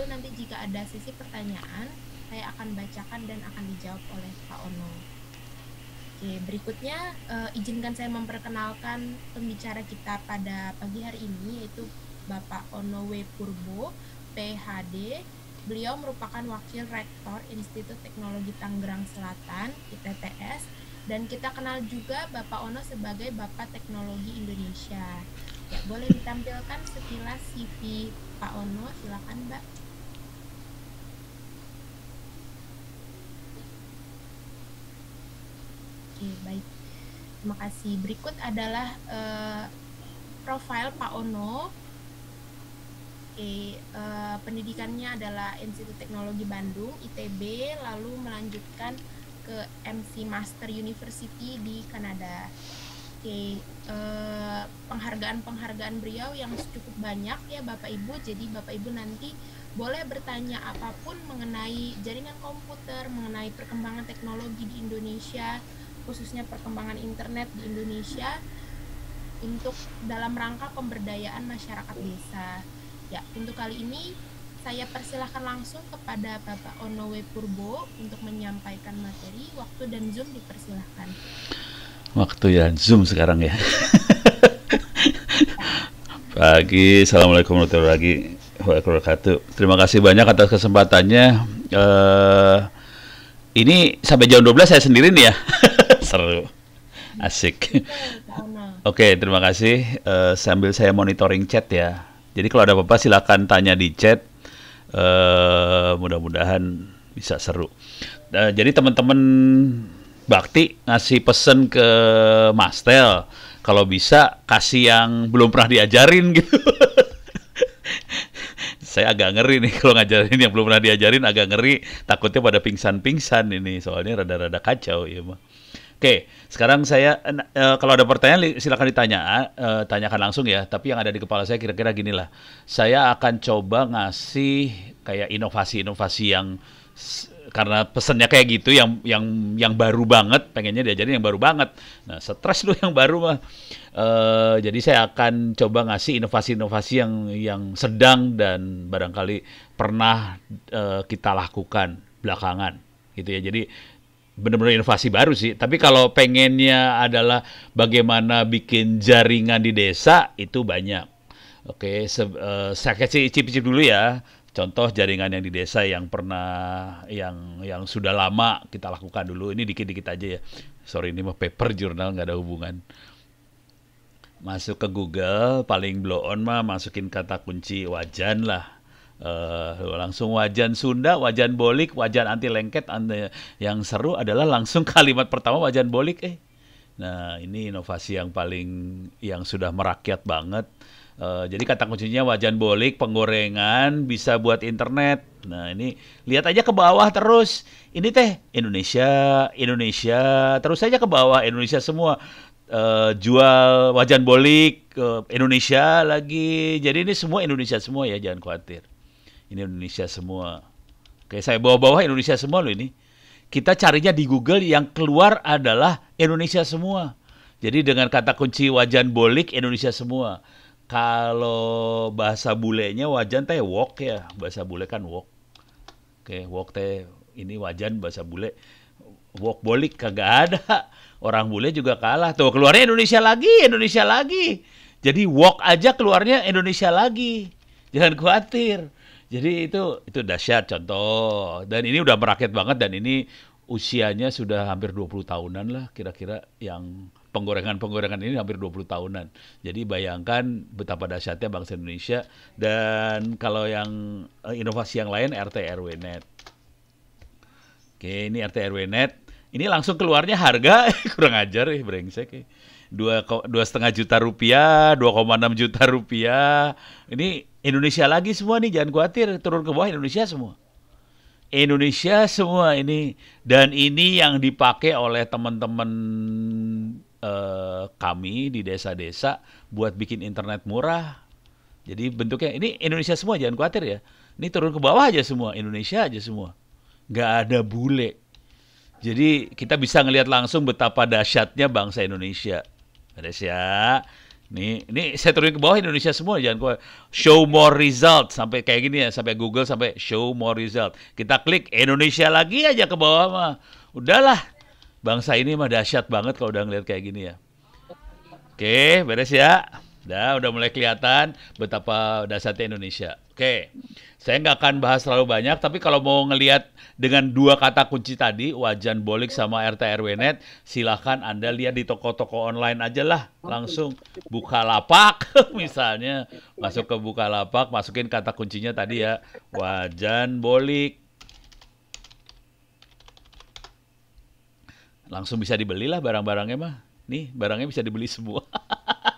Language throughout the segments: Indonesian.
Lalu nanti jika ada sisi pertanyaan, saya akan bacakan dan akan dijawab oleh Pak Ono. Oke, berikutnya uh, izinkan saya memperkenalkan pembicara kita pada pagi hari ini yaitu Bapak Ono W Purbo, PhD. Beliau merupakan wakil rektor Institut Teknologi Tanggerang Selatan (ITTS) dan kita kenal juga Bapak Ono sebagai Bapak Teknologi Indonesia. Ya, boleh ditampilkan sekilas CV Pak Ono, silakan Mbak. Oke, baik. Terima kasih. Berikut adalah uh, profil Pak Ono. Oke, uh, pendidikannya adalah Institut Teknologi Bandung (ITB), lalu melanjutkan ke MC Master University di Kanada. Oke, eh, penghargaan-penghargaan beliau yang cukup banyak ya Bapak Ibu. Jadi Bapak Ibu nanti boleh bertanya apapun mengenai jaringan komputer, mengenai perkembangan teknologi di Indonesia, khususnya perkembangan internet di Indonesia untuk dalam rangka pemberdayaan masyarakat desa. Ya, untuk kali ini saya persilahkan langsung kepada Bapak Onowe Purbo untuk menyampaikan materi. Waktu dan Zoom dipersilahkan. Waktu ya Zoom sekarang ya. Pagi, Assalamualaikum warahmatullahi wabarakatuh. Terima kasih banyak atas kesempatannya. Uh, ini sampai jam 12 saya sendiri nih ya. Seru. Asik. Oke, okay, terima kasih. Uh, sambil saya monitoring chat ya. Jadi kalau ada apa-apa silakan tanya di chat. Uh, mudah-mudahan bisa seru. Uh, jadi teman-teman Bakti ngasih pesen ke Mastel kalau bisa kasih yang belum pernah diajarin gitu. saya agak ngeri nih kalau ngajarin yang belum pernah diajarin agak ngeri takutnya pada pingsan-pingsan ini soalnya rada-rada kacau ya mah. Oke, sekarang saya uh, kalau ada pertanyaan silakan ditanya, uh, tanyakan langsung ya. Tapi yang ada di kepala saya kira-kira gini lah. Saya akan coba ngasih kayak inovasi-inovasi yang karena pesennya kayak gitu yang yang yang baru banget, pengennya diajarin yang baru banget. Nah, stres lu yang baru mah. Uh, jadi saya akan coba ngasih inovasi-inovasi yang yang sedang dan barangkali pernah uh, kita lakukan belakangan gitu ya. Jadi benar-benar inovasi baru sih. Tapi kalau pengennya adalah bagaimana bikin jaringan di desa itu banyak. Oke, uh, saya kasih cip-cip dulu ya. Contoh jaringan yang di desa yang pernah yang yang sudah lama kita lakukan dulu. Ini dikit-dikit aja ya. Sorry ini mah paper jurnal nggak ada hubungan masuk ke Google paling blow on mah masukin kata kunci wajan lah uh, langsung wajan Sunda, wajan bolik, wajan anti lengket anti, yang seru adalah langsung kalimat pertama wajan bolik eh. Nah, ini inovasi yang paling yang sudah merakyat banget. Uh, jadi kata kuncinya wajan bolik, penggorengan, bisa buat internet. Nah ini lihat aja ke bawah terus. Ini teh Indonesia, Indonesia, terus aja ke bawah Indonesia semua. Eh, jual wajan bolik ke Indonesia lagi. Jadi ini semua Indonesia semua ya, jangan khawatir. Ini Indonesia semua. Oke, saya bawa-bawa Indonesia semua loh ini. Kita carinya di Google yang keluar adalah Indonesia semua. Jadi dengan kata kunci wajan bolik Indonesia semua. Kalau bahasa bulenya wajan teh wok ya, bahasa bule kan wok. Oke, wok teh ini wajan bahasa bule. Wok bolik kagak ada Orang bule juga kalah tuh. Keluarnya Indonesia lagi, Indonesia lagi. Jadi walk aja keluarnya Indonesia lagi. Jangan khawatir. Jadi itu itu dahsyat contoh. Dan ini udah merakyat banget dan ini usianya sudah hampir 20 tahunan lah kira-kira yang penggorengan-penggorengan ini hampir 20 tahunan. Jadi bayangkan betapa dahsyatnya bangsa Indonesia dan kalau yang eh, inovasi yang lain RT RW Net. Oke, ini RT RW Net ini langsung keluarnya harga kurang ajar eh brengsek. Eh. Dua dua setengah juta rupiah, dua koma enam juta rupiah. Ini Indonesia lagi semua nih, jangan khawatir turun ke bawah Indonesia semua. Indonesia semua ini dan ini yang dipakai oleh teman-teman uh, kami di desa-desa buat bikin internet murah. Jadi bentuknya ini Indonesia semua jangan khawatir ya. Ini turun ke bawah aja semua Indonesia aja semua. nggak ada bule jadi kita bisa ngelihat langsung betapa dahsyatnya bangsa Indonesia. Beres ya. Nih, ini saya turun ke bawah Indonesia semua jangan gua show more result sampai kayak gini ya sampai Google sampai show more result. Kita klik Indonesia lagi aja ke bawah mah. Udahlah. Bangsa ini mah dahsyat banget kalau udah ngelihat kayak gini ya. Oke, beres ya. Dah, udah mulai kelihatan betapa dahsyatnya Indonesia. Oke, saya nggak akan bahas terlalu banyak, tapi kalau mau ngelihat dengan dua kata kunci tadi, wajan bolik sama RT RW net, silahkan Anda lihat di toko-toko online aja lah, langsung buka lapak misalnya, masuk ke buka lapak, masukin kata kuncinya tadi ya, wajan bolik. Langsung bisa dibelilah barang-barangnya mah. Nih, barangnya bisa dibeli semua.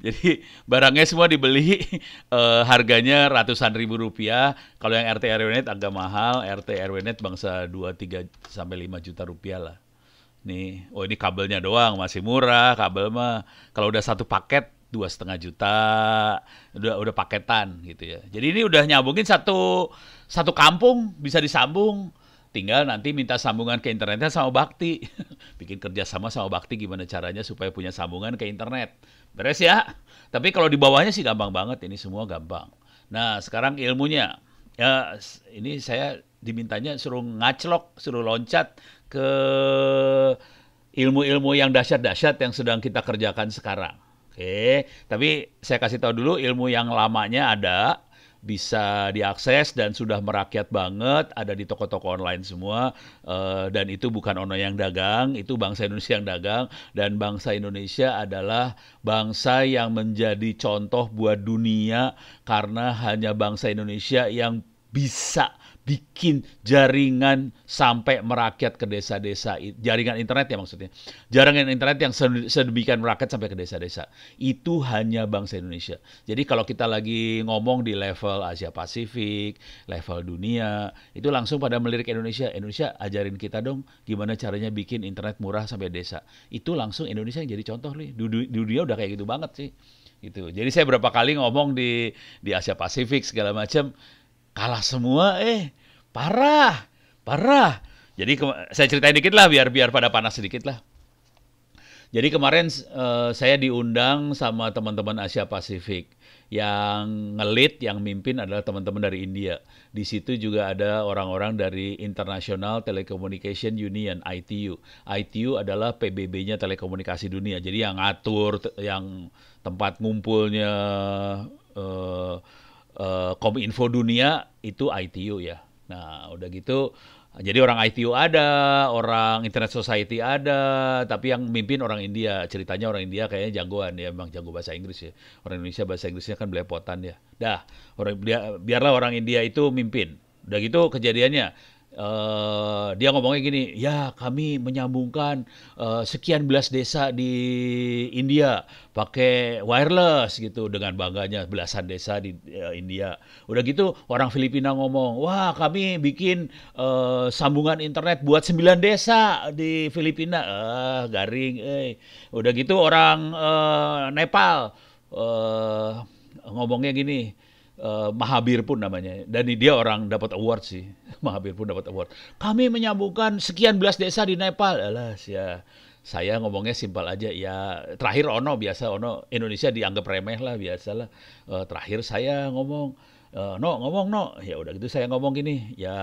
Jadi barangnya semua dibeli uh, harganya ratusan ribu rupiah. Kalau yang RT RW net agak mahal, RT RW net bangsa 2 3 sampai 5 juta rupiah lah. Nih, oh ini kabelnya doang masih murah, kabel mah kalau udah satu paket dua setengah juta udah udah paketan gitu ya jadi ini udah nyambungin satu satu kampung bisa disambung tinggal nanti minta sambungan ke internetnya sama Bakti bikin kerja sama sama Bakti gimana caranya supaya punya sambungan ke internet Beres ya? Tapi kalau di bawahnya sih gampang banget, ini semua gampang. Nah, sekarang ilmunya. Ya, ini saya dimintanya suruh ngaclok, suruh loncat ke ilmu-ilmu yang dahsyat-dahsyat yang sedang kita kerjakan sekarang. Oke, tapi saya kasih tahu dulu ilmu yang lamanya ada, bisa diakses dan sudah merakyat banget, ada di toko-toko online semua uh, dan itu bukan ono yang dagang, itu bangsa Indonesia yang dagang dan bangsa Indonesia adalah bangsa yang menjadi contoh buat dunia karena hanya bangsa Indonesia yang bisa bikin jaringan sampai merakyat ke desa-desa. Jaringan internet ya maksudnya. Jaringan internet yang sedemikian merakyat sampai ke desa-desa. Itu hanya bangsa Indonesia. Jadi kalau kita lagi ngomong di level Asia Pasifik, level dunia, itu langsung pada melirik Indonesia. Indonesia ajarin kita dong gimana caranya bikin internet murah sampai desa. Itu langsung Indonesia yang jadi contoh nih. Dunia udah kayak gitu banget sih gitu. Jadi saya berapa kali ngomong di di Asia Pasifik segala macam kalah semua eh Parah, parah. Jadi saya ceritain dikit lah biar biar pada panas sedikit lah. Jadi kemarin uh, saya diundang sama teman-teman Asia Pasifik yang ngelit, yang mimpin adalah teman-teman dari India. Di situ juga ada orang-orang dari International Telecommunication Union (ITU). ITU adalah PBB-nya telekomunikasi dunia. Jadi yang ngatur, yang tempat ngumpulnya uh, uh, Kominfo dunia itu ITU ya. Nah, udah gitu jadi orang ITU ada, orang Internet Society ada, tapi yang mimpin orang India. Ceritanya orang India kayaknya jagoan ya, memang jago bahasa Inggris ya. Orang Indonesia bahasa Inggrisnya kan belepotan ya. Dah, orang biarlah orang India itu mimpin. Udah gitu kejadiannya Eh, dia ngomongnya gini, ya kami menyambungkan uh, sekian belas desa di India pakai wireless gitu dengan bangganya belasan desa di uh, India. Udah gitu orang Filipina ngomong, wah kami bikin uh, sambungan internet buat sembilan desa di Filipina, uh, garing. Eh. Udah gitu orang uh, Nepal uh, ngomongnya gini Eh, Mahabir pun namanya. Dan dia orang dapat award sih. Mahabir pun dapat award. Kami menyambungkan sekian belas desa di Nepal. Alah, ya saya ngomongnya simpel aja ya terakhir ono biasa ono Indonesia dianggap remeh lah biasalah uh, terakhir saya ngomong uh, no ngomong no ya udah gitu saya ngomong gini ya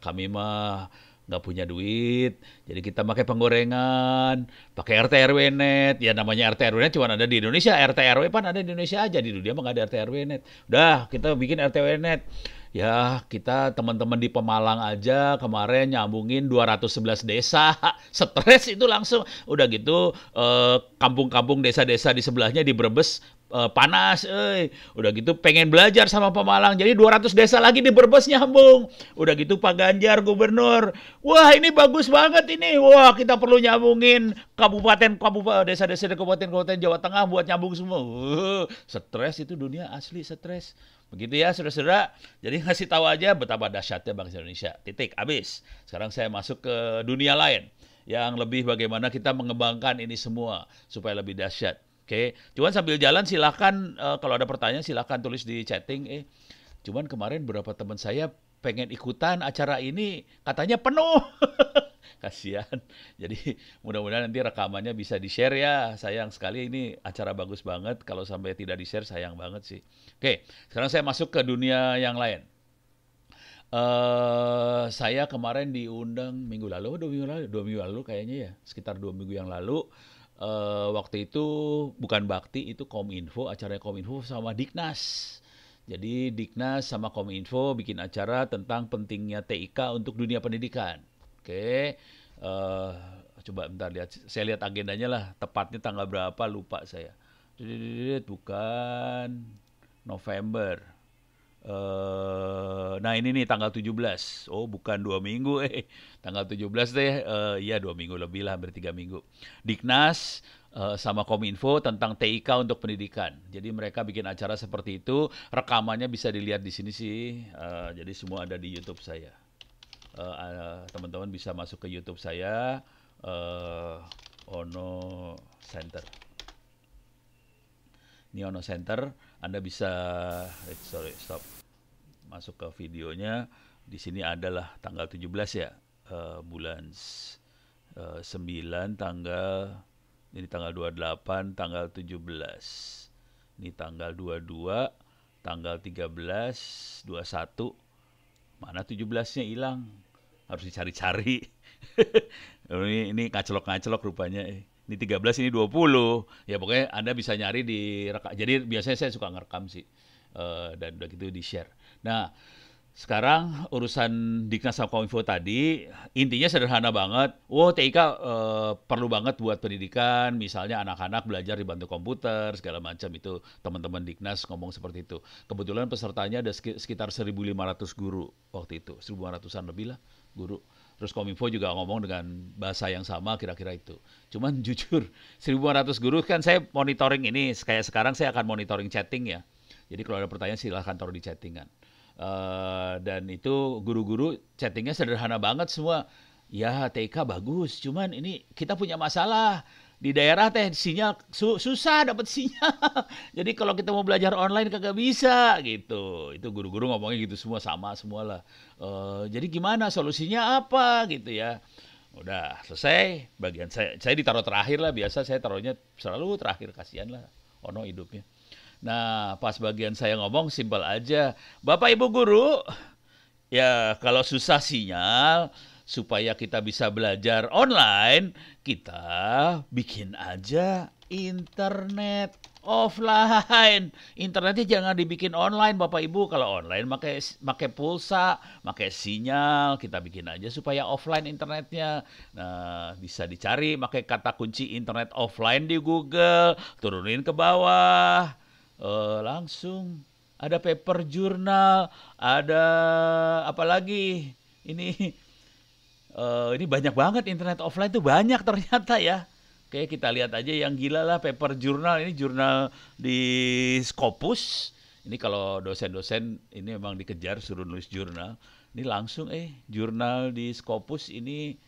kami mah nggak punya duit, jadi kita pakai penggorengan, pakai RT RW net, ya namanya RT RW net cuma ada di Indonesia, RT RW pan ada di Indonesia aja di dunia nggak ada RT RW net. Udah kita bikin RT RW net, ya kita teman-teman di Pemalang aja kemarin nyambungin 211 desa, stres itu langsung, udah gitu eh, kampung-kampung eh, desa-desa di sebelahnya di Brebes uh, panas, eh. udah gitu pengen belajar sama Pemalang. Jadi 200 desa lagi di Brebes nyambung. Udah gitu Pak Ganjar gubernur. Wah, ini bagus banget ini. Wah, kita perlu nyambungin kabupaten kabupaten desa-desa di kabupaten-kabupaten Jawa Tengah buat nyambung semua. Uh, stres itu dunia asli stres. Begitu ya, saudara-saudara. Jadi ngasih tahu aja betapa dahsyatnya bangsa Indonesia. Titik, abis, Sekarang saya masuk ke dunia lain yang lebih bagaimana kita mengembangkan ini semua supaya lebih dahsyat. Oke, cuman sambil jalan silahkan uh, eh, kalau ada pertanyaan silahkan tulis di chatting. Eh, cuman kemarin beberapa teman saya pengen ikutan acara ini katanya penuh. Kasihan. Jadi mudah-mudahan nanti rekamannya bisa di-share ya. Sayang sekali ini acara bagus banget. Kalau sampai tidak di-share sayang banget sih. Oke, sekarang saya masuk ke dunia yang lain. Uh, saya kemarin diundang minggu lalu, dua minggu lalu, dua minggu lalu kayaknya ya, sekitar dua minggu yang lalu uh, waktu itu bukan Bakti itu Kominfo acara Kominfo sama Diknas. Jadi Diknas sama Kominfo bikin acara tentang pentingnya TIK untuk dunia pendidikan. Oke, uh, coba bentar lihat. Saya lihat agendanya lah. Tepatnya tanggal berapa lupa saya. Bukan November. Uh, nah ini nih tanggal 17. Oh bukan dua minggu eh. Tanggal 17 deh. Uh, ya dua minggu lebih lah hampir tiga minggu. Diknas uh, sama Kominfo tentang TIK untuk pendidikan. Jadi mereka bikin acara seperti itu. Rekamannya bisa dilihat di sini sih. Uh, jadi semua ada di YouTube saya. Teman-teman uh, uh, bisa masuk ke YouTube saya. Uh, ono Center. Niono Center. Anda bisa eh, sorry stop masuk ke videonya. Di sini adalah tanggal 17 ya uh, bulan uh, eh, 9 tanggal ini tanggal 28, tanggal 17. Ini tanggal 22, tanggal 13, 21. Mana 17-nya hilang? Harus dicari-cari. ini ini ngacelok-ngacelok rupanya eh di 13 ini 20 ya pokoknya anda bisa nyari di rekam jadi biasanya saya suka ngerekam sih uh, dan udah gitu di share nah sekarang urusan Diknas Kominfo tadi intinya sederhana banget. Wow, TIK uh, eh, perlu banget buat pendidikan, misalnya anak-anak belajar dibantu komputer segala macam itu teman-teman Diknas ngomong seperti itu. Kebetulan pesertanya ada sekitar 1.500 guru waktu itu, 1.500an lebih lah guru Terus Kominfo juga ngomong dengan bahasa yang sama kira-kira itu. Cuman jujur 1500 guru kan saya monitoring ini kayak sekarang saya akan monitoring chatting ya. Jadi kalau ada pertanyaan silahkan taruh di chattingan. Uh, eh, dan itu guru-guru chattingnya sederhana banget semua. Ya TK bagus, cuman ini kita punya masalah di daerah teh sinyal su susah dapat sinyal. Jadi kalau kita mau belajar online kagak bisa gitu. Itu guru-guru ngomongnya gitu semua sama semua lah. E, eh, jadi gimana solusinya apa gitu ya. Udah selesai bagian saya saya ditaruh terakhir lah biasa saya taruhnya selalu terakhir kasihan lah ono hidupnya. Nah, pas bagian saya ngomong simpel aja. Bapak Ibu guru, ya kalau susah sinyal supaya kita bisa belajar online, kita bikin aja internet offline. Internetnya jangan dibikin online Bapak Ibu. Kalau online pakai pakai pulsa, pakai sinyal, kita bikin aja supaya offline internetnya. Nah, bisa dicari pakai kata kunci internet offline di Google, turunin ke bawah. Uh, langsung ada paper jurnal, ada apa lagi? Ini Uh, ini banyak banget internet offline itu banyak ternyata ya. Oke, kita lihat aja yang gila lah paper jurnal ini jurnal di Scopus. Ini kalau dosen-dosen ini memang dikejar suruh nulis jurnal. Ini langsung eh jurnal di Scopus ini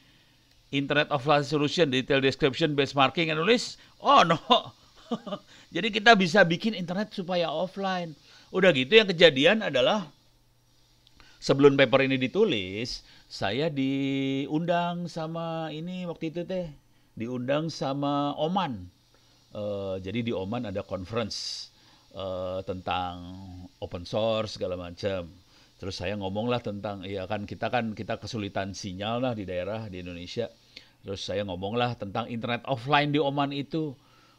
Internet Offline Solution Detail Description Benchmarking and nulis oh no. Jadi kita bisa bikin internet supaya offline. Udah gitu yang kejadian adalah sebelum paper ini ditulis, saya diundang sama ini waktu itu teh diundang sama Oman uh, jadi di Oman ada conference uh, tentang open source segala macam terus saya ngomong lah tentang ya kan kita kan kita kesulitan sinyal lah di daerah di Indonesia terus saya ngomong lah tentang internet offline di Oman itu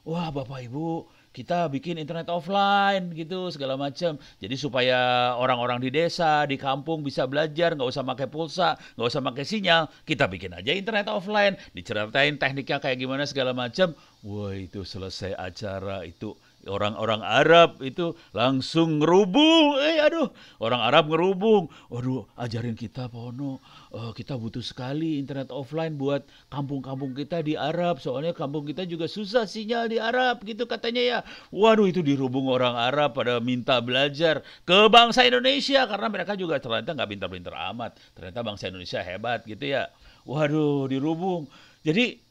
wah bapak ibu kita bikin internet offline gitu segala macam. Jadi supaya orang-orang di desa, di kampung bisa belajar, nggak usah pakai pulsa, nggak usah pakai sinyal, kita bikin aja internet offline, diceritain tekniknya kayak gimana segala macam. Wah itu selesai acara itu orang-orang Arab itu langsung ngerubung. Eh aduh, orang Arab ngerubung. aduh ajarin kita Pono oh, kita butuh sekali internet offline buat kampung-kampung kita di Arab. Soalnya kampung kita juga susah sinyal di Arab gitu katanya ya. Waduh itu dirubung orang Arab pada minta belajar ke bangsa Indonesia karena mereka juga ternyata nggak pintar-pintar amat. Ternyata bangsa Indonesia hebat gitu ya. Waduh dirubung. Jadi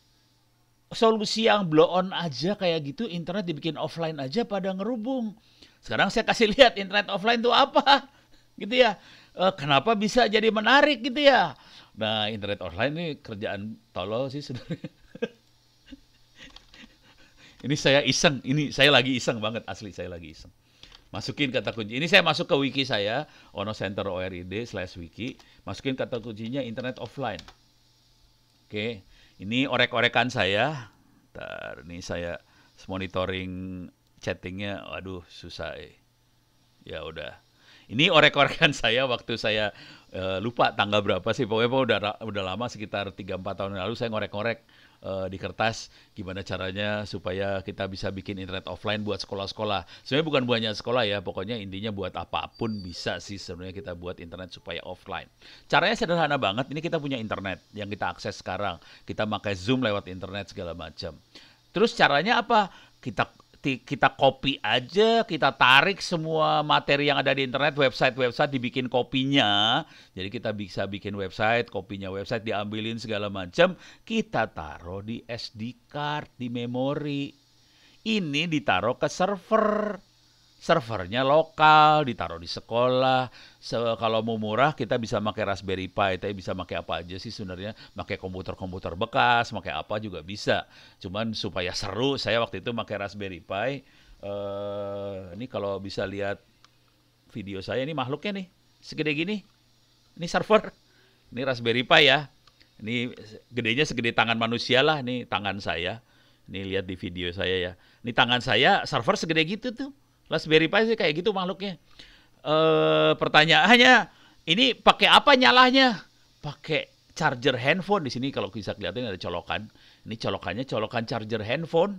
solusi yang blow on aja kayak gitu internet dibikin offline aja pada ngerubung. Sekarang saya kasih lihat internet offline tuh apa gitu ya eh, kenapa bisa jadi menarik gitu ya? Nah, internet online ini kerjaan tolol sih sebenarnya. ini saya iseng, ini saya lagi iseng banget asli saya lagi iseng. Masukin kata kunci. Ini saya masuk ke wiki saya, Ono Center ORID slash wiki. Masukin kata kuncinya internet offline. Oke, ini orek-orekan saya. Bentar, ini saya monitoring chattingnya. Waduh susah. Eh. Ya udah ini orek-orekan saya waktu saya uh, lupa tanggal berapa sih pokoknya udah udah lama sekitar 3 4 tahun lalu saya ngorek-ngorek eh, di kertas gimana caranya supaya kita bisa bikin internet offline buat sekolah-sekolah. Sebenarnya bukan banyak sekolah ya, pokoknya intinya buat apapun bisa sih sebenarnya kita buat internet supaya offline. Caranya sederhana banget, ini kita punya internet yang kita akses sekarang. Kita pakai Zoom lewat internet segala macam. Terus caranya apa? Kita kita copy aja, kita tarik semua materi yang ada di internet, website-website dibikin kopinya. Jadi kita bisa bikin website, kopinya website diambilin segala macam, kita taruh di SD card, di memori. Ini ditaruh ke server servernya lokal, ditaruh di sekolah. So, kalau mau murah kita bisa pakai Raspberry Pi, tapi bisa pakai apa aja sih sebenarnya? Pakai komputer-komputer bekas, pakai apa juga bisa. Cuman supaya seru, saya waktu itu pakai Raspberry Pi. Uh, ini kalau bisa lihat video saya ini makhluknya nih segede gini. Ini server. Ini Raspberry Pi ya. Ini gedenya segede tangan manusia lah nih tangan saya. Ini lihat di video saya ya. Ini tangan saya server segede gitu tuh Raspberry Pi sih kayak gitu makhluknya. Eh pertanyaannya ini pakai apa nyalahnya? Pakai charger handphone di sini kalau bisa kelihatan ada colokan. Ini colokannya colokan charger handphone.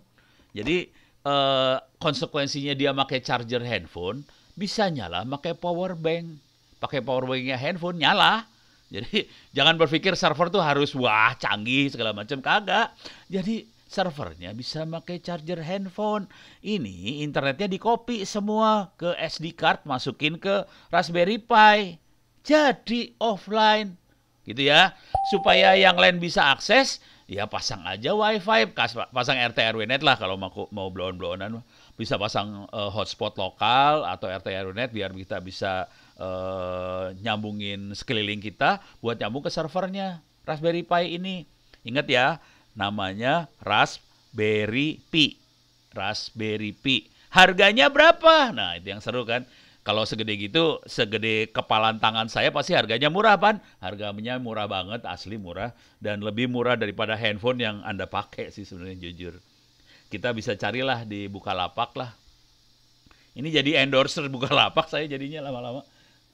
Jadi eh konsekuensinya dia pakai charger handphone bisa nyala pakai power bank. Pakai power banknya handphone nyala. Jadi jangan berpikir server tuh harus wah canggih segala macam kagak. Jadi servernya bisa pakai charger handphone. Ini internetnya dikopi semua ke SD card masukin ke Raspberry Pi. Jadi offline gitu ya. Supaya yang lain bisa akses, ya pasang aja wifi, pasang RT RW net lah kalau mau mau blon-blonan bisa pasang uh, hotspot lokal atau RT RW net biar kita bisa uh, nyambungin sekeliling kita buat nyambung ke servernya Raspberry Pi ini. Ingat ya, namanya Raspberry Pi. Raspberry Pi. Harganya berapa? Nah, itu yang seru kan. Kalau segede gitu, segede kepalan tangan saya pasti harganya murah, Pan. Harganya murah banget, asli murah. Dan lebih murah daripada handphone yang Anda pakai sih sebenarnya jujur. Kita bisa carilah di Bukalapak lah. Ini jadi endorser Bukalapak saya jadinya lama-lama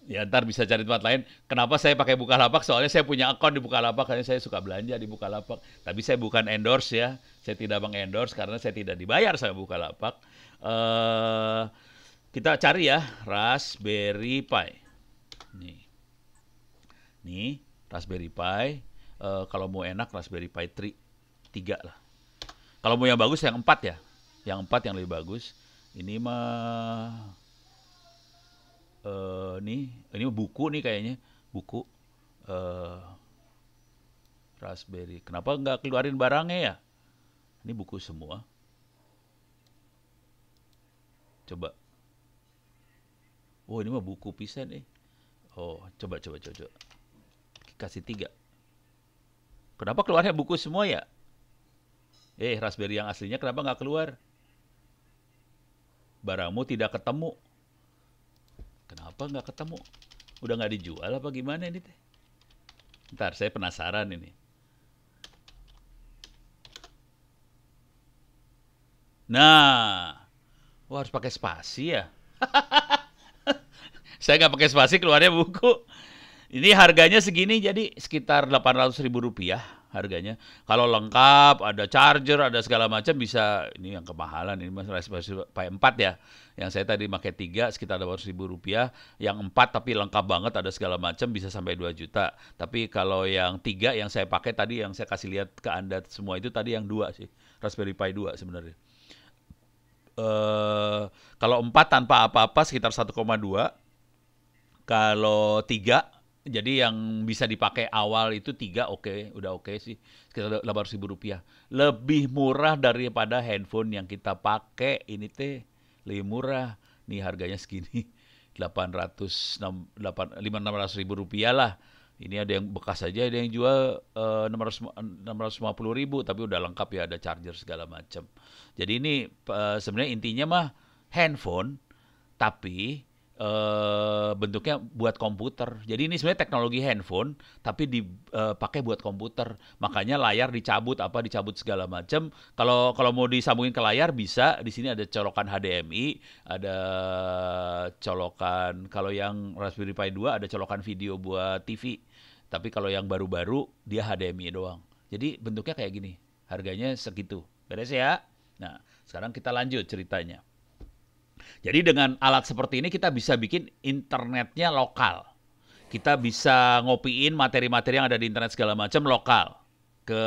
ya ntar bisa cari tempat lain. Kenapa saya pakai Bukalapak? Soalnya saya punya akun di Bukalapak, karena saya suka belanja di Bukalapak. Tapi saya bukan endorse ya, saya tidak bang endorse karena saya tidak dibayar sama Bukalapak. Uh, kita cari ya, Raspberry Pi. Nih, nih Raspberry Pi. Uh, kalau mau enak Raspberry Pi 3, 3 lah. Kalau mau yang bagus yang empat ya. Yang empat yang lebih bagus. Ini mah uh, nih ini buku nih kayaknya buku uh, raspberry kenapa nggak keluarin barangnya ya ini buku semua coba oh ini mah buku pisan eh oh coba coba coba, coba. kasih tiga kenapa keluarnya buku semua ya eh raspberry yang aslinya kenapa nggak keluar barangmu tidak ketemu Kenapa nggak ketemu? Udah nggak dijual apa gimana ini teh? Ntar saya penasaran ini. Nah, wah harus pakai spasi ya. saya nggak pakai spasi keluarnya buku. Ini harganya segini jadi sekitar 800 ribu rupiah harganya. Kalau lengkap, ada charger, ada segala macam bisa. Ini yang kemahalan, ini mas Raspberry Pi 4 ya. Yang saya tadi pakai tiga sekitar dua ratus ribu rupiah. Yang empat tapi lengkap banget ada segala macam bisa sampai 2 juta. Tapi kalau yang tiga yang saya pakai tadi yang saya kasih lihat ke anda semua itu tadi yang dua sih Raspberry Pi dua sebenarnya. Uh, kalau empat tanpa apa-apa sekitar 1,2 kalau tiga jadi yang bisa dipakai awal itu tiga oke okay, udah oke okay sih sekitar delapan ribu rupiah lebih murah daripada handphone yang kita pakai ini teh lebih murah nih harganya segini 800 600 ribu rupiah lah ini ada yang bekas aja ada yang jual eh, ratus lima 650 ribu tapi udah lengkap ya ada charger segala macam jadi ini eh, sebenarnya intinya mah handphone tapi Uh, bentuknya buat komputer. Jadi ini sebenarnya teknologi handphone tapi dipakai eh, buat komputer. Makanya layar dicabut apa dicabut segala macam. Kalau kalau mau disambungin ke layar bisa. Di sini ada colokan HDMI, ada colokan kalau yang Raspberry Pi 2 ada colokan video buat TV. Tapi kalau yang baru-baru dia HDMI doang. Jadi bentuknya kayak gini. Harganya segitu. Beres ya? Nah, sekarang kita lanjut ceritanya. Jadi dengan alat seperti ini kita bisa bikin internetnya lokal. Kita bisa ngopiin materi-materi yang ada di internet segala macam lokal ke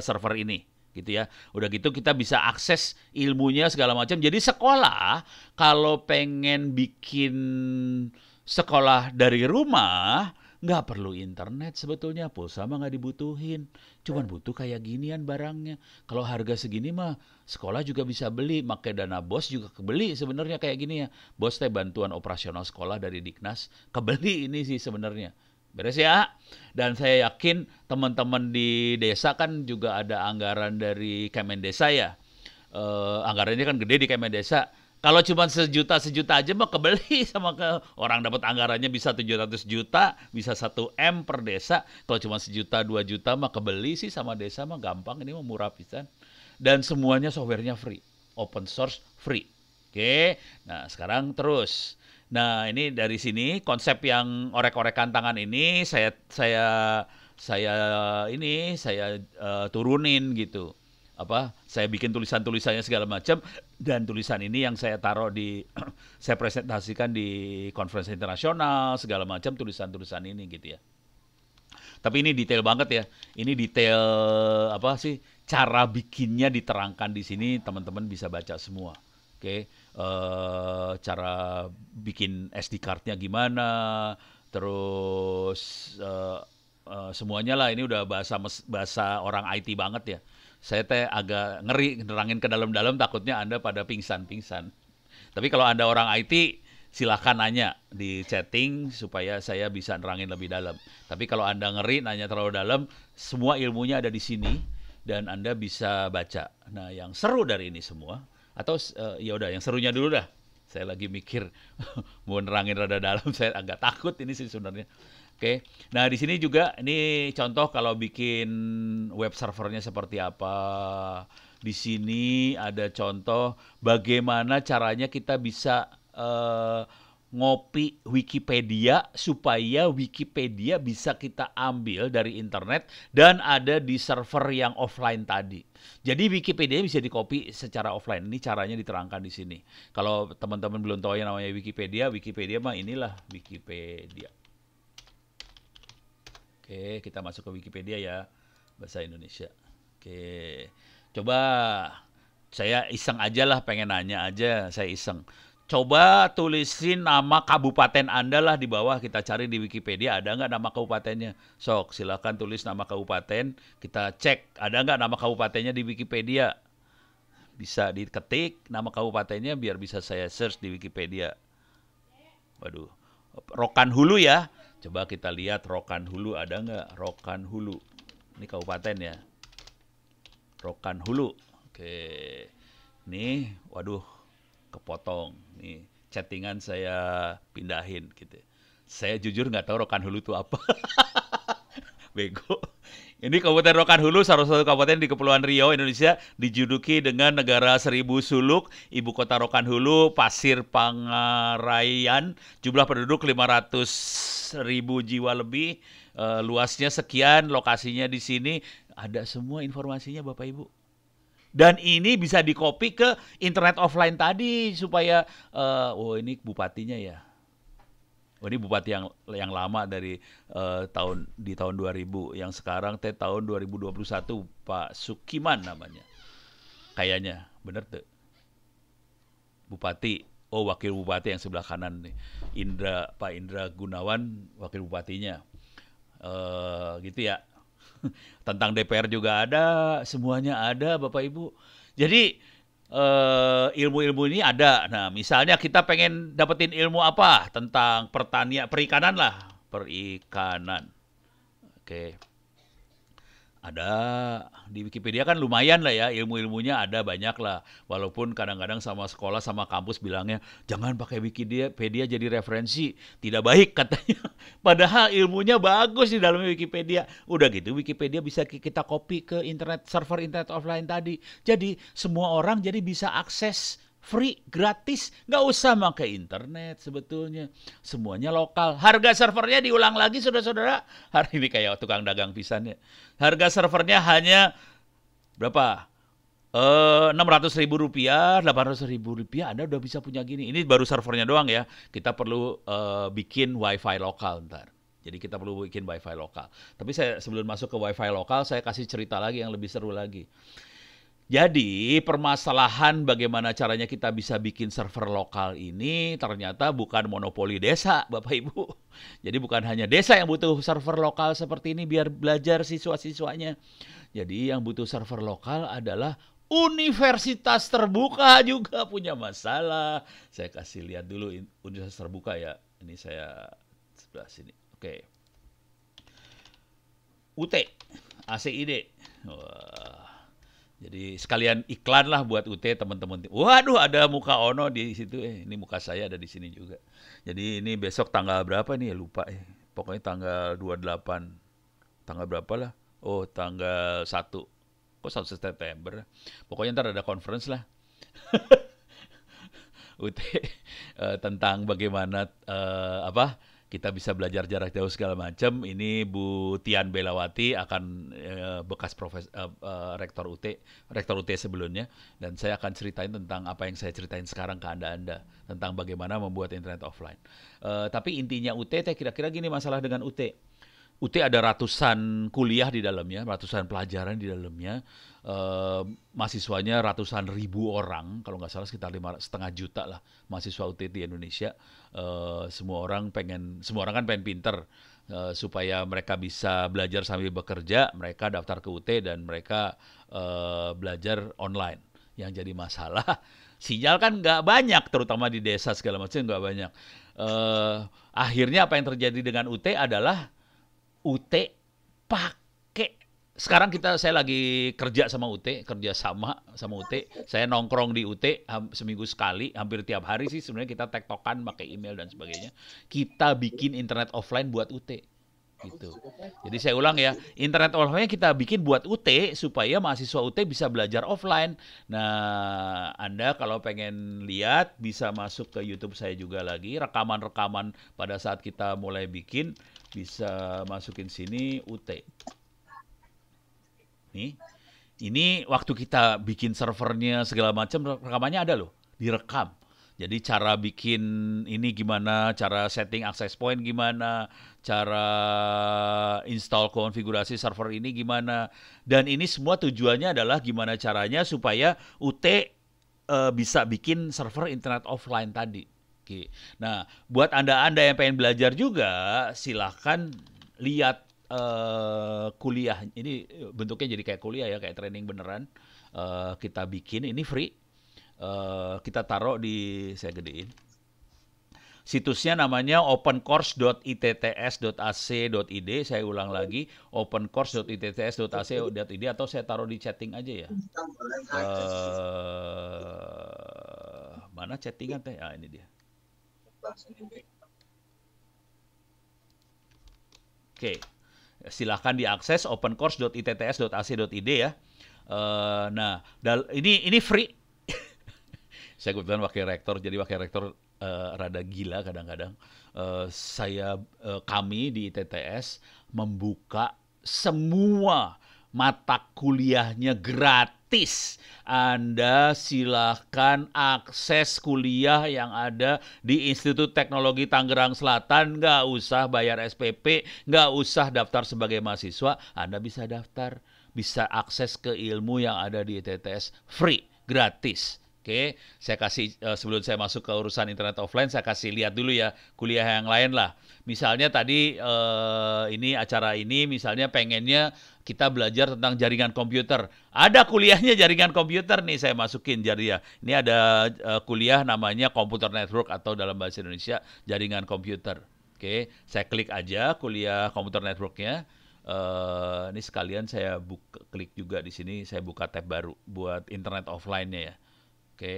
server ini gitu ya. Udah gitu kita bisa akses ilmunya segala macam. Jadi sekolah kalau pengen bikin sekolah dari rumah Nggak perlu internet sebetulnya, pulsa mah nggak dibutuhin. Cuman butuh kayak ginian barangnya. Kalau harga segini mah sekolah juga bisa beli. Pakai dana bos juga kebeli sebenarnya kayak gini ya. Bos teh bantuan operasional sekolah dari Diknas kebeli ini sih sebenarnya. Beres ya. Dan saya yakin teman-teman di desa kan juga ada anggaran dari Kemen Desa ya. Uh, anggarannya kan gede di Kemen Desa kalau cuma sejuta sejuta aja mah kebeli sama ke orang dapat anggarannya bisa tujuh ratus juta, bisa satu M per desa. Kalau cuma sejuta dua juta mah kebeli sih sama desa mah gampang ini mah murah pisan. Dan semuanya softwarenya free, open source free. Oke. Nah, sekarang terus. Nah, ini dari sini konsep yang orek-orekan tangan ini saya saya saya ini saya uh, turunin gitu apa saya bikin tulisan-tulisannya segala macam dan tulisan ini yang saya taruh di saya presentasikan di konferensi internasional segala macam tulisan-tulisan ini gitu ya. Tapi ini detail banget ya. Ini detail apa sih cara bikinnya diterangkan di sini teman-teman bisa baca semua. Oke, okay? uh, eh, cara bikin SD cardnya gimana, terus uh, uh, semuanya lah ini udah bahasa bahasa orang IT banget ya saya teh agak ngeri nerangin ke dalam-dalam takutnya Anda pada pingsan-pingsan. Tapi kalau Anda orang IT silahkan nanya di chatting supaya saya bisa nerangin lebih dalam. Tapi kalau Anda ngeri nanya terlalu dalam, semua ilmunya ada di sini dan Anda bisa baca. Nah, yang seru dari ini semua atau uh, ya udah yang serunya dulu dah. Saya lagi mikir mau nerangin rada dalam, saya agak takut ini sih sebenarnya. Oke. Okay. Nah, di sini juga ini contoh kalau bikin web servernya seperti apa. Di sini ada contoh bagaimana caranya kita bisa uh, ngopi Wikipedia supaya Wikipedia bisa kita ambil dari internet dan ada di server yang offline tadi. Jadi Wikipedia bisa dikopi secara offline. Ini caranya diterangkan di sini. Kalau teman-teman belum tahu yang namanya Wikipedia, Wikipedia mah inilah Wikipedia. Oke, kita masuk ke Wikipedia ya. Bahasa Indonesia. Oke. Coba saya iseng aja lah pengen nanya aja, saya iseng. Coba tulisin nama kabupaten Anda lah di bawah kita cari di Wikipedia ada nggak nama kabupatennya. Sok, silahkan tulis nama kabupaten, kita cek ada nggak nama kabupatennya di Wikipedia. Bisa diketik nama kabupatennya biar bisa saya search di Wikipedia. Waduh, Rokan Hulu ya. Coba kita lihat Rokan Hulu ada nggak? Rokan Hulu. Ini kabupaten ya. Rokan Hulu. Oke. Nih, waduh, kepotong. Nih, chattingan saya pindahin gitu. Saya jujur nggak tahu Rokan Hulu itu apa. Bego. Ini Kabupaten Rokan Hulu salah satu kabupaten di Kepulauan Riau, Indonesia, dijuduki dengan negara seribu suluk, ibu kota Rokan Hulu, Pasir Pangaraian, jumlah penduduk 500 ribu jiwa lebih, e, luasnya sekian, lokasinya di sini, ada semua informasinya Bapak Ibu. Dan ini bisa dikopi ke internet offline tadi supaya, uh, oh ini bupatinya ya, Oh, ini bupati yang yang lama dari uh, tahun di tahun 2000, yang sekarang teh tahun 2021 Pak Sukiman namanya. Kayaknya, bener tuh. Bupati, oh wakil bupati yang sebelah kanan nih. Indra Pak Indra Gunawan wakil bupatinya. Uh, gitu ya. Tentang DPR juga ada, semuanya ada Bapak Ibu. Jadi ilmu eh, ilmu-ilmu ini ada. Nah, misalnya kita pengen dapetin ilmu apa tentang pertanian perikanan lah, perikanan. Oke. Okay ada di Wikipedia kan lumayan lah ya ilmu-ilmunya ada banyak lah walaupun kadang-kadang sama sekolah sama kampus bilangnya jangan pakai Wikipedia jadi referensi tidak baik katanya padahal ilmunya bagus di dalam Wikipedia udah gitu Wikipedia bisa kita copy ke internet server internet offline tadi jadi semua orang jadi bisa akses free, gratis, nggak usah pakai internet sebetulnya. Semuanya lokal. Harga servernya diulang lagi saudara-saudara. Hari ini kayak tukang dagang pisannya. Harga servernya hanya berapa? Eh, enam ratus ribu rupiah, delapan ratus ribu rupiah, Anda udah bisa punya gini. Ini baru servernya doang ya. Kita perlu uh, bikin WiFi lokal ntar. Jadi kita perlu bikin WiFi lokal. Tapi saya sebelum masuk ke WiFi lokal, saya kasih cerita lagi yang lebih seru lagi. Jadi permasalahan bagaimana caranya kita bisa bikin server lokal ini ternyata bukan monopoli desa, Bapak Ibu. Jadi bukan hanya desa yang butuh server lokal seperti ini biar belajar siswa-siswanya. Jadi yang butuh server lokal adalah universitas terbuka juga punya masalah. Saya kasih lihat dulu universitas terbuka ya. Ini saya sebelah sini. Oke. UT ACID. Wah. Jadi sekalian iklan lah buat UT teman-teman. Waduh ada muka Ono di situ. Eh ini muka saya ada di sini juga. Jadi ini besok tanggal berapa nih ya lupa eh. Pokoknya tanggal 28. Tanggal berapa lah? Oh tanggal 1. Kok 1 September? Pokoknya ntar ada conference lah. UT uh, tentang bagaimana uh, apa kita bisa belajar jarak jauh segala macam. Ini Bu Tian Belawati akan uh, bekas profes, eh, uh, rektor UT, rektor UT sebelumnya, dan saya akan ceritain tentang apa yang saya ceritain sekarang ke anda-anda tentang bagaimana membuat internet offline. Eh, tapi intinya UT, teh kira-kira gini masalah dengan UT. UT ada ratusan kuliah di dalamnya, ratusan pelajaran di dalamnya, eh, mahasiswanya ratusan ribu orang, kalau nggak salah sekitar lima setengah juta lah mahasiswa UT di Indonesia uh, semua orang pengen semua orang kan pengen pinter uh, supaya mereka bisa belajar sambil bekerja mereka daftar ke UT dan mereka uh, belajar online yang jadi masalah sinyal kan nggak banyak terutama di desa segala macam nggak banyak uh, akhirnya apa yang terjadi dengan UT adalah UT pak sekarang kita saya lagi kerja sama UT, kerja sama sama UT. Saya nongkrong di UT seminggu sekali, hampir tiap hari sih sebenarnya kita tektokan pakai email dan sebagainya. Kita bikin internet offline buat UT gitu. Jadi saya ulang ya, internet offline kita bikin buat UT supaya mahasiswa UT bisa belajar offline. Nah, Anda kalau pengen lihat bisa masuk ke YouTube saya juga lagi rekaman-rekaman pada saat kita mulai bikin bisa masukin sini UT. Nih, ini waktu kita bikin servernya segala macam rekamannya ada loh, direkam. Jadi cara bikin ini gimana, cara setting access point gimana, cara install konfigurasi server ini gimana. Dan ini semua tujuannya adalah gimana caranya supaya UT e, bisa bikin server internet offline tadi. Oke. Nah, buat Anda-anda yang pengen belajar juga, silahkan lihat uh, kuliah ini eh, bentuknya jadi kayak kuliah ya kayak training beneran uh, kita bikin ini free uh, kita taruh di saya gedein situsnya namanya opencourse.itts.ac.id saya ulang lagi opencourse.itts.ac.id atau saya taruh di chatting aja ya uh, mana chattingan teh ah ini dia oke okay silahkan diakses opencourse.itts.ac.id ya. Uh, nah, dal ini ini free. saya kebetulan wakil rektor, jadi wakil rektor uh, rada gila kadang-kadang. Uh, saya uh, kami di ITTS membuka semua mata kuliahnya gratis. Anda silahkan akses kuliah yang ada di Institut Teknologi Tangerang Selatan. Nggak usah bayar SPP, nggak usah daftar sebagai mahasiswa. Anda bisa daftar, bisa akses ke ilmu yang ada di ITTS free, gratis. Oke, saya kasih uh, sebelum saya masuk ke urusan internet offline, saya kasih lihat dulu ya kuliah yang lain lah. Misalnya tadi uh, ini acara ini, misalnya pengennya kita belajar tentang jaringan komputer. Ada kuliahnya jaringan komputer nih saya masukin ya Ini ada uh, kuliah namanya komputer Network atau dalam bahasa Indonesia jaringan komputer. Oke, saya klik aja kuliah komputer Networknya. Uh, ini sekalian saya buka, klik juga di sini saya buka tab baru buat internet offline-nya ya. Oke.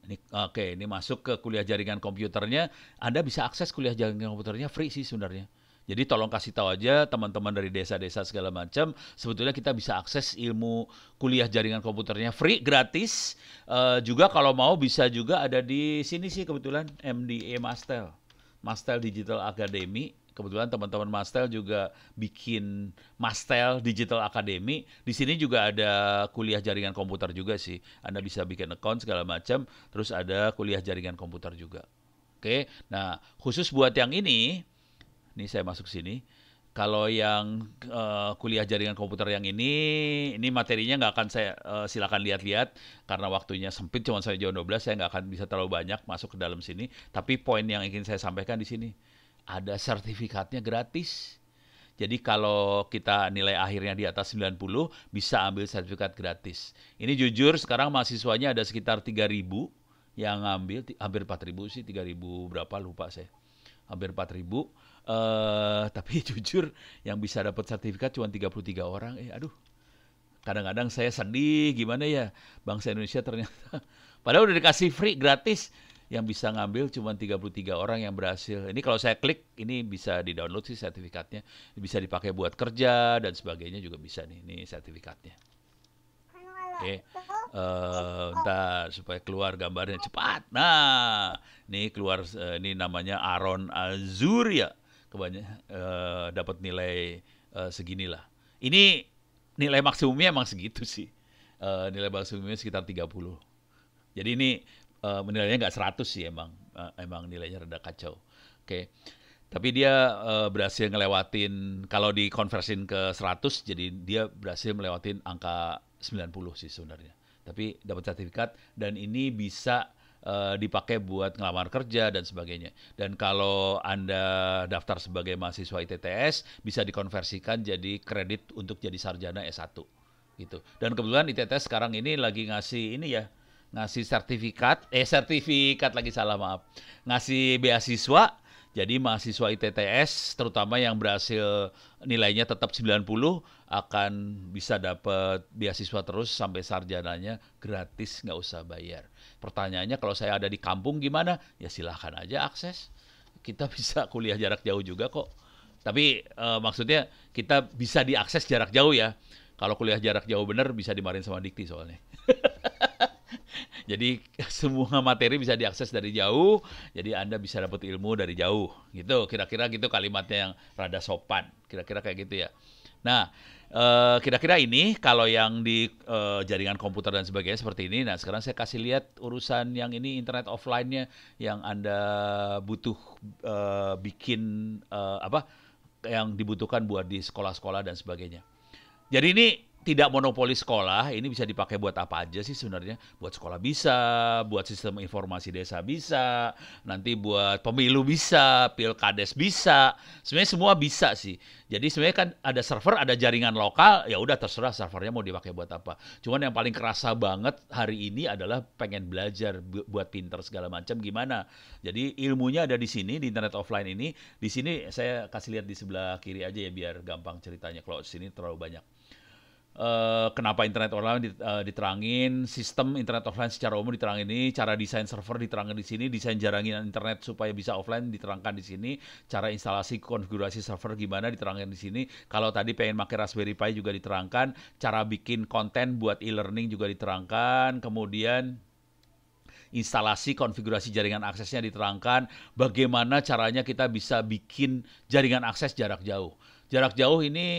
Ini, oke, okay, ini masuk ke kuliah jaringan komputernya. Anda bisa akses kuliah jaringan komputernya free sih sebenarnya. Jadi tolong kasih tahu aja teman-teman dari desa-desa segala macam, sebetulnya kita bisa akses ilmu kuliah jaringan komputernya free, gratis. Uh, juga kalau mau bisa juga ada di sini sih kebetulan MDA Master, Master Digital Academy kebetulan teman-teman Master juga bikin Master Digital Academy. Di sini juga ada kuliah jaringan komputer juga sih. Anda bisa bikin account segala macam, terus ada kuliah jaringan komputer juga. Oke. Nah, khusus buat yang ini ini saya masuk sini. Kalau yang uh, kuliah jaringan komputer yang ini, ini materinya nggak akan saya uh, silakan lihat-lihat karena waktunya sempit, cuma saya jam 12, saya nggak akan bisa terlalu banyak masuk ke dalam sini. Tapi poin yang ingin saya sampaikan di sini, ada sertifikatnya gratis. Jadi kalau kita nilai akhirnya di atas 90 bisa ambil sertifikat gratis. Ini jujur sekarang mahasiswanya ada sekitar 3000 yang ambil, hampir 4000 sih 3000 berapa lupa saya. Hampir 4000 Uh, tapi jujur yang bisa dapat sertifikat cuma 33 orang. Eh aduh. Kadang-kadang saya sedih gimana ya bangsa Indonesia ternyata padahal udah dikasih free gratis yang bisa ngambil cuma 33 orang yang berhasil. Ini kalau saya klik ini bisa di-download sih sertifikatnya. Bisa dipakai buat kerja dan sebagainya juga bisa nih ini sertifikatnya. Oke. Okay. Uh, eh, entah supaya keluar gambarnya cepat. Nah, ini keluar uh, ini namanya Aaron Azuria Kebanyakan uh, eh, dapat nilai uh, seginilah. Ini nilai maksimumnya emang segitu sih. Uh, nilai maksimumnya sekitar 30. Jadi ini uh, nilainya nggak 100 sih emang. Uh, emang nilainya rada kacau. Oke. Tapi dia uh, berhasil ngelewatin kalau dikonversin ke 100 jadi dia berhasil melewatin angka 90 sih sebenarnya. Tapi dapat sertifikat dan ini bisa Eh, dipakai buat ngelamar kerja dan sebagainya. Dan kalau Anda daftar sebagai mahasiswa ITTS bisa dikonversikan jadi kredit untuk jadi sarjana S1 gitu. Dan kebetulan ITTS sekarang ini lagi ngasih ini ya, ngasih sertifikat, eh sertifikat lagi salah maaf, ngasih beasiswa jadi mahasiswa ITTS terutama yang berhasil nilainya tetap 90 akan bisa dapat beasiswa terus sampai sarjananya gratis nggak usah bayar. Pertanyaannya kalau saya ada di kampung gimana? Ya silahkan aja akses. Kita bisa kuliah jarak jauh juga kok. Tapi e, maksudnya kita bisa diakses jarak jauh ya. Kalau kuliah jarak jauh bener bisa dimarin sama Dikti soalnya. Jadi semua materi bisa diakses dari jauh, jadi Anda bisa dapat ilmu dari jauh. Gitu, kira-kira gitu kalimatnya yang rada sopan, kira-kira kayak gitu ya. Nah, eh, kira-kira uh, ini kalau yang di uh, jaringan komputer dan sebagainya seperti ini. Nah, sekarang saya kasih lihat urusan yang ini internet offline-nya yang Anda butuh uh, bikin apa yang dibutuhkan buat di sekolah-sekolah dan sebagainya. Jadi ini tidak monopoli sekolah, ini bisa dipakai buat apa aja sih sebenarnya? Buat sekolah bisa, buat sistem informasi desa bisa, nanti buat pemilu bisa, pilkades bisa. Sebenarnya semua bisa sih. Jadi sebenarnya kan ada server, ada jaringan lokal, ya udah terserah servernya mau dipakai buat apa. Cuman yang paling kerasa banget hari ini adalah pengen belajar buat pinter segala macam gimana. Jadi ilmunya ada di sini di internet offline ini. Di sini saya kasih lihat di sebelah kiri aja ya biar gampang ceritanya kalau sini terlalu banyak uh, kenapa internet online eh, diterangin, sistem internet offline secara umum diterangin ini, cara desain server diterangkan di sini, desain jaringan internet supaya bisa offline diterangkan di sini, cara instalasi konfigurasi server gimana diterangkan di sini. Kalau tadi pengen pakai Raspberry Pi juga diterangkan, cara bikin konten buat e-learning juga diterangkan, kemudian instalasi konfigurasi jaringan aksesnya diterangkan, bagaimana caranya kita bisa bikin jaringan akses jarak jauh. Jarak jauh ini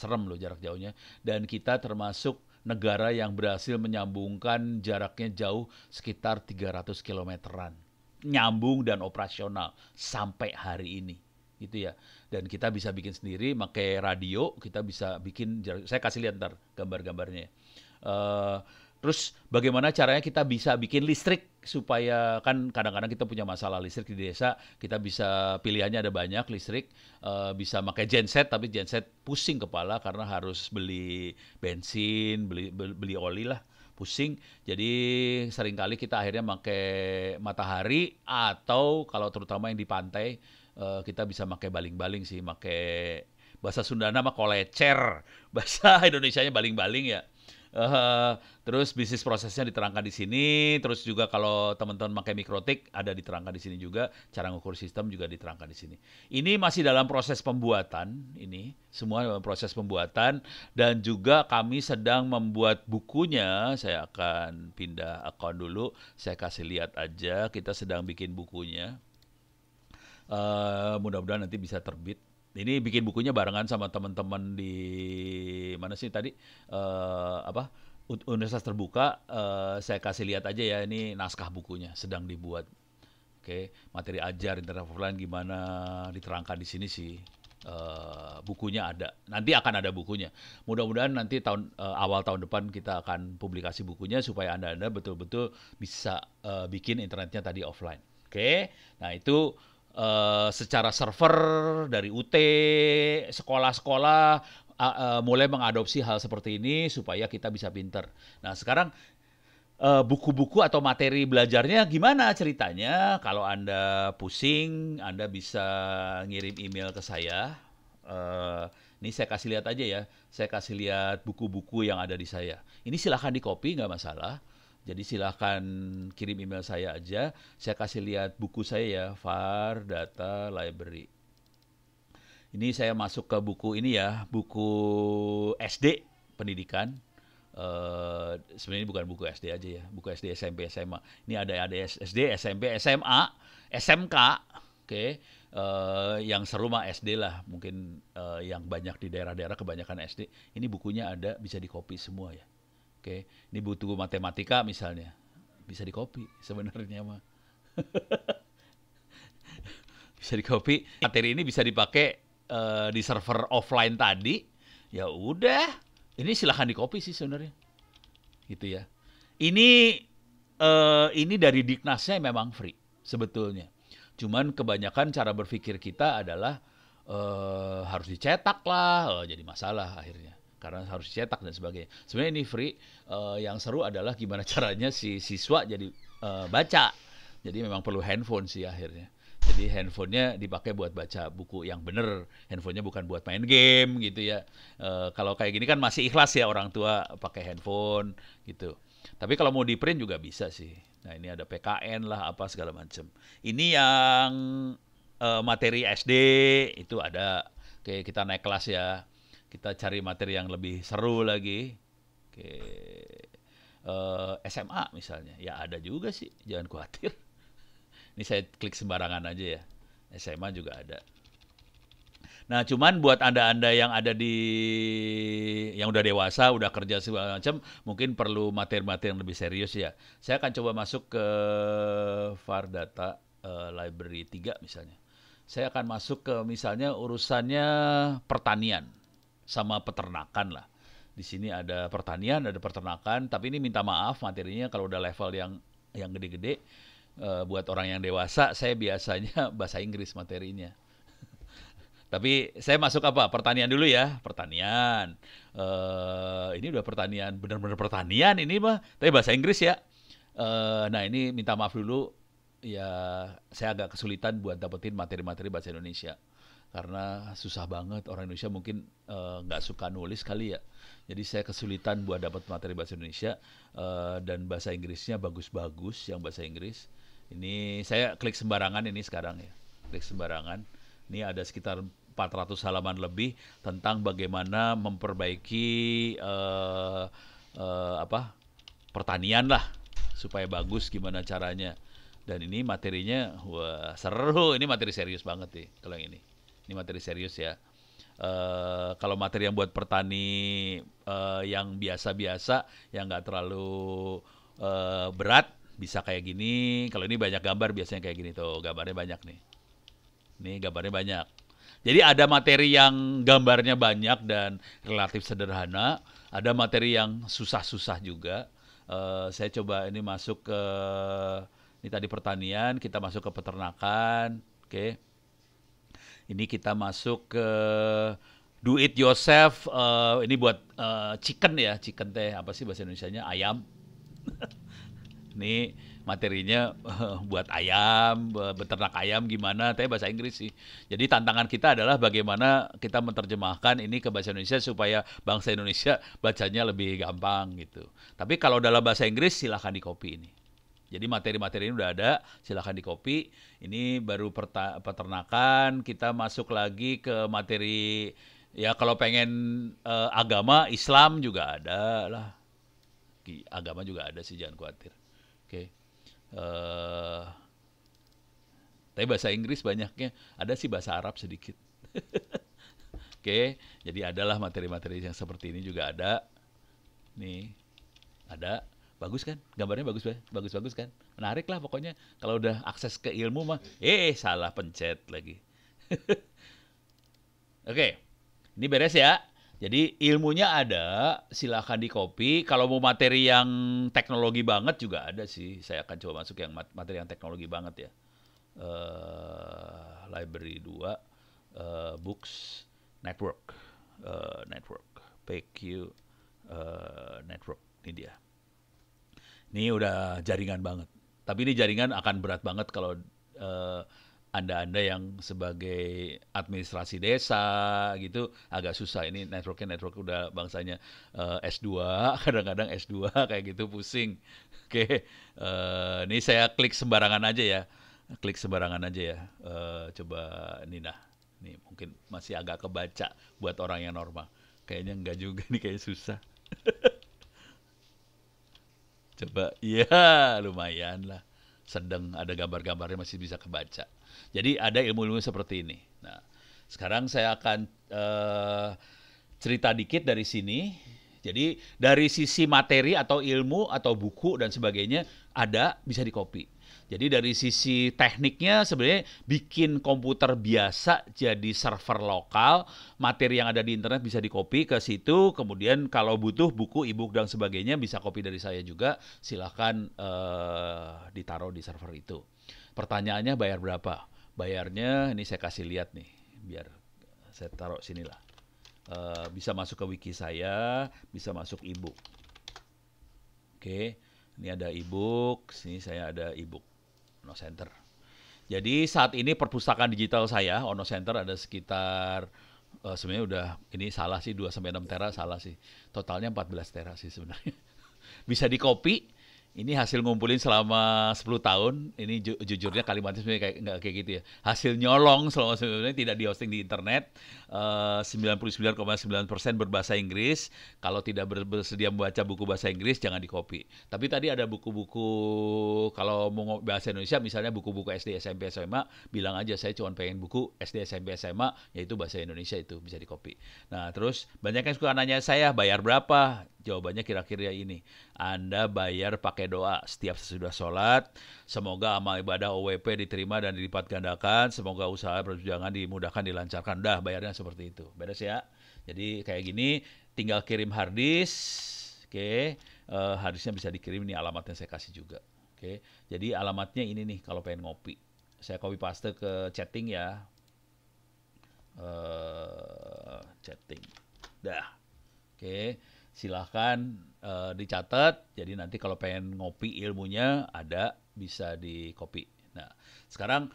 serem loh jarak jauhnya dan kita termasuk negara yang berhasil menyambungkan jaraknya jauh sekitar 300 kilometeran nyambung dan operasional sampai hari ini gitu ya dan kita bisa bikin sendiri pakai radio kita bisa bikin jarak, saya kasih lihat ntar gambar-gambarnya uh, Terus bagaimana caranya kita bisa bikin listrik supaya kan kadang-kadang kita punya masalah listrik di desa, kita bisa pilihannya ada banyak listrik, uh, bisa pakai genset tapi genset pusing kepala karena harus beli bensin, beli beli, oli lah, pusing. Jadi seringkali kita akhirnya pakai matahari atau kalau terutama yang di pantai uh, kita bisa pakai baling-baling sih, pakai bahasa Sundana nama kolecer, bahasa Indonesianya baling-baling ya Uh, terus bisnis prosesnya diterangkan di sini, terus juga kalau teman-teman pakai mikrotik ada diterangkan di sini juga, cara ngukur sistem juga diterangkan di sini. Ini masih dalam proses pembuatan ini, semua dalam proses pembuatan dan juga kami sedang membuat bukunya. Saya akan pindah akun dulu, saya kasih lihat aja kita sedang bikin bukunya. Uh, mudah-mudahan nanti bisa terbit ini bikin bukunya barengan sama teman-teman di mana sih tadi uh, apa universitas terbuka uh, saya kasih lihat aja ya ini naskah bukunya sedang dibuat oke okay. materi ajar internet offline gimana diterangkan di sini sih uh, bukunya ada nanti akan ada bukunya mudah-mudahan nanti tahun uh, awal tahun depan kita akan publikasi bukunya supaya anda anda betul-betul bisa uh, bikin internetnya tadi offline oke okay? nah itu uh, secara server dari UT, sekolah-sekolah uh, uh, mulai mengadopsi hal seperti ini supaya kita bisa pinter. Nah sekarang eh, buku-buku uh, atau materi belajarnya gimana ceritanya? Kalau Anda pusing, Anda bisa ngirim email ke saya. Uh, ini saya kasih lihat aja ya. Saya kasih lihat buku-buku yang ada di saya. Ini silahkan di copy, nggak masalah. Jadi silahkan kirim email saya aja. Saya kasih lihat buku saya ya, far, Data Library. Ini saya masuk ke buku ini ya, buku SD pendidikan. Uh, sebenarnya bukan buku SD aja ya, buku SD, SMP, SMA. Ini ada ada SD, SMP, SMA, SMK, oke. Okay. Uh, eh, yang seru mah SD lah, mungkin uh, yang banyak di daerah-daerah kebanyakan SD. Ini bukunya ada bisa dikopi semua ya. Oke, ini butuh matematika misalnya. Bisa di-copy sebenarnya mah. bisa di-copy. Materi ini bisa dipakai uh, di server offline tadi. Ya udah, ini silahkan di-copy sih sebenarnya. Gitu ya. Ini uh, ini dari Diknasnya memang free sebetulnya. Cuman kebanyakan cara berpikir kita adalah uh, harus dicetak lah, uh, jadi masalah akhirnya karena harus cetak dan sebagainya. Sebenarnya ini free uh, yang seru adalah gimana caranya si siswa jadi uh, baca. Jadi memang perlu handphone sih akhirnya. Jadi handphonenya dipakai buat baca buku yang bener. Handphonenya bukan buat main game gitu ya. E, kalau kayak gini kan masih ikhlas ya orang tua pakai handphone gitu. Tapi kalau mau di print juga bisa sih. Nah ini ada PKN lah apa segala macam. Ini yang e, materi SD itu ada. Oke kita naik kelas ya kita cari materi yang lebih seru lagi ke uh, eh, SMA misalnya ya ada juga sih jangan khawatir ini saya klik sembarangan aja ya SMA juga ada Nah, cuman buat Anda-anda yang ada di yang udah dewasa, udah kerja segala macam, mungkin perlu materi-materi yang lebih serius ya. Saya akan coba masuk ke VAR data uh, eh, library 3 misalnya. Saya akan masuk ke misalnya urusannya pertanian sama peternakan lah. Di sini ada pertanian, ada peternakan, tapi ini minta maaf materinya kalau udah level yang yang gede-gede eh, buat orang yang dewasa saya biasanya bahasa Inggris materinya. Tapi saya masuk apa? Pertanian dulu ya, pertanian. Uh, ini udah pertanian, benar-benar pertanian ini mah. Tapi bahasa Inggris ya. Uh, nah ini minta maaf dulu, ya saya agak kesulitan buat dapetin materi-materi bahasa Indonesia karena susah banget orang Indonesia mungkin eh, nggak uh, suka nulis kali ya. Jadi saya kesulitan buat dapat materi bahasa Indonesia uh, dan bahasa Inggrisnya bagus-bagus yang bahasa Inggris. Ini saya klik sembarangan ini sekarang ya. Klik sembarangan. Ini ada sekitar 400 halaman lebih tentang bagaimana memperbaiki uh, uh, apa? pertanian lah supaya bagus gimana caranya dan ini materinya wah seru ini materi serius banget nih kalau yang ini ini materi serius ya. Uh, kalau materi yang buat pertani uh, yang biasa-biasa, yang nggak terlalu uh, berat, bisa kayak gini. Kalau ini banyak gambar biasanya kayak gini tuh, gambarnya banyak nih. Nih gambarnya banyak. Jadi ada materi yang gambarnya banyak dan relatif sederhana, ada materi yang susah-susah juga. Uh, saya coba ini masuk ke ini tadi pertanian, kita masuk ke peternakan, oke. Okay. Ini kita masuk ke do it yourself. Uh, ini buat uh, chicken ya, chicken teh apa sih bahasa Indonesia-nya? Ayam. ini materinya uh, buat ayam, beternak ayam gimana, teh bahasa Inggris sih. Jadi tantangan kita adalah bagaimana kita menerjemahkan ini ke bahasa Indonesia supaya bangsa Indonesia bacanya lebih gampang gitu. Tapi kalau dalam bahasa Inggris silahkan di copy ini. Jadi materi-materi ini udah ada, silahkan di copy. Ini baru peternakan, kita masuk lagi ke materi ya kalau pengen uh, agama Islam juga ada lah. Agama juga ada sih jangan khawatir. Oke. Okay. Uh, eh, tapi bahasa Inggris banyaknya, ada sih bahasa Arab sedikit. Oke, okay. jadi adalah materi-materi yang seperti ini juga ada. Nih, ada bagus kan gambarnya bagus bagus bagus kan menarik lah pokoknya kalau udah akses ke ilmu mah eh salah pencet lagi oke okay. ini beres ya jadi ilmunya ada silahkan di copy kalau mau materi yang teknologi banget juga ada sih saya akan coba masuk yang materi yang teknologi banget ya uh, library 2 uh, eh, books network uh, network PQ uh, network ini dia ini udah jaringan banget. Tapi ini jaringan akan berat banget kalau uh, anda-anda yang sebagai administrasi desa gitu agak susah ini networknya network udah bangsanya uh, eh, S2 kadang-kadang S2 kayak gitu pusing oke okay. uh, eh, ini saya klik sembarangan aja ya klik sembarangan aja ya uh, coba Nina nih mungkin masih agak kebaca buat orang yang normal kayaknya enggak juga nih kayak susah coba ya lumayan lah sedang ada gambar-gambarnya masih bisa kebaca jadi ada ilmu-ilmu seperti ini nah sekarang saya akan uh, cerita dikit dari sini jadi dari sisi materi atau ilmu atau buku dan sebagainya ada bisa dikopi jadi dari sisi tekniknya sebenarnya bikin komputer biasa jadi server lokal, materi yang ada di internet bisa dikopi ke situ, kemudian kalau butuh buku, e dan sebagainya bisa copy dari saya juga, silahkan uh, ditaruh di server itu. Pertanyaannya bayar berapa? Bayarnya ini saya kasih lihat nih, biar saya taruh sinilah. Uh, eh, bisa masuk ke wiki saya, bisa masuk e Oke, okay. ini ada e sini saya ada e Ono Center. Jadi saat ini perpustakaan digital saya Ono Center ada sekitar uh, sebenarnya udah ini salah sih 2 sampai 6 tera salah sih. Totalnya 14 tera sih sebenarnya. Bisa di copy ini hasil ngumpulin selama 10 tahun ini ju jujurnya kalimatnya sebenarnya kayak nggak kayak gitu ya hasil nyolong selama sebenarnya tidak dihosting di internet eh, uh, 99,9 persen berbahasa Inggris kalau tidak bersedia membaca buku bahasa Inggris jangan dikopi tapi tadi ada buku-buku kalau mau bahasa Indonesia misalnya buku-buku SD SMP SMA bilang aja saya cuma pengen buku SD SMP SMA yaitu bahasa Indonesia itu bisa dikopi nah terus banyak yang suka nanya saya bayar berapa Jawabannya kira-kira ini. Anda bayar pakai doa setiap sesudah sholat. Semoga amal ibadah OWP diterima dan dilipat gandakan. Semoga usaha perjuangan dimudahkan, dilancarkan. Dah bayarnya seperti itu. Beres ya. Jadi kayak gini, tinggal kirim hardis, Oke, okay. uh, eh, harddisknya bisa dikirim. nih alamatnya saya kasih juga. Oke, okay. jadi alamatnya ini nih kalau pengen ngopi. Saya copy paste ke chatting ya. Uh, chatting. Dah. Oke. Okay silahkan uh, dicatat. Jadi nanti kalau pengen ngopi ilmunya ada bisa di copy. Nah sekarang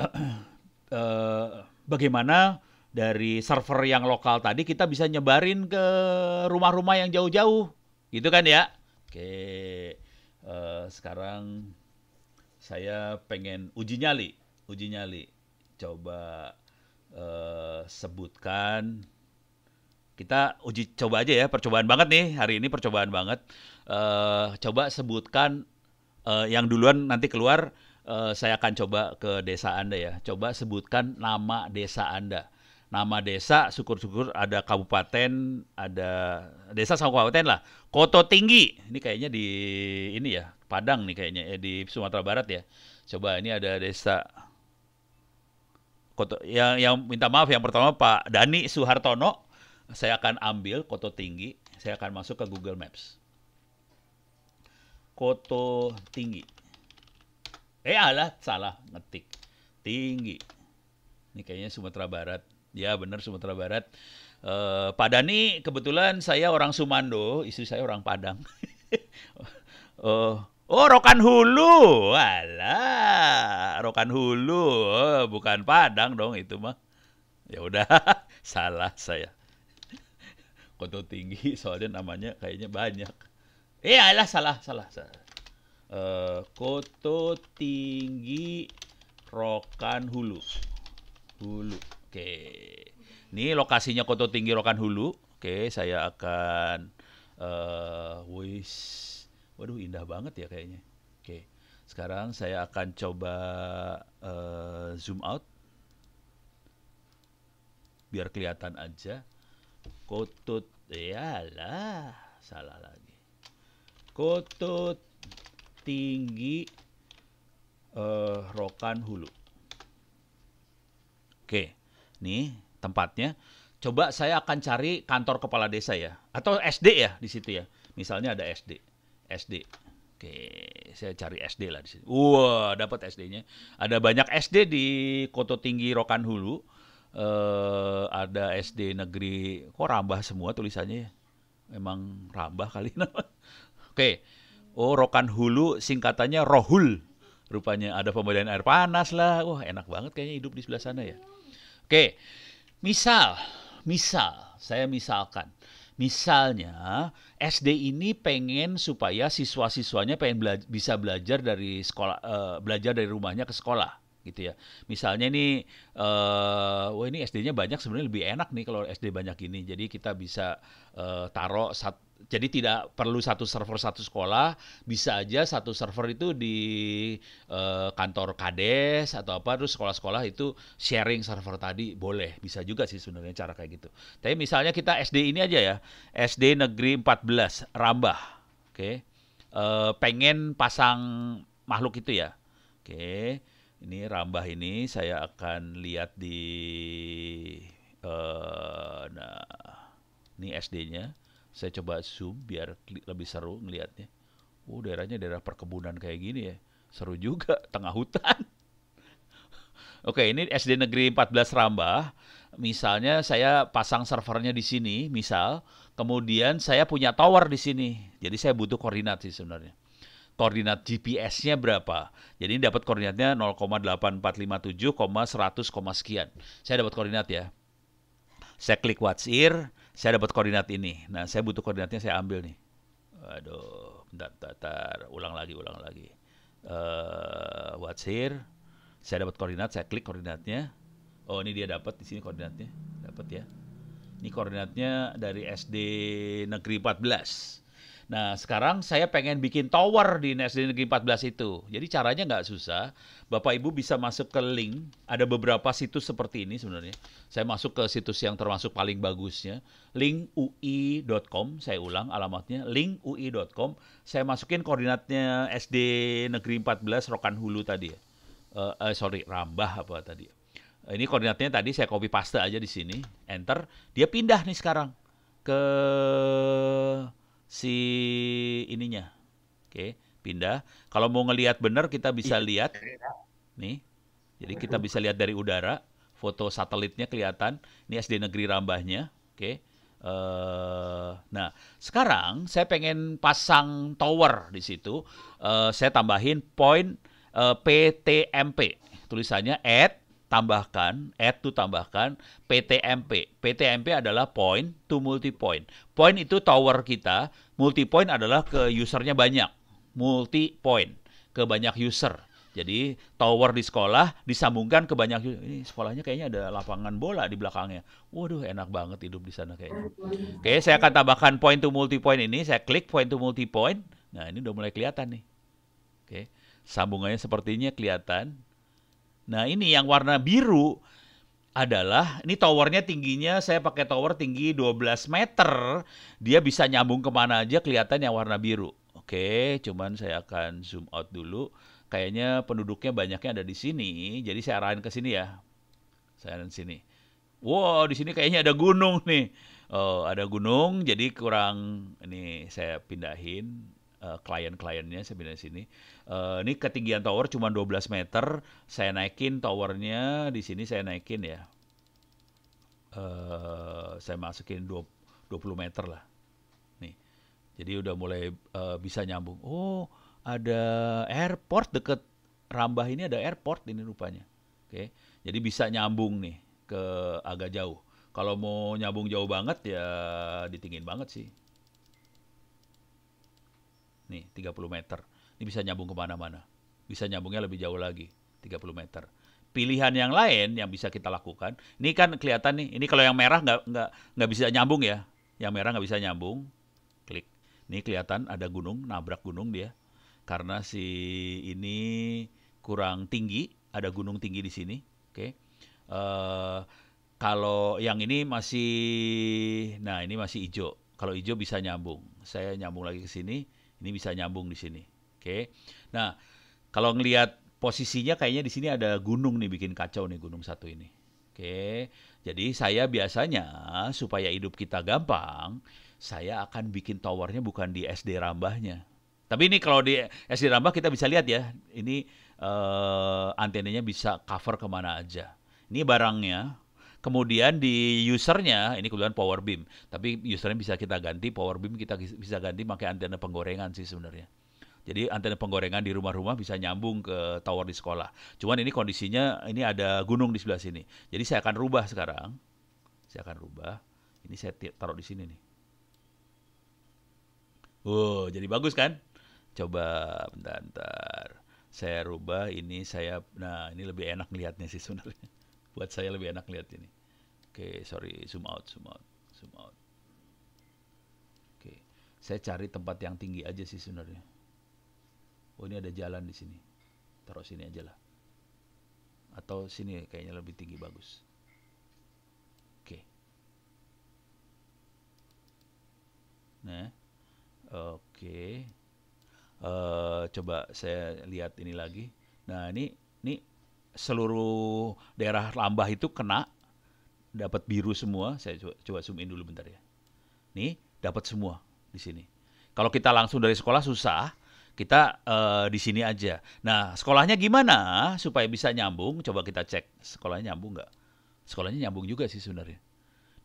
uh, bagaimana dari server yang lokal tadi kita bisa nyebarin ke rumah-rumah yang jauh-jauh, gitu kan ya? Oke, uh, sekarang saya pengen uji nyali, uji nyali. Coba uh, sebutkan kita uji coba aja ya percobaan banget nih hari ini percobaan banget uh, coba sebutkan uh, yang duluan nanti keluar uh, saya akan coba ke desa anda ya coba sebutkan nama desa anda nama desa syukur-syukur ada kabupaten ada desa sama kabupaten lah Koto Tinggi ini kayaknya di ini ya Padang nih kayaknya eh, di Sumatera Barat ya coba ini ada desa Koto yang yang minta maaf yang pertama Pak Dani Suhartono saya akan ambil Koto Tinggi, saya akan masuk ke Google Maps. Koto Tinggi. Eh alah, salah ngetik. Tinggi. Ini kayaknya Sumatera Barat. Ya benar Sumatera Barat. E, eh, Padang nih kebetulan saya orang Sumando, istri saya orang Padang. oh, oh Rokan Hulu, alah Rokan Hulu, oh, bukan Padang dong itu mah. Ya udah, salah saya. Koto Tinggi soalnya namanya kayaknya banyak. Eh, iya, alah salah, salah, salah. Uh, Koto Tinggi Rokan Hulu. Hulu. Oke. Okay. Ini lokasinya Koto Tinggi Rokan Hulu. Oke, okay, saya akan uh, wis waduh indah banget ya kayaknya. Oke. Okay. Sekarang saya akan coba uh, zoom out biar kelihatan aja. Kutut. lah salah lagi. Kutut tinggi eh, rokan hulu. Oke, nih tempatnya. Coba saya akan cari kantor kepala desa ya, atau SD ya di situ ya. Misalnya ada SD, SD. Oke, saya cari SD lah di sini. Wah, wow, dapat SD-nya. Ada banyak SD di Koto Tinggi Rokan Hulu uh, ada SD negeri kok Rambah semua tulisannya ya? Memang Rambah kali nama. Oke. Okay. Oh, Rokan Hulu singkatannya Rohul. Rupanya ada pemberian air panas lah. Wah, enak banget kayaknya hidup di sebelah sana ya. Oke. Okay. Misal, misal saya misalkan Misalnya, SD ini pengen supaya siswa-siswanya pengen bela bisa belajar dari sekolah uh, belajar dari rumahnya ke sekolah gitu ya. Misalnya ini uh, wah ini SD-nya banyak sebenarnya lebih enak nih kalau SD banyak gini. Jadi kita bisa uh, eh, taruh sat jadi tidak perlu satu server satu sekolah, bisa aja satu server itu di uh, kantor kades atau apa terus sekolah-sekolah itu sharing server tadi boleh, bisa juga sih sebenarnya cara kayak gitu. Tapi misalnya kita SD ini aja ya. SD Negeri 14 Rambah. Oke. Okay. pengen pasang makhluk itu ya. Oke. Okay ini rambah ini saya akan lihat di uh, nah ini SD-nya. Saya coba zoom biar lebih seru ngelihatnya. uh daerahnya daerah perkebunan kayak gini ya. Seru juga, tengah hutan. Oke, ini SD Negeri 14 Rambah. Misalnya saya pasang servernya di sini, misal, kemudian saya punya tower di sini. Jadi saya butuh koordinat sih sebenarnya koordinat GPS-nya berapa. Jadi ini dapat koordinatnya 0,8457,100, sekian. Saya dapat koordinat ya. Saya klik what's ear, saya dapat koordinat ini. Nah, saya butuh koordinatnya, saya ambil nih. Aduh, bentar, bentar, bentar. ulang lagi, ulang lagi. Uh, what's ear, saya dapat koordinat, saya klik koordinatnya. Oh, ini dia dapat di sini koordinatnya. Dapat ya. Ini koordinatnya dari SD Negeri 14. Nah sekarang saya pengen bikin tower di SD Negeri 14 itu. Jadi caranya nggak susah. Bapak Ibu bisa masuk ke link. Ada beberapa situs seperti ini sebenarnya. Saya masuk ke situs yang termasuk paling bagusnya. linkui.com. Saya ulang alamatnya. linkui.com. Saya masukin koordinatnya SD Negeri 14 Rokan Hulu tadi ya. Uh, uh, sorry, Rambah apa tadi ya. Ini koordinatnya tadi saya copy paste aja di sini. Enter. Dia pindah nih sekarang ke si ininya. Oke, pindah. Kalau mau ngelihat benar kita bisa iya. lihat nih. Jadi iya. kita bisa lihat dari udara, foto satelitnya kelihatan. Ini SD Negeri Rambahnya. Oke. Uh, nah, sekarang saya pengen pasang tower di situ. Uh, saya tambahin point uh, eh, PTMP. Tulisannya at tambahkan, add to tambahkan PTMP. PTMP adalah point to multipoint. Point itu tower kita, multipoint adalah ke usernya banyak. Multipoint ke banyak user. Jadi tower di sekolah disambungkan ke banyak user. ini sekolahnya kayaknya ada lapangan bola di belakangnya. Waduh enak banget hidup di sana kayaknya. Oke, saya akan tambahkan point to multipoint ini. Saya klik point to multipoint. Nah, ini udah mulai kelihatan nih. Oke. Sambungannya sepertinya kelihatan. Nah ini yang warna biru adalah ini towernya tingginya saya pakai tower tinggi 12 meter dia bisa nyambung kemana aja kelihatan yang warna biru oke cuman saya akan zoom out dulu kayaknya penduduknya banyaknya ada di sini jadi saya arahin ke sini ya saya arahin sini wow di sini kayaknya ada gunung nih oh, ada gunung jadi kurang ini saya pindahin eh, klien-kliennya saya pindahin sini Uh, ini ketinggian tower cuma 12 meter. Saya naikin towernya di sini saya naikin ya. Uh, saya masukin 20 meter lah. Nih. Jadi udah mulai uh, bisa nyambung. Oh, ada airport deket Rambah ini ada airport ini rupanya. Oke. Okay. Jadi bisa nyambung nih ke agak jauh. Kalau mau nyambung jauh banget ya ditingin banget sih. Nih, 30 meter ini bisa nyambung kemana-mana. Bisa nyambungnya lebih jauh lagi, 30 meter. Pilihan yang lain yang bisa kita lakukan, ini kan kelihatan nih, ini kalau yang merah nggak nggak nggak bisa nyambung ya, yang merah nggak bisa nyambung, klik. Ini kelihatan ada gunung, nabrak gunung dia, karena si ini kurang tinggi, ada gunung tinggi di sini, oke. Okay. Uh, eh, kalau yang ini masih, nah ini masih hijau. Kalau hijau bisa nyambung, saya nyambung lagi ke sini, ini bisa nyambung di sini. Oke. Nah, kalau ngelihat posisinya kayaknya di sini ada gunung nih bikin kacau nih gunung satu ini. Oke. Jadi saya biasanya supaya hidup kita gampang, saya akan bikin towernya bukan di SD Rambahnya. Tapi ini kalau di SD Rambah kita bisa lihat ya, ini uh, antenanya bisa cover kemana aja. Ini barangnya, kemudian di usernya ini kebetulan power beam, tapi usernya bisa kita ganti, power beam kita bisa ganti pakai antena penggorengan sih sebenarnya. Jadi antena penggorengan di rumah-rumah bisa nyambung ke tower di sekolah. Cuman ini kondisinya ini ada gunung di sebelah sini. Jadi saya akan rubah sekarang. Saya akan rubah. Ini saya taruh di sini nih. Oh, jadi bagus kan? Coba bentar, bentar. Saya rubah ini saya nah ini lebih enak lihatnya sih sebenarnya. Buat saya lebih enak lihat ini. Oke, sorry zoom out, zoom out, zoom out. Oke. Saya cari tempat yang tinggi aja sih sebenarnya oh ini ada jalan di sini taruh sini aja lah atau sini kayaknya lebih tinggi bagus oke nah oke uh, coba saya lihat ini lagi nah ini ini seluruh daerah lambah itu kena dapat biru semua saya coba, coba zoom in dulu bentar ya nih dapat semua di sini kalau kita langsung dari sekolah susah kita uh, di sini aja. Nah, sekolahnya gimana supaya bisa nyambung? Coba kita cek. Sekolahnya nyambung nggak? Sekolahnya nyambung juga sih sebenarnya.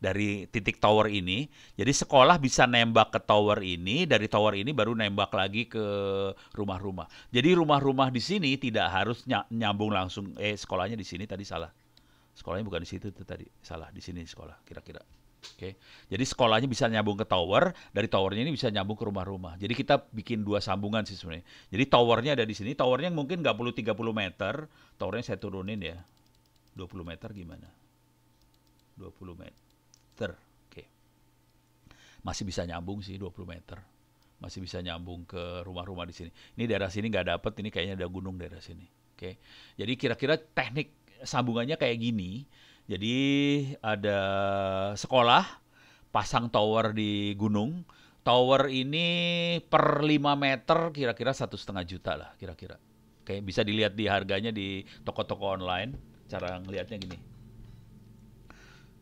Dari titik tower ini, jadi sekolah bisa nembak ke tower ini, dari tower ini baru nembak lagi ke rumah-rumah. Jadi rumah-rumah di sini tidak harus nyambung langsung. Eh, sekolahnya di sini tadi salah. Sekolahnya bukan di situ tuh tadi salah. Di sini sekolah kira-kira. Oke. Okay. Jadi sekolahnya bisa nyambung ke tower, dari towernya ini bisa nyambung ke rumah-rumah. Jadi kita bikin dua sambungan sih sebenarnya. Jadi towernya ada di sini, towernya mungkin nggak perlu 30 meter, towernya saya turunin ya. 20 meter gimana? 20 meter. Oke. Okay. Masih bisa nyambung sih 20 meter. Masih bisa nyambung ke rumah-rumah di sini. Ini daerah sini nggak dapet, ini kayaknya ada gunung daerah sini. Oke. Okay. Jadi kira-kira teknik sambungannya kayak gini jadi ada sekolah pasang tower di gunung. Tower ini per 5 meter kira-kira satu setengah juta lah kira-kira. Kayak bisa dilihat di harganya di toko-toko online. Cara ngelihatnya gini.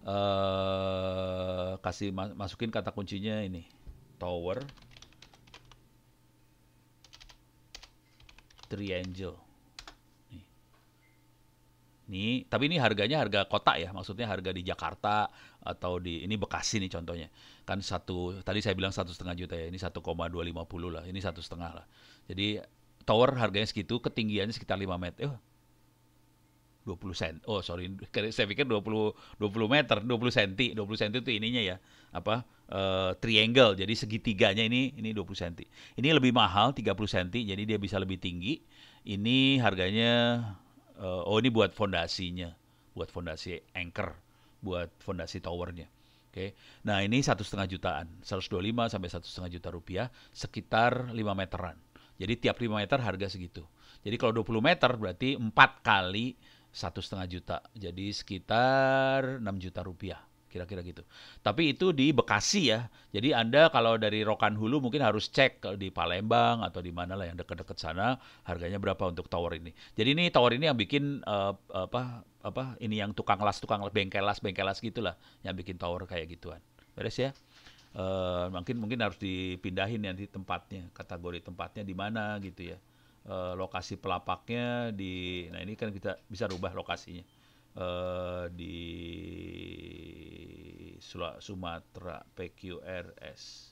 Uh, kasih ma masukin kata kuncinya ini tower triangle Nih, tapi ini harganya harga kota ya, maksudnya harga di Jakarta atau di ini Bekasi nih contohnya. Kan satu tadi saya bilang satu setengah juta ya, ini 1,250 lah, ini satu setengah lah. Jadi tower harganya segitu, ketinggiannya sekitar 5 meter. oh, 20 cm Oh, sorry. Saya pikir 20 20 meter, 20 senti. 20 senti itu ininya ya. Apa? Uh, triangle. Jadi segitiganya ini ini 20 senti. Ini lebih mahal 30 senti, jadi dia bisa lebih tinggi. Ini harganya uh, oh ini buat fondasinya, buat fondasi anchor, buat fondasi towernya. Oke, okay. nah ini satu setengah jutaan, 125 sampai satu setengah juta rupiah, sekitar 5 meteran. Jadi tiap 5 meter harga segitu. Jadi kalau 20 meter berarti empat kali satu setengah juta, jadi sekitar 6 juta rupiah kira-kira gitu. Tapi itu di Bekasi ya. Jadi Anda kalau dari Rokan Hulu mungkin harus cek di Palembang atau di mana lah yang dekat-dekat sana harganya berapa untuk tower ini. Jadi ini tower ini yang bikin uh, apa apa ini yang tukang las tukang bengkel las bengkel las gitulah yang bikin tower kayak gituan. Beres ya. Uh, mungkin mungkin harus dipindahin nanti ya, tempatnya, kategori tempatnya di mana gitu ya. Uh, lokasi pelapaknya di nah ini kan kita bisa rubah lokasinya. Eh, di Sumatera PQRS.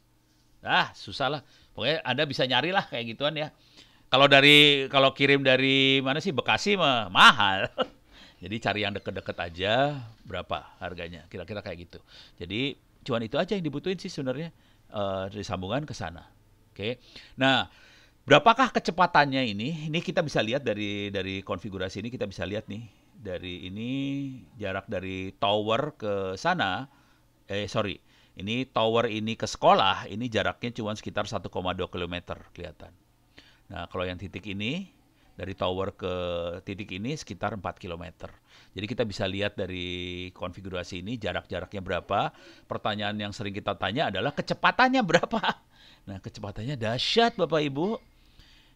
Ah, susah lah. Pokoknya Anda bisa nyari lah kayak gituan ya. Kalau dari kalau kirim dari mana sih Bekasi mah mahal. Jadi cari yang deket-deket aja berapa harganya kira-kira kayak gitu. Jadi cuman itu aja yang dibutuhin sih sebenarnya uh, dari sambungan ke sana. Oke. Okay. Nah, berapakah kecepatannya ini? Ini kita bisa lihat dari dari konfigurasi ini kita bisa lihat nih dari ini jarak dari tower ke sana eh sorry ini tower ini ke sekolah ini jaraknya cuma sekitar 1,2 km kelihatan nah kalau yang titik ini dari tower ke titik ini sekitar 4 km. Jadi kita bisa lihat dari konfigurasi ini jarak-jaraknya berapa. Pertanyaan yang sering kita tanya adalah kecepatannya berapa? Nah, kecepatannya dahsyat Bapak Ibu.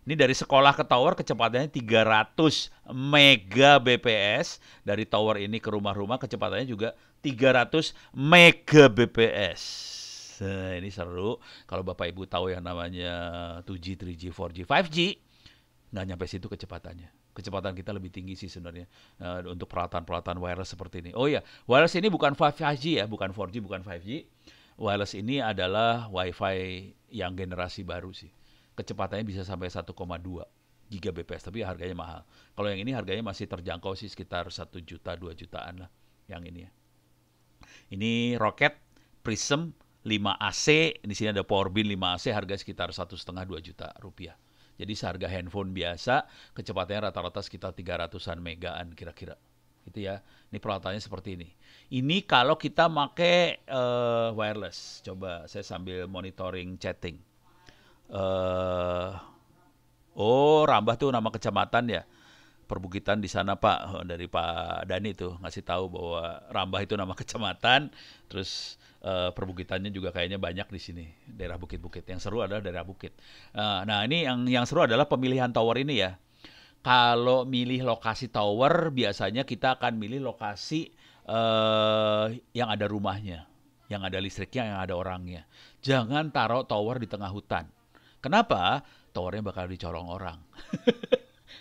Ini dari sekolah ke tower kecepatannya 300 mega bps. Dari tower ini ke rumah-rumah kecepatannya juga 300 mega bps. Nah, ini seru. Kalau Bapak Ibu tahu yang namanya 2G, 3G, 4G, 5G, nggak nyampe situ kecepatannya kecepatan kita lebih tinggi sih sebenarnya uh, untuk peralatan-peralatan wireless seperti ini. Oh iya, wireless ini bukan 5G ya, bukan 4G, bukan 5G. Wireless ini adalah WiFi yang generasi baru sih kecepatannya bisa sampai 1,2 Gbps tapi harganya mahal. Kalau yang ini harganya masih terjangkau sih sekitar 1 juta 2 jutaan lah yang ini ya. Ini roket Prism 5AC, di sini ada power bin 5AC harga sekitar satu setengah 2 juta rupiah. Jadi seharga handphone biasa, kecepatannya rata-rata sekitar 300-an megaan kira-kira. Itu ya. Ini peralatannya seperti ini. Ini kalau kita pakai uh, eh, wireless. Coba saya sambil monitoring chatting uh, oh Rambah tuh nama kecamatan ya perbukitan di sana Pak eh, dari Pak Dani itu ngasih tahu bahwa Rambah itu nama kecamatan terus uh, perbukitannya juga kayaknya banyak di sini daerah bukit-bukit yang seru adalah daerah bukit uh, nah ini yang yang seru adalah pemilihan tower ini ya kalau milih lokasi tower biasanya kita akan milih lokasi uh, yang ada rumahnya yang ada listriknya yang ada orangnya jangan taruh tower di tengah hutan Kenapa? Towernya bakal dicorong orang.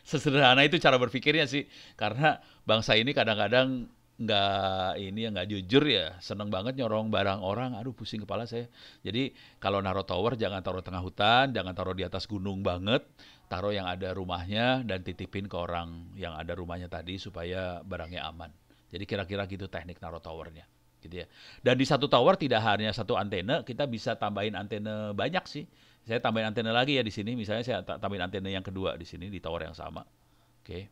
Sesederhana itu cara berpikirnya sih. Karena bangsa ini kadang-kadang nggak ini yang nggak jujur ya seneng banget nyorong barang orang aduh pusing kepala saya jadi kalau naruh tower jangan taruh tengah hutan jangan taruh di atas gunung banget taruh yang ada rumahnya dan titipin ke orang yang ada rumahnya tadi supaya barangnya aman jadi kira-kira gitu teknik naruh towernya gitu ya dan di satu tower tidak hanya satu antena kita bisa tambahin antena banyak sih saya tambahin antena lagi ya di sini misalnya saya tambahin antena yang kedua di sini di tower yang sama oke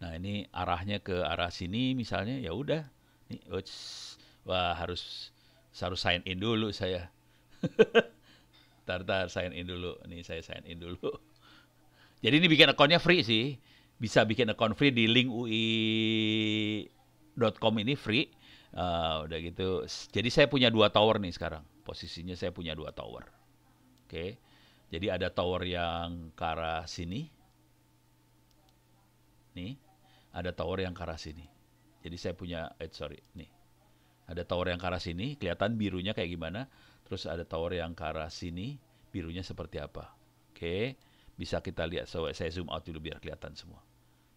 nah ini arahnya ke arah sini misalnya ya udah nih uts, wah harus harus sign in dulu saya tar tar sign in dulu nih saya sign in dulu jadi ini bikin akunnya free sih bisa bikin account free di link ui.com ini free uh, udah gitu jadi saya punya dua tower nih sekarang posisinya saya punya dua tower Oke. Jadi ada tower yang ke arah sini. Nih, ada tower yang ke arah sini. Jadi saya punya eh sorry, nih. Ada tower yang ke arah sini, kelihatan birunya kayak gimana. Terus ada tower yang ke arah sini, birunya seperti apa. Oke. Bisa kita lihat. So, saya zoom out dulu biar kelihatan semua.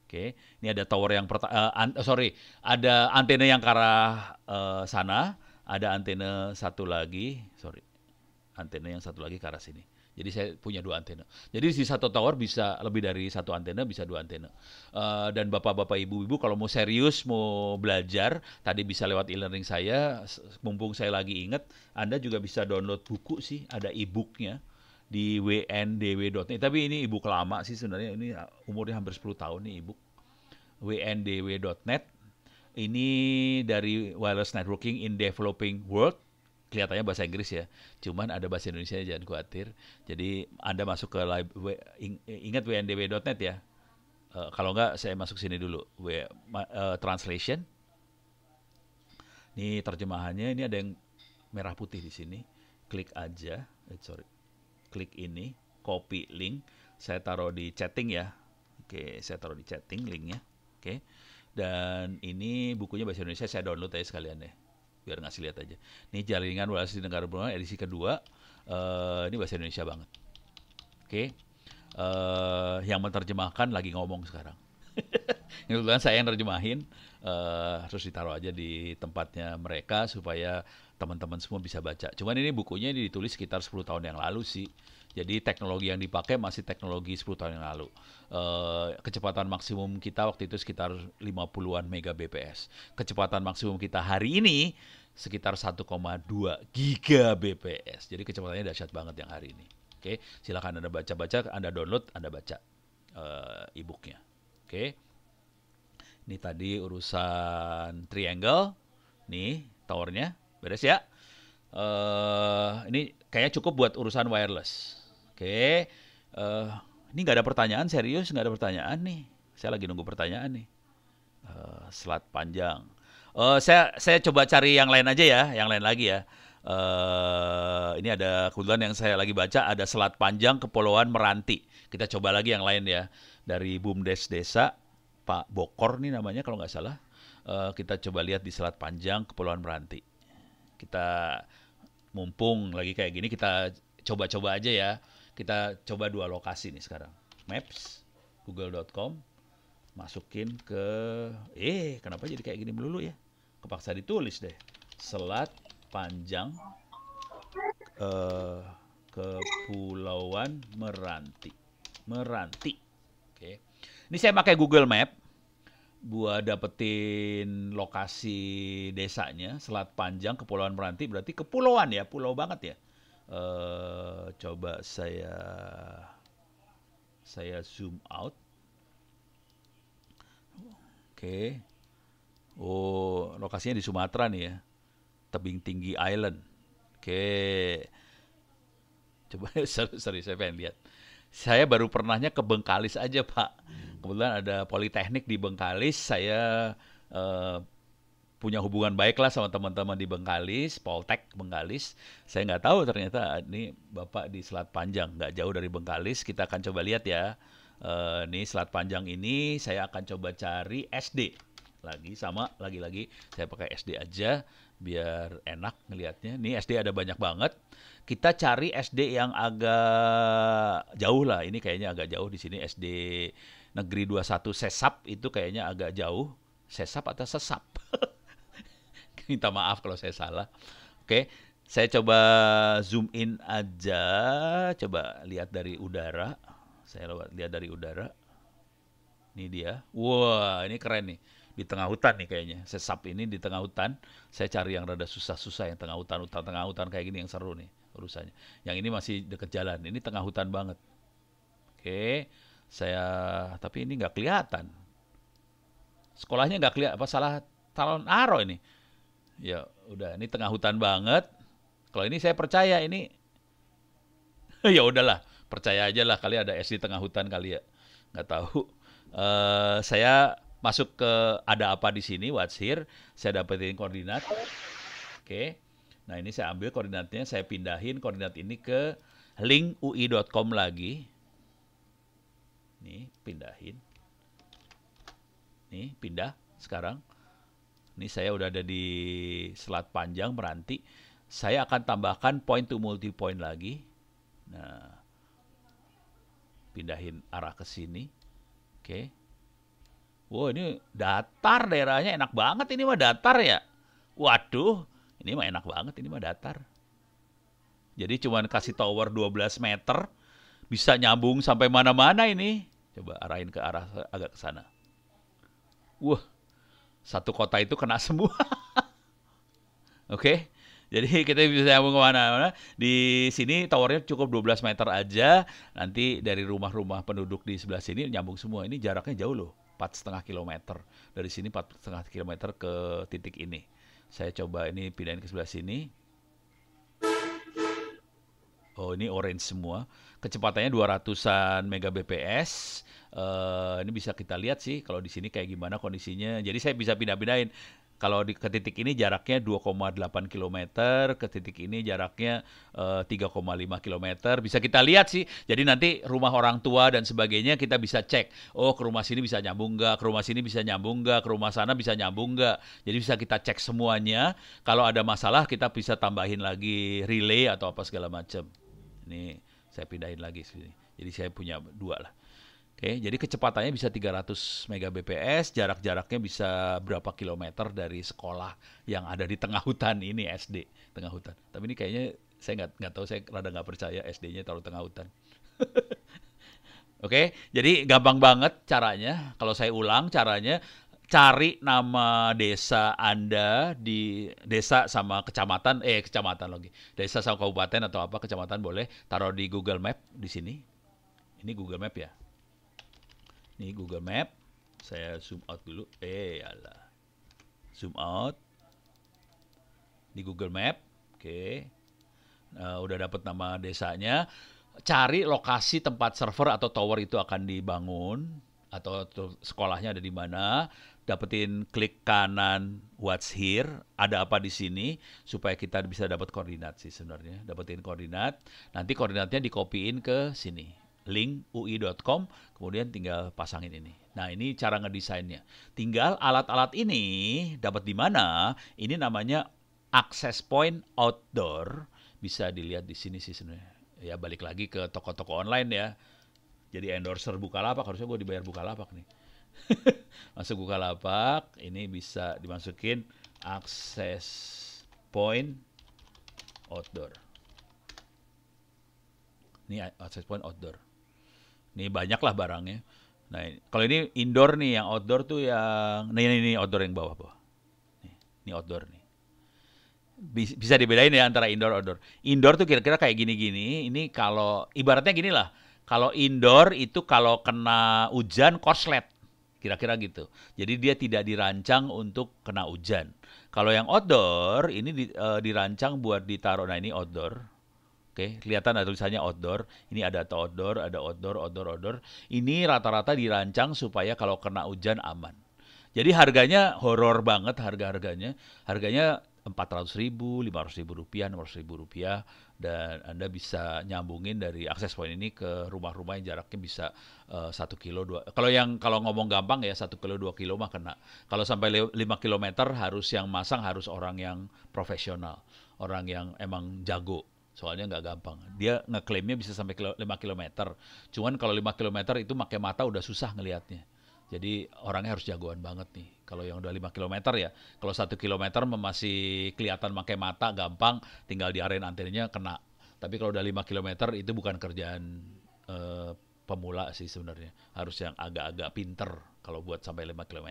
Oke, ini ada tower yang pertama, uh, eh, an oh, sorry, ada antena yang ke arah uh, sana, ada antena satu lagi, sorry, antena yang satu lagi ke arah sini. Jadi saya punya dua antena. Jadi di satu tower bisa lebih dari satu antena, bisa dua antena. Uh, dan bapak-bapak, ibu-ibu kalau mau serius, mau belajar, tadi bisa lewat e-learning saya. Mumpung saya lagi ingat, Anda juga bisa download buku sih, ada e-booknya di wndw.net. Tapi ini e lama sih sebenarnya, ini umurnya hampir 10 tahun nih e-book. wndw.net. Ini dari Wireless Networking in Developing World kelihatannya bahasa Inggris ya. Cuman ada bahasa Indonesia jangan khawatir. Jadi Anda masuk ke live, ingat wndw.net ya. Uh, kalau enggak saya masuk sini dulu. W, uh, translation. Ini terjemahannya ini ada yang merah putih di sini. Klik aja. Eh, sorry. Klik ini, copy link. Saya taruh di chatting ya. Oke, saya taruh di chatting linknya. Oke. Dan ini bukunya bahasa Indonesia saya download aja sekalian deh. Ya biar ngasih lihat aja. Ini jaringan di negara Brunei edisi kedua. Uh, ini bahasa Indonesia banget. Oke. Okay. Uh, eh, yang menerjemahkan lagi ngomong sekarang. Kebetulan saya yang terjemahin uh, eh, terus ditaruh aja di tempatnya mereka supaya teman-teman semua bisa baca. Cuman ini bukunya ini ditulis sekitar 10 tahun yang lalu sih. Jadi teknologi yang dipakai masih teknologi 10 tahun yang lalu. Uh, kecepatan maksimum kita waktu itu sekitar 50-an megabps. Kecepatan maksimum kita hari ini sekitar 1,2 gigabps. Jadi kecepatannya dahsyat banget yang hari ini. Oke, okay? silakan Anda baca-baca, Anda download, Anda baca uh, e-booknya. Oke. Ini tadi urusan triangle. Nih, towernya. Beres ya? Uh, ini kayaknya cukup buat urusan wireless. Oke, uh, ini nggak ada pertanyaan serius, nggak ada pertanyaan nih. Saya lagi nunggu pertanyaan nih. Uh, selat panjang. Uh, saya saya coba cari yang lain aja ya, yang lain lagi ya. Uh, ini ada kebetulan yang saya lagi baca ada Selat Panjang Kepulauan Meranti. Kita coba lagi yang lain ya dari Bumdes Desa Pak Bokor nih namanya kalau nggak salah. Uh, kita coba lihat di Selat Panjang Kepulauan Meranti. Kita mumpung lagi kayak gini kita coba-coba aja ya. Kita coba dua lokasi nih sekarang. Maps, google.com, masukin ke eh kenapa jadi kayak gini melulu ya? Kepaksa ditulis deh. Selat panjang eh kepulauan Meranti. Meranti. Oke. Ini saya pakai Google Map buat dapetin lokasi desanya Selat Panjang Kepulauan Meranti berarti kepulauan ya, pulau banget ya uh, coba saya saya zoom out oke okay. oh lokasinya di Sumatera nih ya tebing tinggi island oke okay. coba sorry, sorry saya pengen lihat saya baru pernahnya ke Bengkalis aja pak kebetulan ada politeknik di Bengkalis saya uh, punya hubungan baik lah sama teman-teman di Bengkalis, Poltek Bengkalis. Saya nggak tahu ternyata ah, ini Bapak di Selat Panjang, nggak jauh dari Bengkalis. Kita akan coba lihat ya. Uh, eh, nih Selat Panjang ini saya akan coba cari SD lagi sama lagi-lagi saya pakai SD aja biar enak ngelihatnya. Nih SD ada banyak banget. Kita cari SD yang agak jauh lah. Ini kayaknya agak jauh di sini SD Negeri 21 Sesap itu kayaknya agak jauh. Sesap atau sesap? Minta maaf kalau saya salah. Oke, saya coba zoom in aja. Coba lihat dari udara. Saya lewat lihat dari udara. Ini dia. Wah, ini keren nih. Di tengah hutan nih kayaknya. Saya sap ini di tengah hutan. Saya cari yang rada susah-susah yang tengah hutan, hutan tengah hutan kayak gini yang seru nih urusannya. Yang ini masih dekat jalan. Ini tengah hutan banget. Oke, saya tapi ini nggak kelihatan. Sekolahnya nggak kelihatan. Apa salah talon aro ini? ya udah ini tengah hutan banget kalau ini saya percaya ini ya udahlah percaya aja lah kali ada es di tengah hutan kali ya nggak tahu uh, saya masuk ke ada apa di sini what's here saya dapetin koordinat oke okay. nah ini saya ambil koordinatnya saya pindahin koordinat ini ke link ui.com lagi nih pindahin nih pindah sekarang ini saya udah ada di selat panjang meranti. Saya akan tambahkan point to multi point lagi. Nah, pindahin arah ke sini. Oke. Okay. Wow, ini datar daerahnya enak banget ini mah datar ya. Waduh, ini mah enak banget ini mah datar. Jadi cuman kasih tower 12 meter bisa nyambung sampai mana-mana ini. Coba arahin ke arah agak ke sana. Wah, satu kota itu kena semua. Oke. okay? Jadi kita bisa nyambung kemana-mana. Di sini towernya cukup 12 meter aja. Nanti dari rumah-rumah penduduk di sebelah sini nyambung semua. Ini jaraknya jauh loh, 4,5 kilometer. Dari sini empat 4,5 kilometer ke titik ini. Saya coba ini pindahin ke sebelah sini. Oh ini orange semua. Kecepatannya 200-an Mbps uh, ini bisa kita lihat sih kalau di sini kayak gimana kondisinya. Jadi saya bisa pindah-pindahin. Kalau di, ke titik ini jaraknya 2,8 km, ke titik ini jaraknya uh, 3,5 km. Bisa kita lihat sih. Jadi nanti rumah orang tua dan sebagainya kita bisa cek. Oh, ke rumah sini bisa nyambung nggak? Ke rumah sini bisa nyambung nggak? Ke rumah sana bisa nyambung nggak? Jadi bisa kita cek semuanya. Kalau ada masalah kita bisa tambahin lagi relay atau apa segala macam. Ini saya pindahin lagi sini. Jadi saya punya dua lah. Oke, jadi kecepatannya bisa 300 Mbps, jarak-jaraknya bisa berapa kilometer dari sekolah yang ada di tengah hutan ini SD, tengah hutan. Tapi ini kayaknya saya nggak nggak tahu, saya rada nggak percaya SD-nya terlalu tengah hutan. Oke, jadi gampang banget caranya. Kalau saya ulang caranya cari nama desa Anda di desa sama kecamatan eh kecamatan lagi. Desa sama kabupaten atau apa kecamatan boleh taruh di Google Map di sini. Ini Google Map ya nih Google Map saya zoom out dulu eh alah zoom out di Google Map oke okay. Uh, udah dapat nama desanya cari lokasi tempat server atau tower itu akan dibangun atau sekolahnya ada di mana dapetin klik kanan what's here, ada apa di sini supaya kita bisa dapat koordinat sih sebenarnya, dapetin koordinat. Nanti koordinatnya dikopiin ke sini link ui.com kemudian tinggal pasangin ini. Nah, ini cara ngedesainnya. Tinggal alat-alat ini dapat di mana? Ini namanya access point outdoor. Bisa dilihat di sini sih sebenarnya. Ya balik lagi ke toko-toko online ya. Jadi endorser Bukalapak harusnya gue dibayar Bukalapak nih. Masuk Bukalapak, ini bisa dimasukin access point outdoor. Ini access point outdoor. Ini banyak lah barangnya. Nah, kalau ini indoor nih, yang outdoor tuh yang... Nah, ini, ini outdoor yang bawah-bawah. Ini outdoor nih. Bisa dibedain ya antara indoor-outdoor. Indoor tuh kira-kira kayak gini-gini. Ini kalau... Ibaratnya gini lah. Kalau indoor itu kalau kena hujan, korslet. Kira-kira gitu. Jadi dia tidak dirancang untuk kena hujan. Kalau yang outdoor, ini di, uh, dirancang buat ditaruh. Nah, ini outdoor Oke, okay, kelihatan ada tulisannya outdoor. Ini ada outdoor, ada outdoor, outdoor, outdoor. Ini rata-rata dirancang supaya kalau kena hujan aman. Jadi harganya horor banget harga-harganya. Harganya 400 ribu, 500 ribu rupiah, 600 ribu rupiah. Dan Anda bisa nyambungin dari akses point ini ke rumah-rumah yang jaraknya bisa eh, satu uh, kilo dua. Kalau yang kalau ngomong gampang ya satu kilo dua kilo mah kena. Kalau sampai 5 kilometer harus yang masang harus orang yang profesional, orang yang emang jago soalnya nggak gampang. Dia ngeklaimnya bisa sampai kilo, 5 km. Cuman kalau 5 km itu pakai mata udah susah ngelihatnya. Jadi orangnya harus jagoan banget nih. Kalau yang udah 5 km ya. Kalau satu km masih kelihatan pakai mata gampang, tinggal di area antenanya kena. Tapi kalau udah 5 km itu bukan kerjaan eh, pemula sih sebenarnya. Harus yang agak-agak pinter kalau buat sampai 5 km.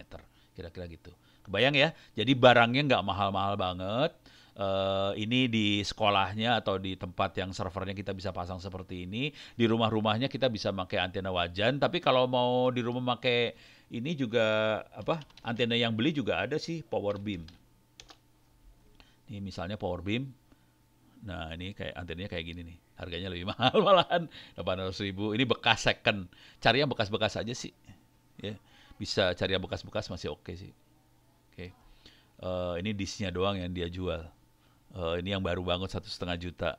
Kira-kira gitu. Kebayang ya? Jadi barangnya nggak mahal-mahal banget uh, ini di sekolahnya atau di tempat yang servernya kita bisa pasang seperti ini. Di rumah-rumahnya kita bisa pakai antena wajan, tapi kalau mau di rumah pakai ini juga apa? Antena yang beli juga ada sih power beam. Ini misalnya power beam. Nah, ini kayak antenanya kayak gini nih. Harganya lebih mahal malahan 800 ribu. Ini bekas second. Cari yang bekas-bekas aja sih. Ya. Bisa cari yang bekas-bekas masih oke okay sih. Oke. Okay. Uh, eh, ini disnya doang yang dia jual uh, ini yang baru banget satu setengah juta.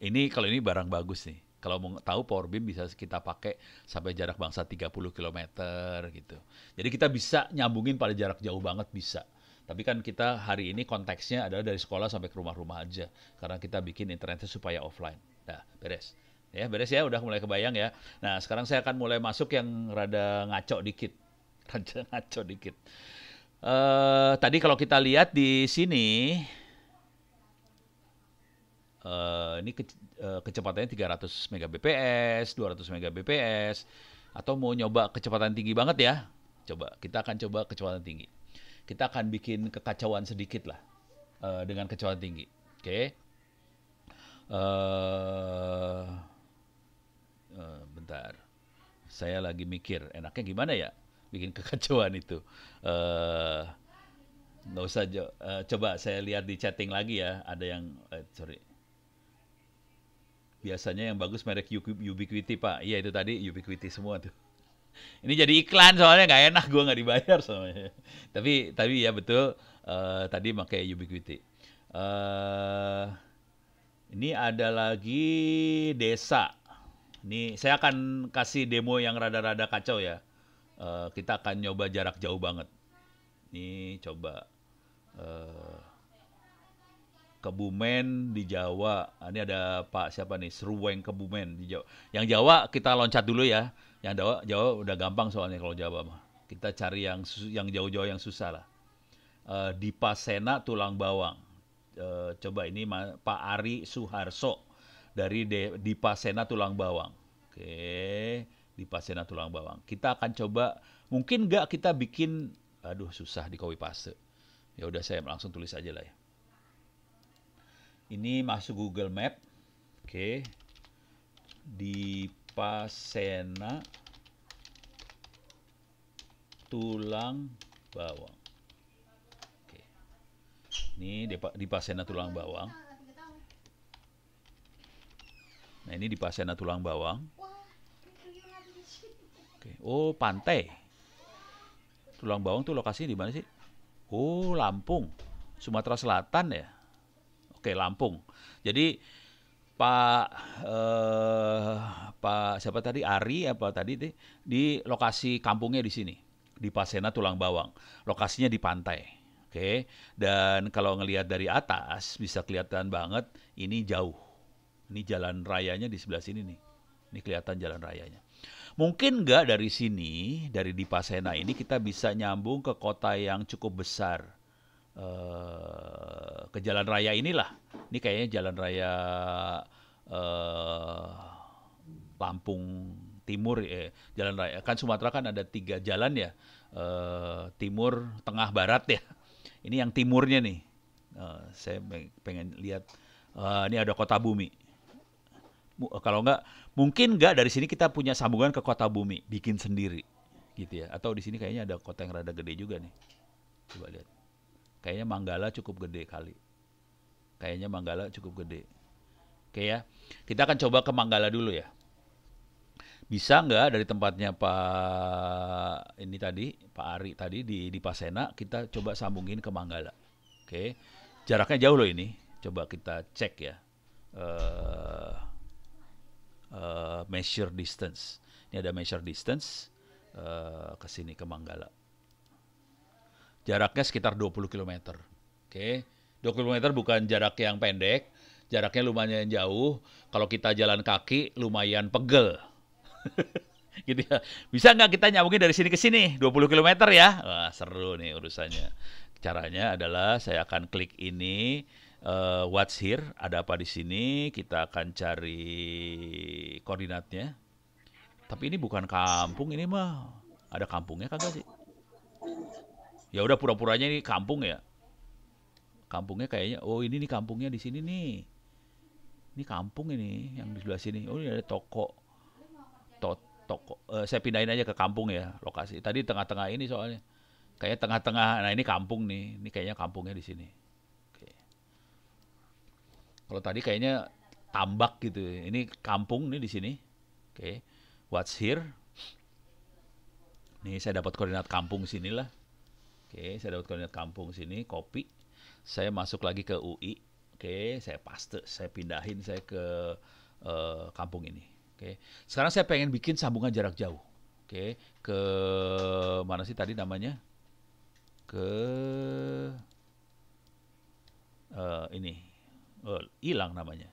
Ini kalau ini barang bagus nih. Kalau mau tahu power beam bisa kita pakai sampai jarak bangsa 30 km gitu. Jadi kita bisa nyambungin pada jarak jauh banget bisa. Tapi kan kita hari ini konteksnya adalah dari sekolah sampai ke rumah-rumah aja karena kita bikin internetnya supaya offline. Nah, beres. Ya, beres ya, udah mulai kebayang ya. Nah, sekarang saya akan mulai masuk yang rada ngaco dikit. Rada ngaco dikit. Uh, tadi kalau kita lihat di sini uh, ini ke, uh, kecepatannya 300 Mbps, 200 Mbps atau mau nyoba kecepatan tinggi banget ya? Coba kita akan coba kecepatan tinggi. Kita akan bikin kekacauan sedikit lah uh, dengan kecepatan tinggi. Oke. Okay? Uh, uh, bentar. Saya lagi mikir enaknya gimana ya bikin kekacauan itu. Uh, nggak usah uh, coba saya lihat di chatting lagi ya ada yang uh, sorry Biasanya yang bagus merek Ubiquiti pak. Iya itu tadi Ubiquiti semua tuh. Ini jadi iklan soalnya nggak enak gue nggak dibayar soalnya. Tapi tapi ya betul uh, tadi pakai Ubiquiti. Uh, ini ada lagi desa. nih saya akan kasih demo yang rada-rada kacau ya. Uh, kita akan nyoba jarak jauh banget. nih coba. Uh, Kebumen di Jawa. Ah, ini ada Pak siapa nih? Serueng Kebumen di Jawa. Yang Jawa kita loncat dulu ya. Yang Jawa, Jawa udah gampang soalnya kalau Jawa mah. Kita cari yang yang jauh-jauh yang susah lah. Uh, di Pasena Tulang Bawang. Uh, coba ini Ma, Pak Ari Suharso dari De, di Pasena Tulang Bawang. Oke, okay. di Pasena Tulang Bawang. Kita akan coba mungkin nggak kita bikin aduh susah di Kowi Pase. Ya udah saya langsung tulis aja lah ya ini masuk Google Map oke okay. di Pasena tulang bawang oke ini di Pasena tulang bawang nah ini di Pasena tulang bawang oke oh pantai tulang bawang tuh lokasinya di mana sih oh Lampung Sumatera Selatan ya Oke, Lampung. Jadi Pak eh, Pak siapa tadi Ari apa tadi deh, di lokasi kampungnya di sini di Pasena Tulang Bawang. Lokasinya di pantai. Oke. Dan kalau ngelihat dari atas bisa kelihatan banget ini jauh. Ini jalan rayanya di sebelah sini nih. Ini kelihatan jalan rayanya. Mungkin nggak dari sini, dari di Pasena ini kita bisa nyambung ke kota yang cukup besar Eh, ke jalan raya inilah. Ini kayaknya jalan raya eh, Lampung Timur eh, jalan raya. Kan Sumatera kan ada tiga jalan ya, eh, timur, tengah, barat ya. Ini yang timurnya nih. Uh, saya pengen lihat uh, ini ada kota bumi. Uh, kalau enggak mungkin enggak dari sini kita punya sambungan ke kota bumi bikin sendiri gitu ya atau di sini kayaknya ada kota yang rada gede juga nih coba lihat Kayaknya Manggala cukup gede kali. Kayaknya Manggala cukup gede. Oke ya. Kita akan coba ke Manggala dulu ya. Bisa nggak dari tempatnya Pak ini tadi, Pak Ari tadi di di Pasena kita coba sambungin ke Manggala. Oke. Jaraknya jauh loh ini. Coba kita cek ya. Uh, uh, measure distance. Ini ada measure distance uh, ke sini ke Manggala. Jaraknya sekitar 20 km. Oke. 20 km bukan jarak yang pendek, jaraknya lumayan jauh. Kalau kita jalan kaki lumayan pegel. gitu ya. Bisa nggak kita nyambungin dari sini ke sini 20 km ya? Wah, seru nih urusannya. Caranya adalah saya akan klik ini uh, what's here, ada apa di sini, kita akan cari koordinatnya. Tapi ini bukan kampung ini mah. Ada kampungnya kagak sih? ya udah pura-puranya ini kampung ya kampungnya kayaknya oh ini nih kampungnya di sini nih ini kampung ini yang di sebelah sini oh ini ada toko to toko Eh saya pindahin aja ke kampung ya lokasi tadi tengah-tengah ini soalnya kayak tengah-tengah nah ini kampung nih ini kayaknya kampungnya di sini Oke. kalau tadi kayaknya tambak gitu ini kampung nih di sini oke okay. what's here nih saya dapat koordinat kampung sinilah Oke, saya dapat koordinat kampung sini, kopi. Saya masuk lagi ke UI. Oke, saya paste, saya pindahin saya ke uh, kampung ini. Oke. Sekarang saya pengen bikin sambungan jarak jauh. Oke, ke mana sih tadi namanya? Ke uh, ini. Uh, oh, hilang namanya.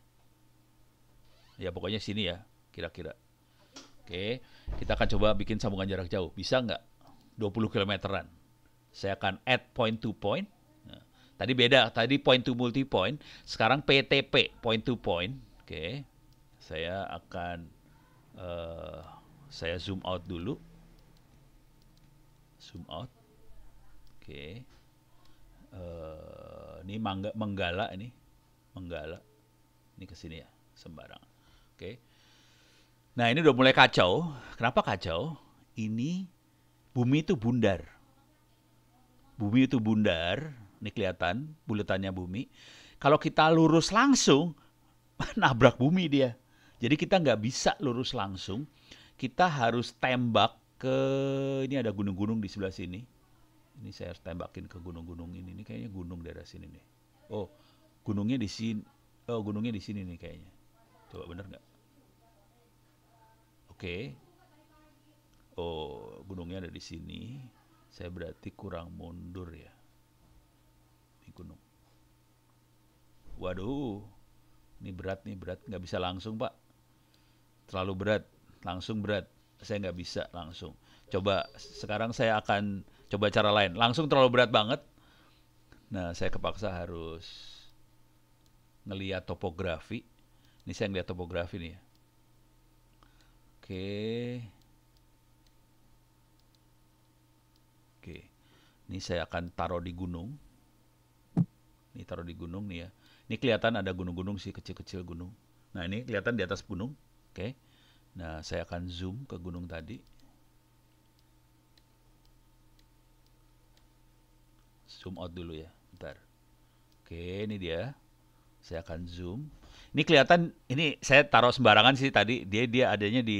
Ya pokoknya sini ya, kira-kira. Oke, kita akan coba bikin sambungan jarak jauh. Bisa nggak? 20 kilometeran. Saya akan add point to point. Nah, tadi beda, tadi point to multi point. Sekarang PTP, point to point. Oke, saya akan eh, saya zoom out dulu. Zoom out. Oke. Eh, ini mangga, menggala ini. Menggala. Ini kesini ya, sembarang. Oke. Nah, ini udah mulai kacau. Kenapa kacau? Ini bumi itu bundar bumi itu bundar, ini kelihatan bulatannya bumi. Kalau kita lurus langsung, nabrak bumi dia. Jadi kita nggak bisa lurus langsung, kita harus tembak ke ini ada gunung-gunung di sebelah sini. Ini saya harus tembakin ke gunung-gunung ini. Ini kayaknya gunung daerah sini nih. Oh, gunungnya di sini. Oh, gunungnya di sini nih kayaknya. Coba bener nggak? Oke. Okay. Oh, gunungnya ada di sini saya berarti kurang mundur ya di gunung waduh ini berat nih berat nggak bisa langsung pak terlalu berat langsung berat saya nggak bisa langsung coba sekarang saya akan coba cara lain langsung terlalu berat banget nah saya kepaksa harus ngeliat topografi ini saya ngeliat topografi nih ya oke Ini saya akan taruh di gunung. Ini taruh di gunung nih ya. Ini kelihatan ada gunung-gunung sih, kecil-kecil gunung. Nah, ini kelihatan di atas gunung. Oke. Nah, saya akan zoom ke gunung tadi. Zoom out dulu ya, bentar. Oke, ini dia. Saya akan zoom. Ini kelihatan ini saya taruh sembarangan sih tadi. Dia dia adanya di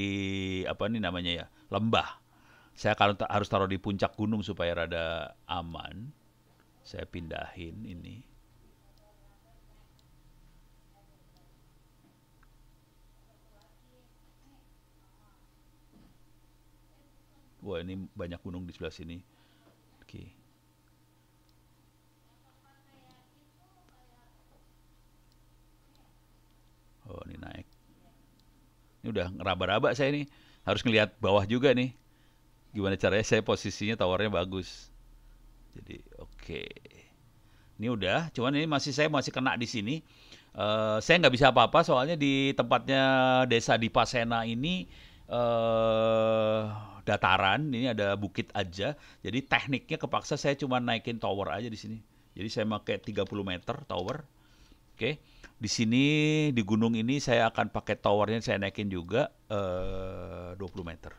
apa nih namanya ya? Lembah saya kalau harus taruh di puncak gunung supaya rada aman saya pindahin ini wah ini banyak gunung di sebelah sini oke okay. oh ini naik ini udah ngeraba-raba saya ini harus ngelihat bawah juga nih gimana caranya saya posisinya tawarnya bagus jadi oke okay. ini udah cuman ini masih saya masih kena di sini uh, saya nggak bisa apa-apa soalnya di tempatnya desa di Pasena ini uh, dataran ini ada bukit aja jadi tekniknya kepaksa saya cuma naikin tower aja di sini jadi saya pakai 30 meter tower oke okay. di sini di gunung ini saya akan pakai towernya saya naikin juga eh, uh, 20 meter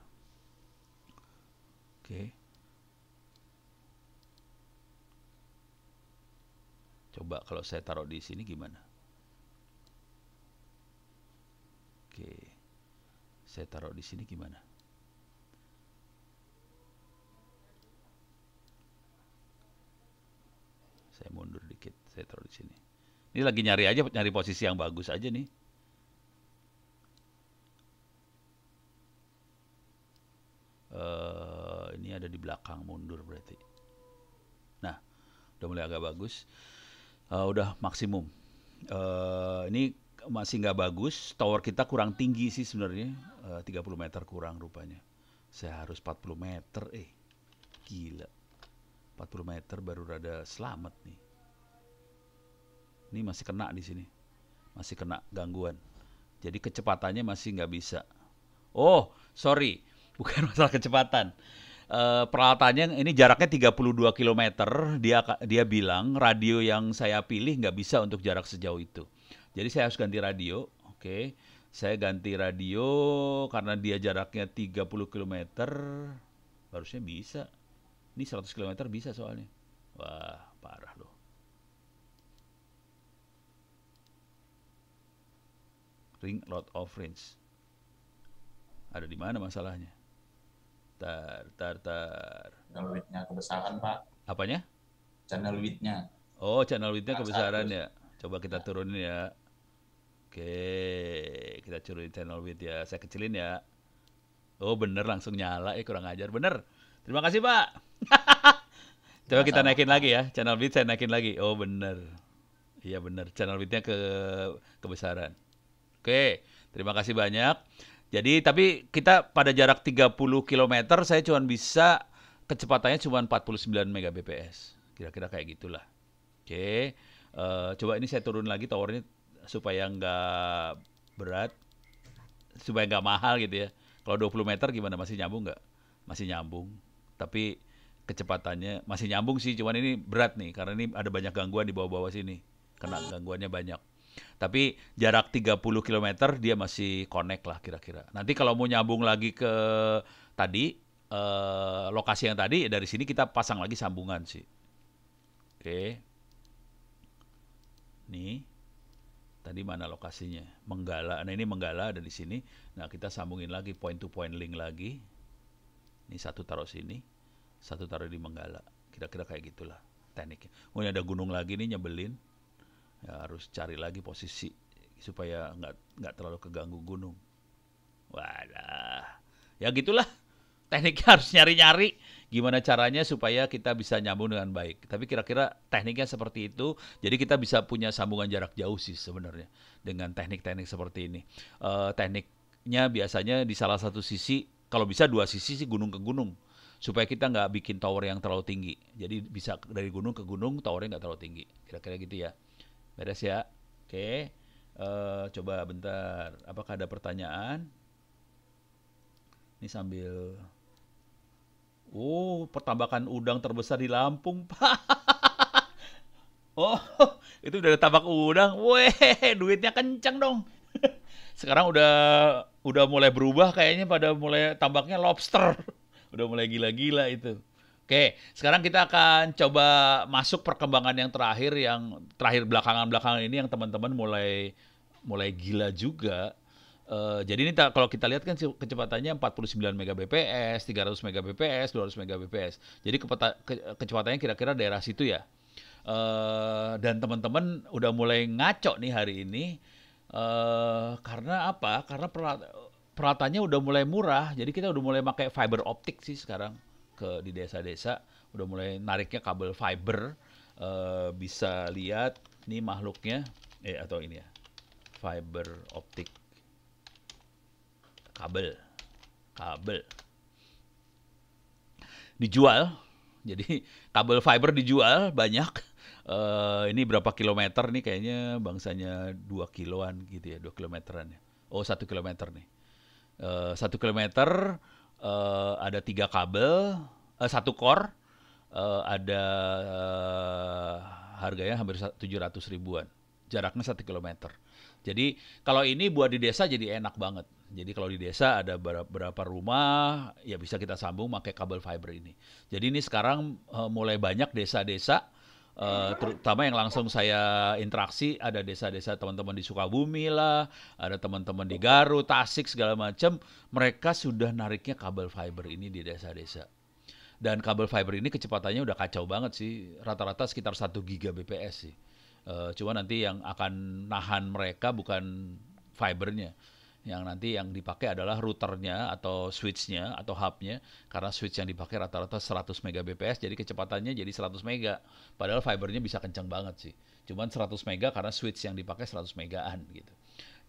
Oke. Coba kalau saya taruh di sini gimana? Oke. Saya taruh di sini gimana? Saya mundur dikit, saya taruh di sini. Ini lagi nyari aja nyari posisi yang bagus aja nih. belakang mundur berarti. Nah, udah mulai agak bagus. Uh, udah maksimum. Uh, ini masih nggak bagus. Tower kita kurang tinggi sih sebenarnya. Eh, uh, 30 meter kurang rupanya. Saya harus 40 meter. Eh, gila. 40 meter baru rada selamat nih. Ini masih kena di sini. Masih kena gangguan. Jadi kecepatannya masih nggak bisa. Oh, sorry. Bukan masalah kecepatan. Eh, peralatannya ini jaraknya 32 km dia dia bilang radio yang saya pilih nggak bisa untuk jarak sejauh itu jadi saya harus ganti radio oke okay. saya ganti radio karena dia jaraknya 30 km harusnya bisa ini 100 km bisa soalnya wah parah loh ring lot of range ada di mana masalahnya Tar, tar, tar. Channel widthnya kebesaran, Pak. Apanya? Channel widthnya. Oh, channel widthnya kebesaran ya. Coba kita ya. turunin ya. Oke, kita turunin channel width ya. Saya kecilin ya. Oh, bener langsung nyala. Eh, kurang ajar. Bener. Terima kasih, Pak. Coba kita naikin lagi ya. Channel width saya naikin lagi. Oh, bener. Iya, bener. Channel widthnya ke kebesaran. Oke, terima kasih banyak. Jadi tapi kita pada jarak 30 km saya cuma bisa kecepatannya cuma 49 Mbps. Kira-kira kayak gitulah. Oke. Okay. Uh, eh, coba ini saya turun lagi towernya supaya nggak berat. Supaya nggak mahal gitu ya. Kalau 20 meter gimana masih nyambung nggak? Masih nyambung. Tapi kecepatannya masih nyambung sih cuman ini berat nih karena ini ada banyak gangguan di bawah-bawah sini. Kena gangguannya banyak. Tapi jarak 30 km dia masih connect lah kira-kira. Nanti kalau mau nyambung lagi ke tadi eh, lokasi yang tadi dari sini kita pasang lagi sambungan sih. Oke. Nih. Tadi mana lokasinya? Menggala. Nah, ini Menggala ada di sini. Nah, kita sambungin lagi point to point link lagi. Ini satu taruh sini, satu taruh di Menggala. Kira-kira kayak gitulah tekniknya. ini ada gunung lagi nih nyebelin ya, harus cari lagi posisi supaya nggak nggak terlalu keganggu gunung wadah ya gitulah tekniknya harus nyari-nyari gimana caranya supaya kita bisa nyambung dengan baik. Tapi kira-kira tekniknya seperti itu, jadi kita bisa punya sambungan jarak jauh sih sebenarnya dengan teknik-teknik seperti ini. Uh, tekniknya biasanya di salah satu sisi, kalau bisa dua sisi sih gunung ke gunung, supaya kita nggak bikin tower yang terlalu tinggi. Jadi bisa dari gunung ke gunung, towernya nggak terlalu tinggi. Kira-kira gitu ya. Beres ya. Oke. Uh, coba bentar. Apakah ada pertanyaan? Ini sambil Oh, pertambakan udang terbesar di Lampung, Pak. oh, itu udah ada tambak udang. Weh, duitnya kencang dong. Sekarang udah udah mulai berubah kayaknya pada mulai tambaknya lobster. Udah mulai gila-gila itu. Oke, sekarang kita akan coba masuk perkembangan yang terakhir yang terakhir belakangan-belakangan ini yang teman-teman mulai mulai gila juga. Uh, jadi ini kalau kita lihat kan kecepatannya 49 Mbps, 300 Mbps, 200 Mbps. Jadi ke, kecepatannya kira-kira daerah situ ya. Uh, dan teman-teman udah mulai ngaco nih hari ini. Uh, karena apa? Karena peralatannya udah mulai murah. Jadi kita udah mulai pakai fiber optik sih sekarang ke di desa-desa udah mulai nariknya kabel fiber uh, bisa lihat ini makhluknya eh atau ini ya fiber optik kabel kabel dijual jadi kabel fiber dijual banyak uh, ini berapa kilometer nih kayaknya bangsanya dua kiloan gitu ya dua kilometeran ya oh satu kilometer nih eh, satu uh, kilometer uh, ada tiga kabel, uh, satu core, uh, ada uh, harganya hampir 700 ribuan. Jaraknya satu kilometer. Jadi kalau ini buat di desa jadi enak banget. Jadi kalau di desa ada beberapa rumah ya bisa kita sambung pakai kabel fiber ini. Jadi ini sekarang uh, mulai banyak desa-desa Eh, terutama yang langsung saya interaksi ada desa-desa teman-teman di Sukabumi lah, ada teman-teman di Garut, Tasik segala macam, mereka sudah nariknya kabel fiber ini di desa-desa. Dan kabel fiber ini kecepatannya udah kacau banget sih, rata-rata sekitar 1 Gbps sih. Uh, cuma nanti yang akan nahan mereka bukan fibernya, yang nanti yang dipakai adalah routernya atau switchnya atau hubnya karena switch yang dipakai rata-rata 100 Mbps jadi kecepatannya jadi 100 mega padahal fibernya bisa kencang banget sih cuman 100 mega karena switch yang dipakai 100 megaan gitu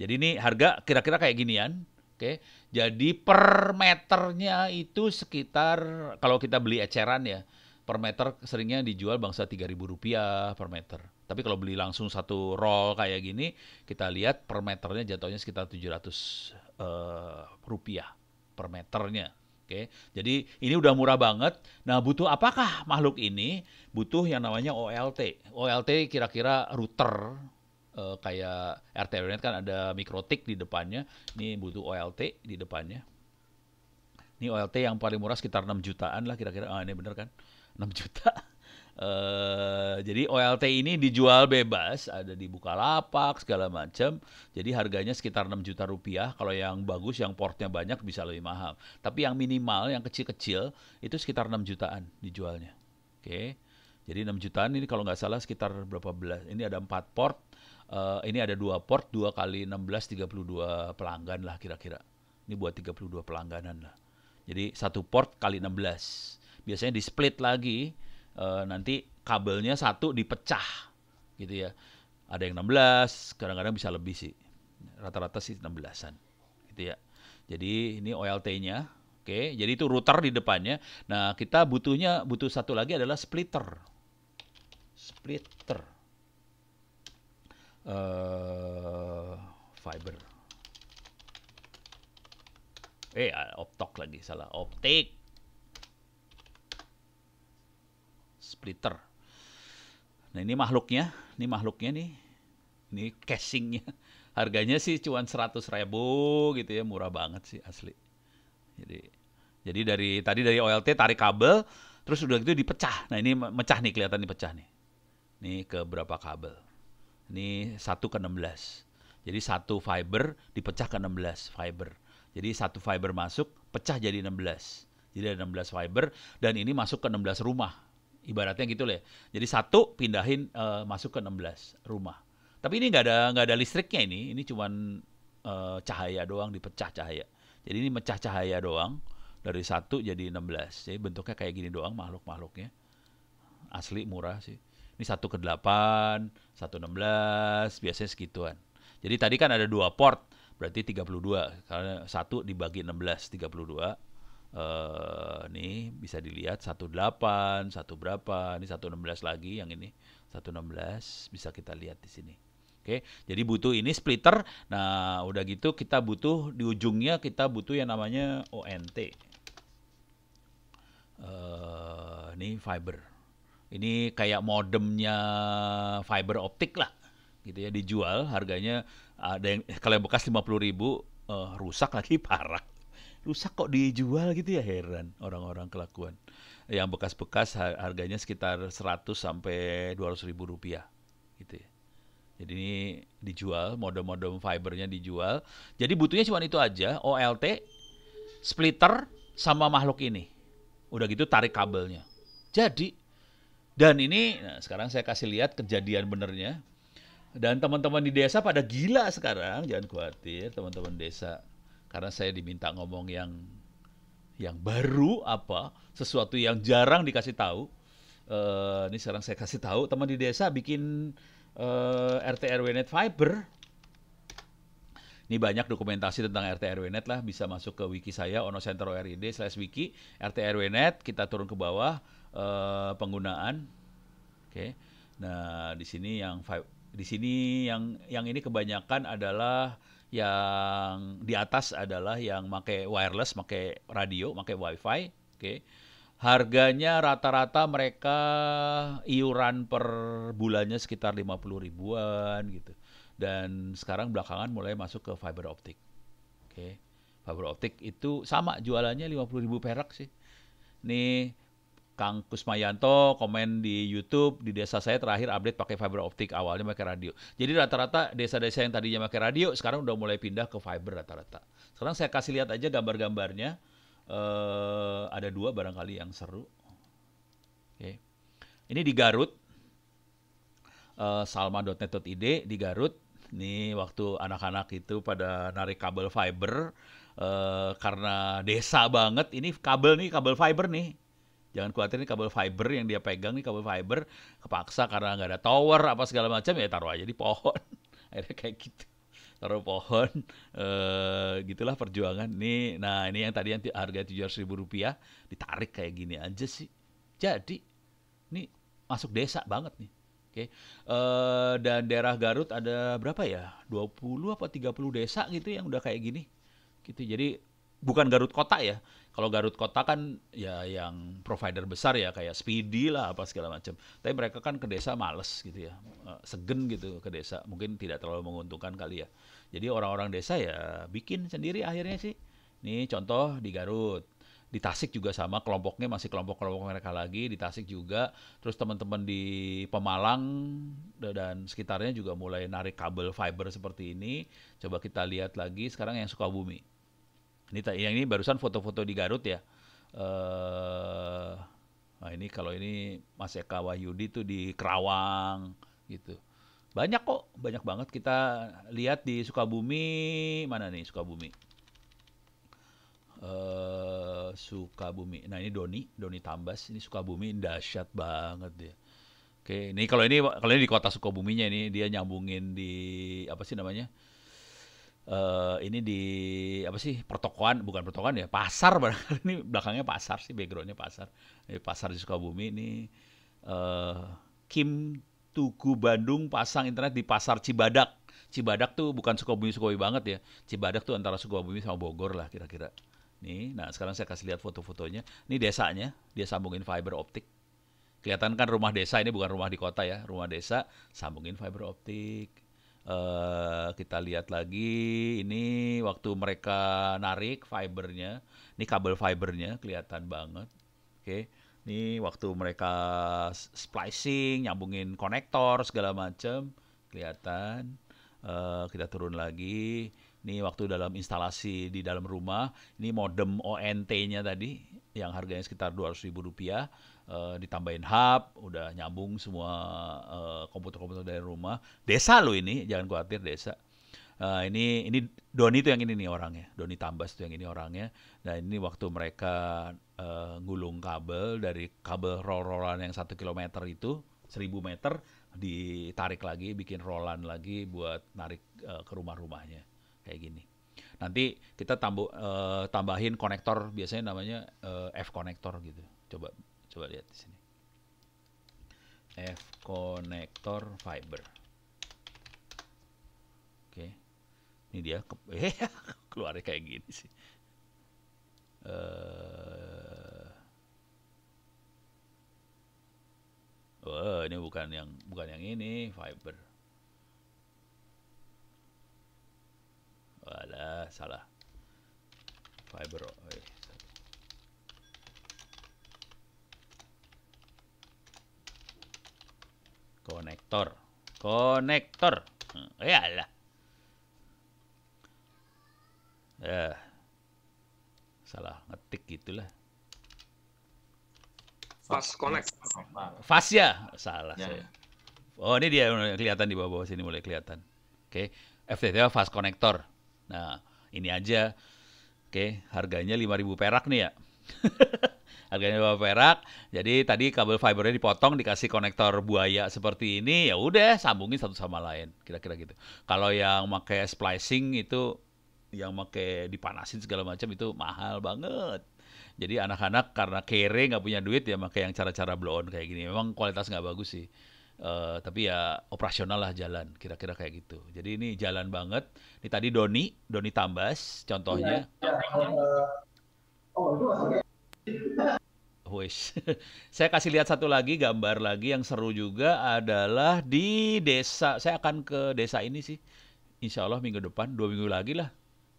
jadi ini harga kira-kira kayak ginian Oke, jadi per meternya itu sekitar kalau kita beli eceran ya, per meter seringnya dijual bangsa 3.000 rupiah per meter. Tapi kalau beli langsung satu roll kayak gini, kita lihat per meternya jatuhnya sekitar 700 uh, eh, rupiah per meternya. Oke, jadi ini udah murah banget. Nah, butuh apakah makhluk ini? Butuh yang namanya OLT. OLT kira-kira router uh, kayak RTLNet kan ada mikrotik di depannya. Ini butuh OLT di depannya. Ini OLT yang paling murah sekitar 6 jutaan lah kira-kira. Ah, ini bener kan? 6 juta. Uh, jadi OLT ini dijual bebas, ada di Bukalapak segala macam. Jadi harganya sekitar 6 juta rupiah. Kalau yang bagus, yang portnya banyak bisa lebih mahal. Tapi yang minimal, yang kecil-kecil itu sekitar 6 jutaan dijualnya. Oke. Jadi 6 jutaan ini kalau nggak salah sekitar berapa belas. Ini ada empat port, uh, ini ada dua port, dua kali enam belas tiga puluh dua pelanggan lah kira-kira. Ini buat 32 pelangganan lah. Jadi satu port kali 16. Biasanya di split lagi uh, nanti kabelnya satu dipecah gitu ya. Ada yang 16, kadang-kadang bisa lebih sih. Rata-rata sih 16-an gitu ya. Jadi ini OLT-nya. Oke, jadi itu router di depannya. Nah, kita butuhnya butuh satu lagi adalah splitter. Splitter. Uh, fiber. Eh, optok lagi salah. Optik. splitter. Nah ini makhluknya, ini makhluknya nih, ini casingnya. Harganya sih cuman 100 ribu gitu ya, murah banget sih asli. Jadi jadi dari tadi dari OLT tarik kabel, terus udah gitu dipecah. Nah ini mecah nih kelihatan dipecah nih. Ini ke berapa kabel? Ini 1 ke 16. Jadi satu fiber dipecah ke 16 fiber. Jadi satu fiber masuk, pecah jadi 16. Jadi ada 16 fiber dan ini masuk ke 16 rumah ibaratnya gitu loh, ya. Jadi satu pindahin uh, masuk ke 16 rumah. Tapi ini nggak ada nggak ada listriknya ini, ini cuman uh, cahaya doang dipecah cahaya. Jadi ini mecah cahaya doang dari satu jadi 16. Jadi bentuknya kayak gini doang makhluk-makhluknya. Asli murah sih. Ini satu ke delapan, satu 16, biasanya segituan. Jadi tadi kan ada dua port, berarti 32. Karena satu dibagi 16, 32 uh, nih bisa dilihat satu delapan, satu berapa, ini belas lagi yang ini satu enam belas bisa kita lihat di sini. Oke, jadi butuh ini splitter. Nah, udah gitu kita butuh di ujungnya kita butuh yang namanya ONT. Uh, eh, ini fiber. Ini kayak modemnya fiber optik lah. Gitu ya dijual harganya ada yang kalau yang bekas 50.000 uh, eh, rusak lagi parah rusak kok dijual gitu ya heran orang-orang kelakuan yang bekas-bekas harganya sekitar 100 sampai 200 ribu rupiah gitu ya jadi ini dijual modem-modem fibernya dijual jadi butuhnya cuma itu aja OLT splitter sama makhluk ini udah gitu tarik kabelnya jadi dan ini nah sekarang saya kasih lihat kejadian benernya dan teman-teman di desa pada gila sekarang jangan khawatir teman-teman desa karena saya diminta ngomong yang yang baru apa sesuatu yang jarang dikasih tahu uh, ini sekarang saya kasih tahu teman di desa bikin uh, eh, RT RW Net Fiber ini banyak dokumentasi tentang RT RW Net lah bisa masuk ke wiki saya ono center rid slash wiki RT RW Net kita turun ke bawah uh, penggunaan oke okay. nah di sini yang di sini yang yang ini kebanyakan adalah yang di atas adalah yang pakai wireless, pakai radio, pakai wifi, oke. Okay. Harganya rata-rata mereka iuran per bulannya sekitar lima puluh ribuan gitu. Dan sekarang belakangan mulai masuk ke fiber optik. Oke. Okay. Fiber optik itu sama jualannya lima puluh ribu perak sih. Nih Kang Kusmayanto komen di YouTube di desa saya terakhir update pakai fiber optik awalnya pakai radio. Jadi rata-rata desa-desa yang tadinya pakai radio sekarang udah mulai pindah ke fiber rata-rata. Sekarang saya kasih lihat aja gambar-gambarnya. Uh, ada dua barangkali yang seru. Oke. Ini di Garut. Uh, eh, salma.net.id di Garut. Nih waktu anak-anak itu pada narik kabel fiber uh, karena desa banget. Ini kabel nih kabel fiber nih Jangan khawatir ini kabel fiber yang dia pegang nih kabel fiber kepaksa karena nggak ada tower apa segala macam ya taruh aja di pohon. Akhirnya kayak gitu taruh pohon e, gitulah perjuangan nih nah ini yang tadi yang harga tujuh ratus ribu rupiah ditarik kayak gini aja sih jadi ini masuk desa banget nih oke okay. Eh, dan daerah Garut ada berapa ya 20 apa 30 desa gitu yang udah kayak gini gitu jadi bukan Garut kota ya kalau Garut Kota kan ya yang provider besar ya kayak Speedy lah apa segala macam. Tapi mereka kan ke desa males gitu ya, eh, segen gitu ke desa. Mungkin tidak terlalu menguntungkan kali ya. Jadi orang-orang desa ya bikin sendiri akhirnya sih. Nih contoh di Garut di Tasik juga sama kelompoknya masih kelompok-kelompok mereka lagi di Tasik juga terus teman-teman di Pemalang dan sekitarnya juga mulai narik kabel fiber seperti ini coba kita lihat lagi sekarang yang Sukabumi ini yang ini barusan foto-foto di Garut ya. Eh nah ini kalau ini Mas Eka Wahyudi tuh di Kerawang gitu. Banyak kok, banyak banget kita lihat di Sukabumi, mana nih Sukabumi? Eh Sukabumi. Nah ini Doni, Doni Tambas. Ini Sukabumi dahsyat banget dia. Oke, ini kalau ini kalau ini di kota Sukabuminya ini dia nyambungin di apa sih namanya? uh, ini di apa sih pertokoan bukan pertokoan ya pasar barangkali ini belakangnya pasar sih backgroundnya pasar ini pasar di Sukabumi ini uh, Kim Tugu Bandung pasang internet di pasar Cibadak Cibadak tuh bukan Sukabumi Sukabumi banget ya Cibadak tuh antara Sukabumi sama Bogor lah kira-kira nih nah sekarang saya kasih lihat foto-fotonya ini desanya dia sambungin fiber optik kelihatan kan rumah desa ini bukan rumah di kota ya rumah desa sambungin fiber optik Eh, kita lihat lagi ini waktu mereka narik fibernya ini kabel fibernya kelihatan banget oke okay. ini waktu mereka splicing nyambungin konektor segala macam kelihatan uh, kita turun lagi ini waktu dalam instalasi di dalam rumah ini modem ONT-nya tadi yang harganya sekitar dua ratus ribu rupiah Eh, ditambahin hub, udah nyambung semua eh, komputer-komputer uh, dari rumah. Desa lo ini, jangan khawatir desa. Uh, ini ini Doni itu yang ini nih orangnya, Doni Tambas itu yang ini orangnya. Nah ini waktu mereka uh, ngulung kabel dari kabel roll-rollan yang satu kilometer itu, seribu meter ditarik lagi, bikin rollan lagi buat narik uh, ke rumah-rumahnya kayak gini. Nanti kita tambu, uh, tambahin konektor biasanya namanya uh, F konektor gitu. Coba Coba lihat di sini. F connector fiber. Oke. Ini dia ke eh, keluarnya kayak gini sih. Uh, oh, ini bukan yang bukan yang ini fiber. Walah, salah. Fiber. Oh, eh. Konektor. Konektor. Hmm, Yalah. Eh. Ya. Salah ngetik gitulah. Fast connect. Fast ya? Salah ya. saya. Ya. Oh, ini dia kelihatan di bawah-bawah sini mulai kelihatan. Oke. Okay. FTTH fast connector. Nah, ini aja. Oke, okay. harganya 5000 perak nih ya. harganya berapa perak jadi tadi kabel fibernya dipotong dikasih konektor buaya seperti ini ya udah sambungin satu sama lain kira-kira gitu kalau yang pakai splicing itu yang pakai dipanasin segala macam itu mahal banget jadi anak-anak karena kere nggak punya duit ya pakai yang cara-cara blow on kayak gini memang kualitas nggak bagus sih Uh, tapi ya operasional lah jalan kira-kira kayak gitu jadi ini jalan banget ini tadi Doni Doni Tambas contohnya ya, ya. oh itu Wish. saya kasih lihat satu lagi gambar lagi yang seru juga adalah di desa. Saya akan ke desa ini sih. Insya Allah minggu depan, dua minggu lagi lah.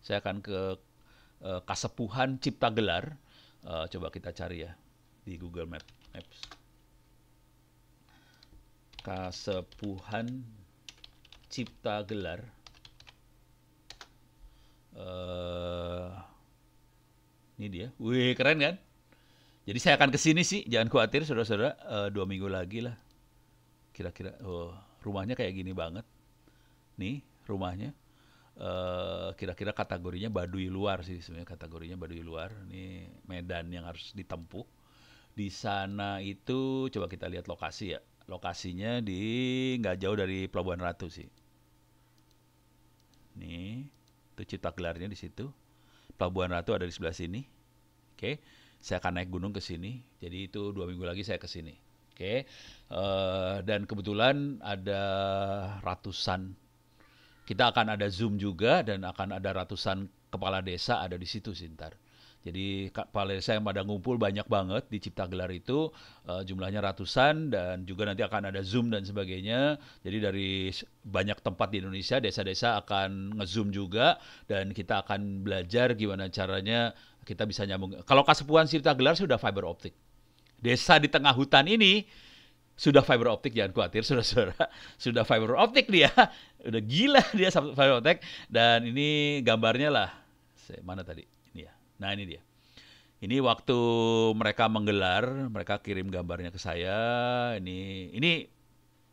Saya akan ke uh, Kasepuhan Cipta Gelar. Uh, coba kita cari ya di Google Map. Maps. Kasepuhan Cipta Gelar. Uh, ini dia. Wih, keren kan? Jadi saya akan ke sini sih, jangan khawatir saudara-saudara, uh, dua minggu lagi lah. Kira-kira oh, rumahnya kayak gini banget. Nih rumahnya. kira eh, kira-kira kategorinya Baduy luar sih sebenarnya kategorinya Baduy luar. Nih medan yang harus ditempuh. Di sana itu coba kita lihat lokasi ya. Lokasinya di nggak jauh dari Pelabuhan Ratu sih. Nih, itu cipta gelarnya di situ. Pelabuhan Ratu ada di sebelah sini. Oke. Okay saya akan naik gunung ke sini. Jadi itu dua minggu lagi saya ke sini. Oke. Okay. Uh, eh, dan kebetulan ada ratusan. Kita akan ada Zoom juga dan akan ada ratusan kepala desa ada di situ Sintar. Jadi kepala desa yang pada ngumpul banyak banget di Cipta Gelar itu uh, jumlahnya ratusan dan juga nanti akan ada Zoom dan sebagainya. Jadi dari banyak tempat di Indonesia desa-desa akan ngezoom juga dan kita akan belajar gimana caranya kita bisa nyambung. Kalau Kasepuhan Sirta Gelar sudah fiber optik. Desa di tengah hutan ini sudah fiber optik jangan khawatir saudara-saudara sudah fiber optik dia udah gila dia fiber optik dan ini gambarnya lah mana tadi ini ya nah ini dia ini waktu mereka menggelar mereka kirim gambarnya ke saya ini ini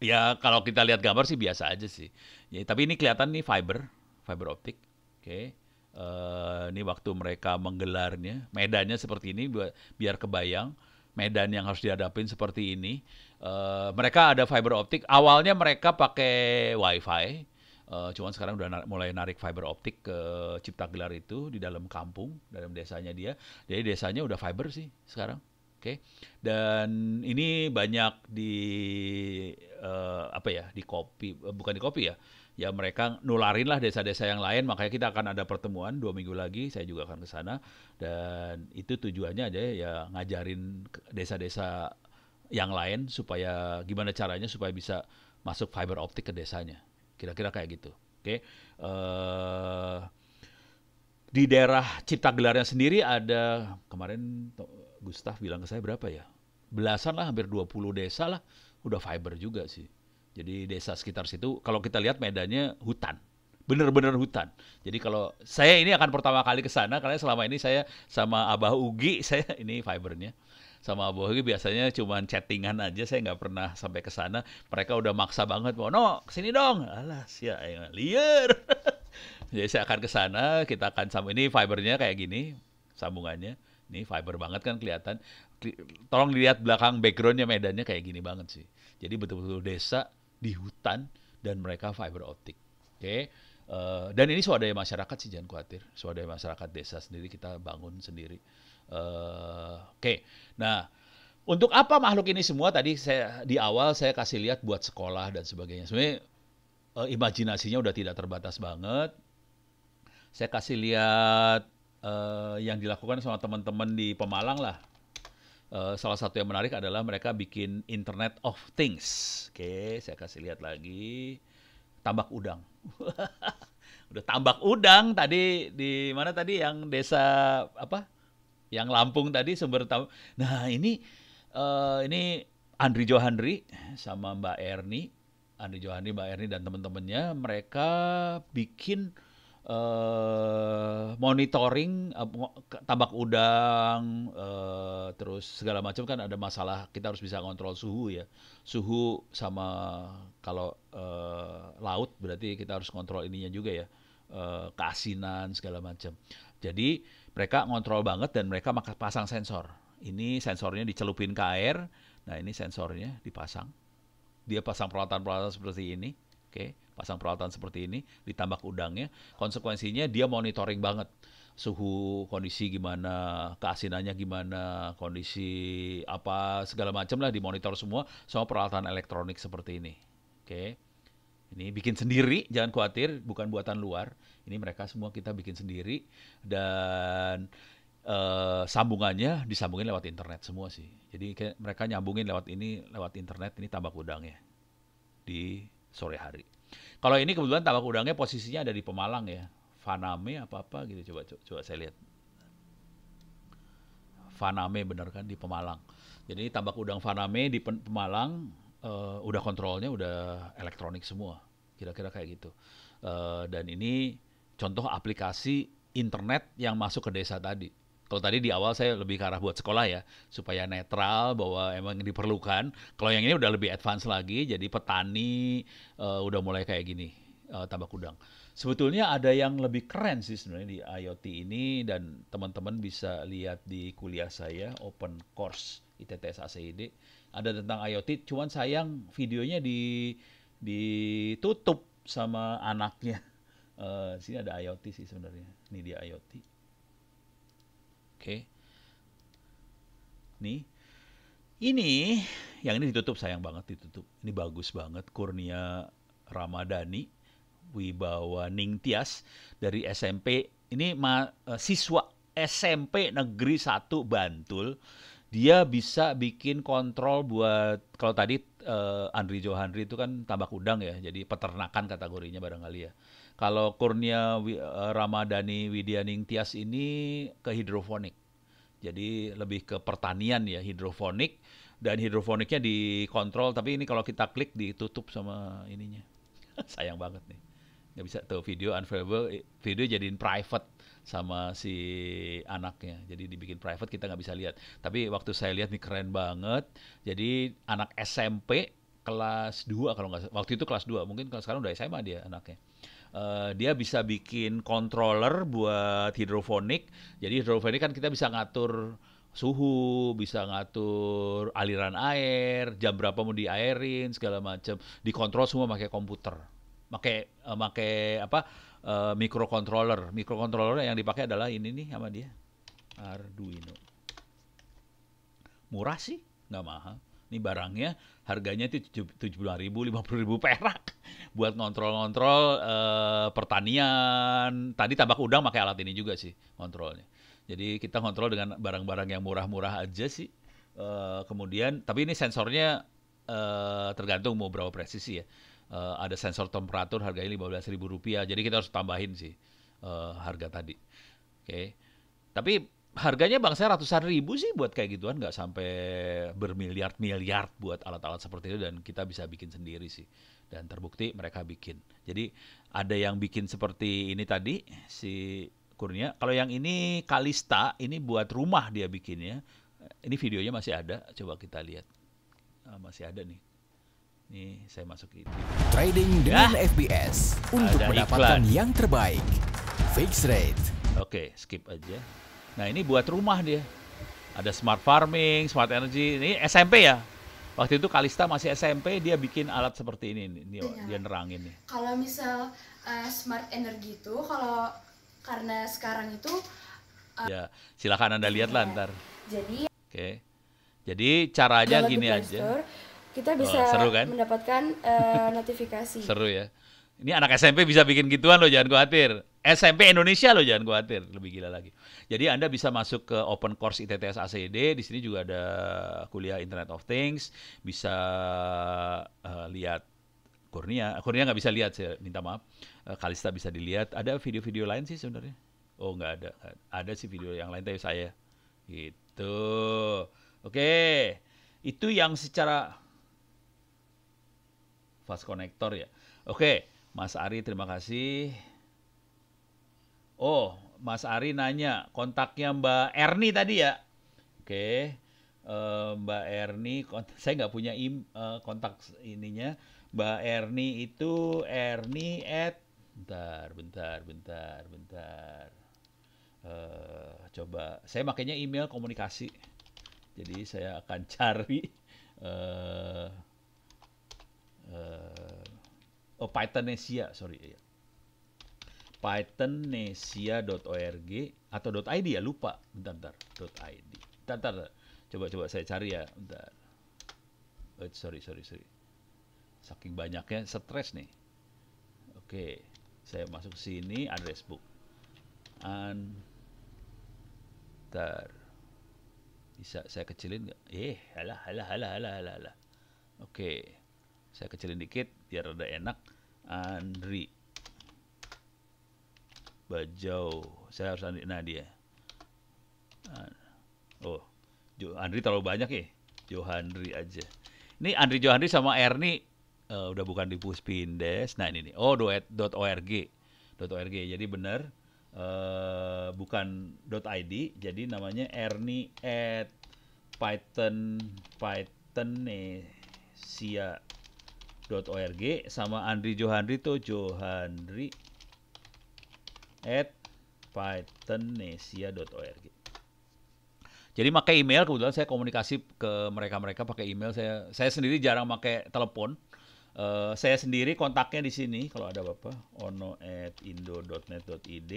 ya kalau kita lihat gambar sih biasa aja sih ya, tapi ini kelihatan nih fiber fiber optik oke okay. Uh, ini waktu mereka menggelarnya, medannya seperti ini biar kebayang medan yang harus dihadapin seperti ini. Uh, mereka ada fiber optik. Awalnya mereka pakai wifi, uh, cuman sekarang udah nar mulai narik fiber optik ke Cipta Gelar itu di dalam kampung, dalam desanya dia. Jadi desanya udah fiber sih sekarang. Oke, okay. dan ini banyak di uh, apa ya di kopi, bukan di kopi ya, ya mereka nularin lah desa-desa yang lain makanya kita akan ada pertemuan dua minggu lagi saya juga akan ke sana dan itu tujuannya aja ya, ya ngajarin desa-desa yang lain supaya gimana caranya supaya bisa masuk fiber optik ke desanya kira-kira kayak gitu oke okay. uh, eh, di daerah Cipta Gelarnya sendiri ada kemarin Gustaf bilang ke saya berapa ya belasan lah hampir 20 desa lah udah fiber juga sih jadi desa sekitar situ, kalau kita lihat medannya hutan, benar-benar hutan. Jadi kalau saya ini akan pertama kali ke sana, karena selama ini saya sama Abah Ugi, saya ini fibernya sama Abah Ugi biasanya cuma chattingan aja, saya nggak pernah sampai ke sana. Mereka udah maksa banget, mau no, kesini dong. Alas ya, liar. Jadi saya akan ke sana, kita akan sama ini fibernya kayak gini, sambungannya. Ini fiber banget kan kelihatan. Tolong dilihat belakang backgroundnya medannya kayak gini banget sih. Jadi betul-betul desa di hutan dan mereka fiber optik. Oke. Okay? Uh, eh, dan ini swadaya masyarakat sih jangan khawatir. Swadaya masyarakat desa sendiri kita bangun sendiri. Uh, Oke. Okay. Nah, untuk apa makhluk ini semua tadi saya di awal saya kasih lihat buat sekolah dan sebagainya. Sebenarnya uh, imajinasinya udah tidak terbatas banget. Saya kasih lihat uh, yang dilakukan sama teman-teman di Pemalang lah. Uh, salah satu yang menarik adalah mereka bikin Internet of Things. Oke, okay, saya kasih lihat lagi. Tambak udang. Udah tambak udang tadi di mana tadi yang desa apa? Yang Lampung tadi sumber tambak. Nah, ini uh, ini Andri Johandri sama Mbak Erni. Andri Johandri, Mbak Erni dan teman-temannya mereka bikin uh, monitoring uh, tabak udang uh, terus segala macam kan ada masalah kita harus bisa kontrol suhu ya suhu sama kalau uh, laut berarti kita harus kontrol ininya juga ya uh, keasinan segala macam jadi mereka ngontrol banget dan mereka maka pasang sensor ini sensornya dicelupin ke air nah ini sensornya dipasang dia pasang peralatan-peralatan seperti ini oke okay pasang peralatan seperti ini ditambah udangnya konsekuensinya dia monitoring banget suhu kondisi gimana keasinannya gimana kondisi apa segala macam lah dimonitor semua sama peralatan elektronik seperti ini oke okay. Ini bikin sendiri, jangan khawatir, bukan buatan luar. Ini mereka semua kita bikin sendiri dan Uh, sambungannya disambungin lewat internet semua sih. Jadi mereka nyambungin lewat ini, lewat internet ini tambah udangnya di sore hari. Kalau ini kebetulan tambak udangnya posisinya ada di Pemalang ya. Faname apa-apa gitu coba, coba coba saya lihat. Faname benar kan di Pemalang. Jadi ini tambak udang Faname di Pemalang uh, udah kontrolnya udah elektronik semua. Kira-kira kayak gitu. Uh, dan ini contoh aplikasi internet yang masuk ke desa tadi kalau tadi di awal saya lebih ke arah buat sekolah ya, supaya netral bahwa emang diperlukan. Kalau yang ini udah lebih advance lagi, jadi petani uh, udah mulai kayak gini uh, tambak udang. Sebetulnya ada yang lebih keren sih sebenarnya di IoT ini dan teman-teman bisa lihat di kuliah saya open course ITTS ACID ada tentang IoT. Cuman sayang videonya di ditutup sama anaknya. Uh, sini ada IoT sih sebenarnya. Ini dia IoT. Oke. Nih. Ini yang ini ditutup sayang banget ditutup. Ini bagus banget Kurnia Ramadhani Wibawa Ningtias dari SMP. Ini ma, eh, siswa SMP Negeri 1 Bantul. Dia bisa bikin kontrol buat kalau tadi uh, Andri Johanri itu kan tambak udang ya, jadi peternakan kategorinya barangkali ya. Kalau Kurnia eh, Ramadhani Widianing Tias ini ke hidroponik. Jadi lebih ke pertanian ya hidroponik dan hidroponiknya dikontrol tapi ini kalau kita klik ditutup sama ininya. Sayang banget nih. Nggak bisa tuh video unavailable, eh, video jadiin private sama si anaknya. Jadi dibikin private kita nggak bisa lihat. Tapi waktu saya lihat nih keren banget. Jadi anak SMP kelas 2 kalau nggak waktu itu kelas 2, mungkin kalau sekarang udah SMA dia anaknya uh, dia bisa bikin controller buat hidroponik. Jadi hidroponik kan kita bisa ngatur suhu, bisa ngatur aliran air, jam berapa mau diairin, segala macam. Dikontrol semua pakai komputer. Pakai uh, pakai apa? Uh, microcontroller. Microcontroller yang dipakai adalah ini nih sama dia. Arduino. Murah sih, nggak mahal. Ini barangnya harganya itu tujuh puluh ribu lima puluh ribu perak buat ngontrol-ngontrol uh, pertanian tadi tabak udang pakai alat ini juga sih kontrolnya jadi kita kontrol dengan barang-barang yang murah-murah aja sih uh, kemudian tapi ini sensornya uh, tergantung mau berapa presisi ya uh, ada sensor temperatur harganya lima belas ribu rupiah jadi kita harus tambahin sih uh, harga tadi oke okay. tapi harganya bang saya ratusan ribu sih buat kayak gituan nggak sampai bermiliar-miliar buat alat-alat seperti itu dan kita bisa bikin sendiri sih dan terbukti mereka bikin jadi ada yang bikin seperti ini tadi si Kurnia kalau yang ini Kalista ini buat rumah dia bikinnya ini videonya masih ada coba kita lihat ah, masih ada nih ini saya masuk itu trading ya. dengan nah, FPS untuk pendapatan mendapatkan iklan. yang terbaik fix rate oke skip aja Nah ini buat rumah dia. Ada smart farming, smart energy. Ini SMP ya? Waktu itu Kalista masih SMP, dia bikin alat seperti ini. Ini iya. dia nerangin nih. Kalau misal uh, smart energy itu, kalau karena sekarang itu. Uh, ya, silakan anda lihat lah iya. ntar. Jadi. Oke. Jadi caranya gini aja. Store, kita oh, bisa oh, seru kan? mendapatkan uh, notifikasi. seru ya. Ini anak SMP bisa bikin gituan loh, jangan khawatir. SMP Indonesia loh, jangan khawatir. Lebih gila lagi. Jadi Anda bisa masuk ke open course ITTS ACD, di sini juga ada kuliah Internet of Things, bisa uh, lihat Kurnia, Kurnia nggak bisa lihat, saya minta maaf. Eh, Kalista bisa dilihat. Ada video-video lain sih sebenarnya. Oh nggak ada, ada sih video yang lain tapi saya gitu. Oke, itu yang secara fast connector ya. Oke, Mas Ari terima kasih. Oh, Mas Ari nanya kontaknya Mbak Erni tadi ya. Oke. Okay. Uh, eh, Mbak Erni saya nggak punya im, uh, kontak ininya. Mbak Erni itu Erni at bentar bentar bentar bentar. Uh, coba saya makanya email komunikasi. Jadi saya akan cari uh, uh, oh Pythonesia sorry iya pythonesia.org atau .id ya lupa bentar bentar .id bentar, bentar, coba coba saya cari ya bentar oh, sorry sorry sorry saking banyaknya stres nih oke saya masuk sini address book bentar bisa saya kecilin nggak eh halah halah halah halah halah oke saya kecilin dikit biar ada enak Andri Bajau. Saya harus Andri Nadia. Oh, Andri terlalu banyak ya. Johandri aja. Ini Andri Johandri sama Erni uh, eh, udah bukan di Puspindes. Nah ini nih. Oh, dot .org. Dot .org. Jadi benar uh, eh, bukan dot .id. Jadi namanya Erni at Python Python nih sia .org sama Andri Johandri tuh Johandri at pythonesia.org. Jadi pakai email kebetulan saya komunikasi ke mereka-mereka pakai email. Saya saya sendiri jarang pakai telepon. Uh, saya sendiri kontaknya di sini kalau ada apa-apa indo.net.id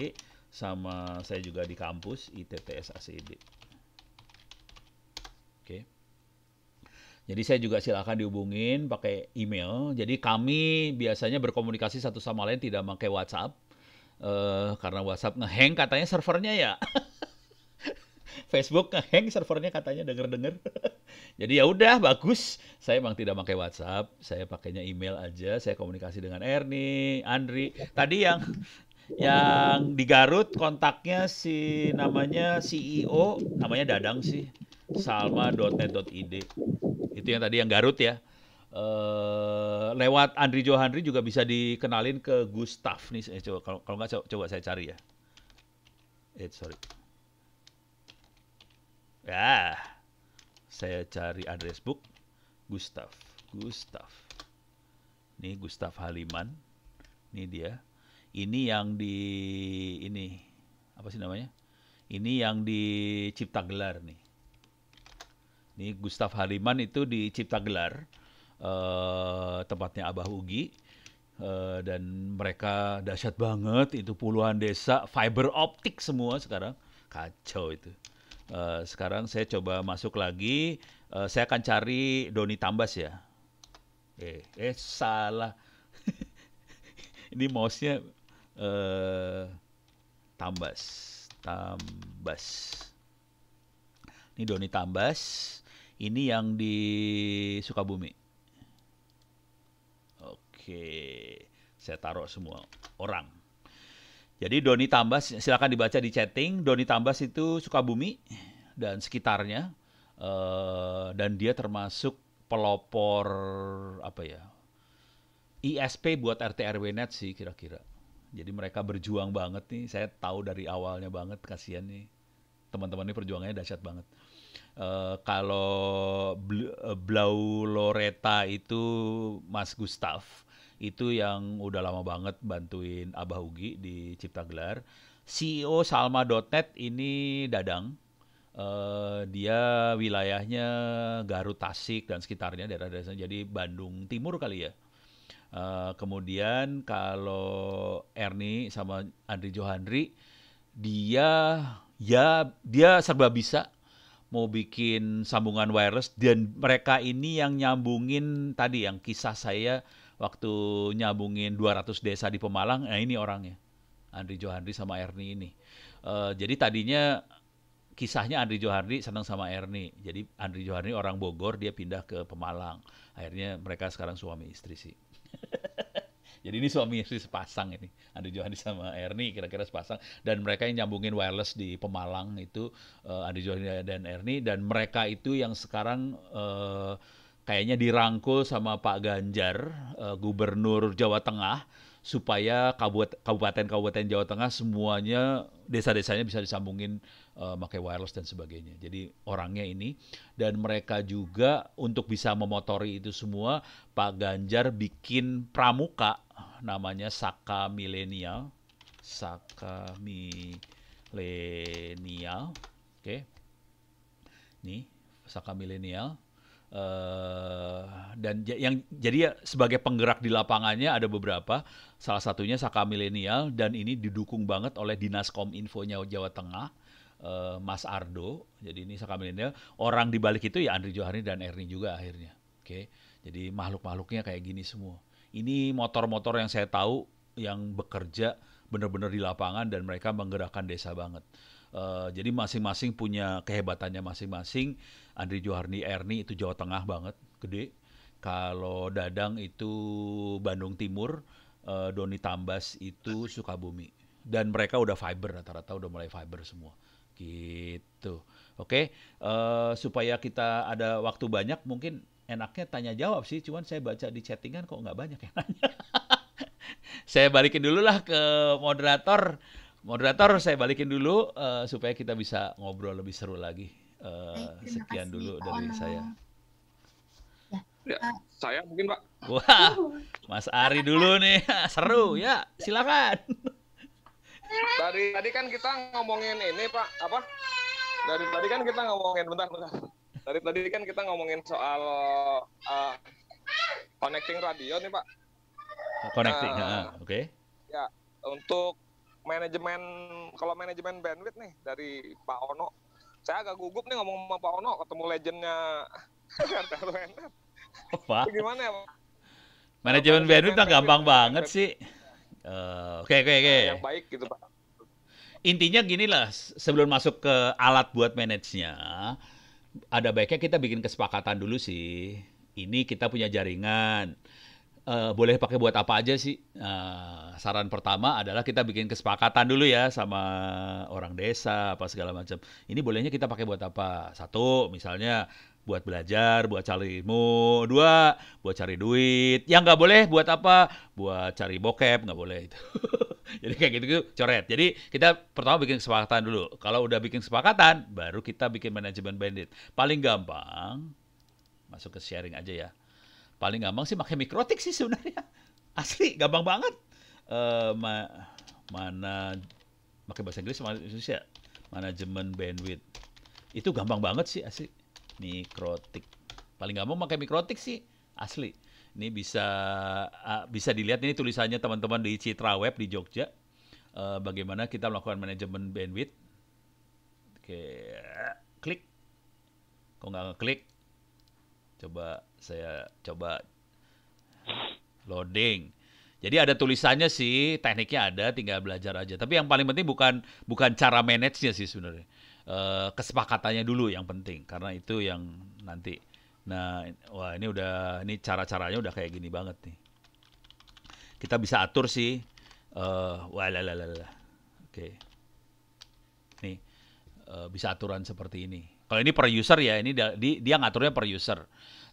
sama saya juga di kampus ITTS ACID. Oke. Okay. Jadi saya juga silakan dihubungin pakai email. Jadi kami biasanya berkomunikasi satu sama lain tidak pakai WhatsApp uh, karena WhatsApp ngehang katanya servernya ya. Facebook ngehang servernya katanya denger-denger. Jadi ya udah bagus. Saya emang tidak pakai WhatsApp, saya pakainya email aja. Saya komunikasi dengan Erni, Andri. Tadi yang yang di Garut kontaknya si namanya CEO, namanya Dadang sih. salma.net.id. Itu yang tadi yang Garut ya. Uh, lewat Andri Johandri juga bisa dikenalin ke Gustaf nih eh, coba kalau nggak coba, coba saya cari ya eh sorry ya saya cari address book Gustaf Gustaf ini Gustaf Haliman ini dia ini yang di ini apa sih namanya ini yang di Cipta Gelar nih ini Gustaf Haliman itu di Cipta Gelar Eh, tempatnya Abah Ugi. Uh, dan mereka dahsyat banget itu puluhan desa fiber optik semua sekarang kacau itu uh, sekarang saya coba masuk lagi uh, saya akan cari Doni Tambas ya eh eh salah ini mouse-nya uh, Tambas Tambas ini Doni Tambas ini yang di Sukabumi Oke, saya taruh semua orang. Jadi Doni Tambas, silakan dibaca di chatting. Doni Tambas itu Sukabumi dan sekitarnya, uh, dan dia termasuk pelopor apa ya ISP buat RT RW net sih kira-kira. Jadi mereka berjuang banget nih. Saya tahu dari awalnya banget. Kasihan nih teman-teman ini perjuangannya dahsyat banget. Uh, kalau Blau Loreta itu Mas Gustaf, itu yang udah lama banget bantuin Abah Ugi di Cipta Gelar. CEO Salma.net ini Dadang. Uh, dia wilayahnya Garut, Tasik dan sekitarnya daerah-daerah jadi Bandung Timur kali ya. Uh, kemudian kalau Erni sama Andri Johandri dia ya dia serba bisa mau bikin sambungan wireless dan mereka ini yang nyambungin tadi yang kisah saya waktu nyambungin 200 desa di Pemalang, nah ini orangnya. Andri Johandri sama Erni ini. Uh, jadi tadinya kisahnya Andri Johandri senang sama Erni. Jadi Andri Johandri orang Bogor, dia pindah ke Pemalang. Akhirnya mereka sekarang suami istri sih. Jadi ini suami istri sepasang ini. Andri Johardi sama Erni kira-kira sepasang dan mereka yang nyambungin wireless di Pemalang itu uh, Andri Johardi dan Erni dan mereka itu yang sekarang uh, kayaknya dirangkul sama Pak Ganjar, uh, Gubernur Jawa Tengah, supaya kabupaten-kabupaten Jawa Tengah semuanya desa-desanya bisa disambungin uh, pakai wireless dan sebagainya. Jadi orangnya ini dan mereka juga untuk bisa memotori itu semua, Pak Ganjar bikin pramuka namanya Saka Milenial, Saka Milenial, oke, okay. nih Saka Milenial Eh, dan yang jadi ya sebagai penggerak di lapangannya ada beberapa salah satunya Saka Milenial dan ini didukung banget oleh Dinas Kominfo-nya Jawa Tengah uh, Mas Ardo jadi ini Saka Milenial orang di balik itu ya Andri Johari dan Erni juga akhirnya oke okay? jadi makhluk-makhluknya kayak gini semua ini motor-motor yang saya tahu yang bekerja benar-benar di lapangan dan mereka menggerakkan desa banget uh, jadi masing-masing punya kehebatannya masing-masing Andri Joharni Erni itu Jawa Tengah banget, gede. Kalau Dadang itu Bandung Timur, uh, Doni Tambas itu Sukabumi. Dan mereka udah fiber rata-rata udah mulai fiber semua. Gitu. Oke, okay? uh, eh, supaya kita ada waktu banyak mungkin enaknya tanya jawab sih, cuman saya baca di chattingan kok nggak banyak yang nanya. saya balikin dulu lah ke moderator. Moderator saya balikin dulu uh, supaya kita bisa ngobrol lebih seru lagi. Eh, sekian dulu dari saya. Ya, uh, saya mungkin Pak. Wah, Mas Ari dulu nih, seru ya, silakan. Dari tadi kan kita ngomongin ini Pak, apa? Dari tadi kan kita ngomongin bentar bentar. Dari tadi kan kita ngomongin soal uh, connecting radio nih Pak. Connecting, uh, uh, oke. Okay. Ya, untuk manajemen kalau manajemen bandwidth nih dari Pak Ono saya agak gugup nih ngomong sama Pak Ono ketemu legendnya Kartel Gimana ya Manajemen BNU udah gampang banget sih. Eh, oke oke oke. Nah, yang baik gitu Pak. Intinya gini lah, sebelum masuk ke alat buat manajenya ada baiknya kita bikin kesepakatan dulu sih. Ini kita punya jaringan uh, boleh pakai buat apa aja sih? Uh, saran pertama adalah kita bikin kesepakatan dulu ya sama orang desa apa segala macam. Ini bolehnya kita pakai buat apa? Satu, misalnya buat belajar, buat cari ilmu. Dua, buat cari duit. Yang nggak boleh buat apa? Buat cari bokep nggak boleh itu. Jadi kayak gitu-gitu coret. Jadi kita pertama bikin kesepakatan dulu. Kalau udah bikin kesepakatan, baru kita bikin manajemen bandit. Paling gampang masuk ke sharing aja ya paling gampang sih pakai mikrotik sih sebenarnya asli gampang banget uh, ma mana pakai bahasa Inggris sama Indonesia manajemen bandwidth itu gampang banget sih asli mikrotik paling gampang pakai mikrotik sih asli ini bisa uh, bisa dilihat ini tulisannya teman-teman di Citra Web di Jogja uh, bagaimana kita melakukan manajemen bandwidth oke klik kok nggak ngeklik coba saya coba loading. Jadi ada tulisannya sih, tekniknya ada, tinggal belajar aja. Tapi yang paling penting bukan bukan cara manage-nya sih sebenarnya. E, kesepakatannya dulu yang penting karena itu yang nanti. Nah, wah ini udah ini cara-caranya udah kayak gini banget nih. Kita bisa atur sih. E, wah lalalala. Oke. Nih. E, bisa aturan seperti ini. Kalau ini per user ya, ini dia, dia ngaturnya per user.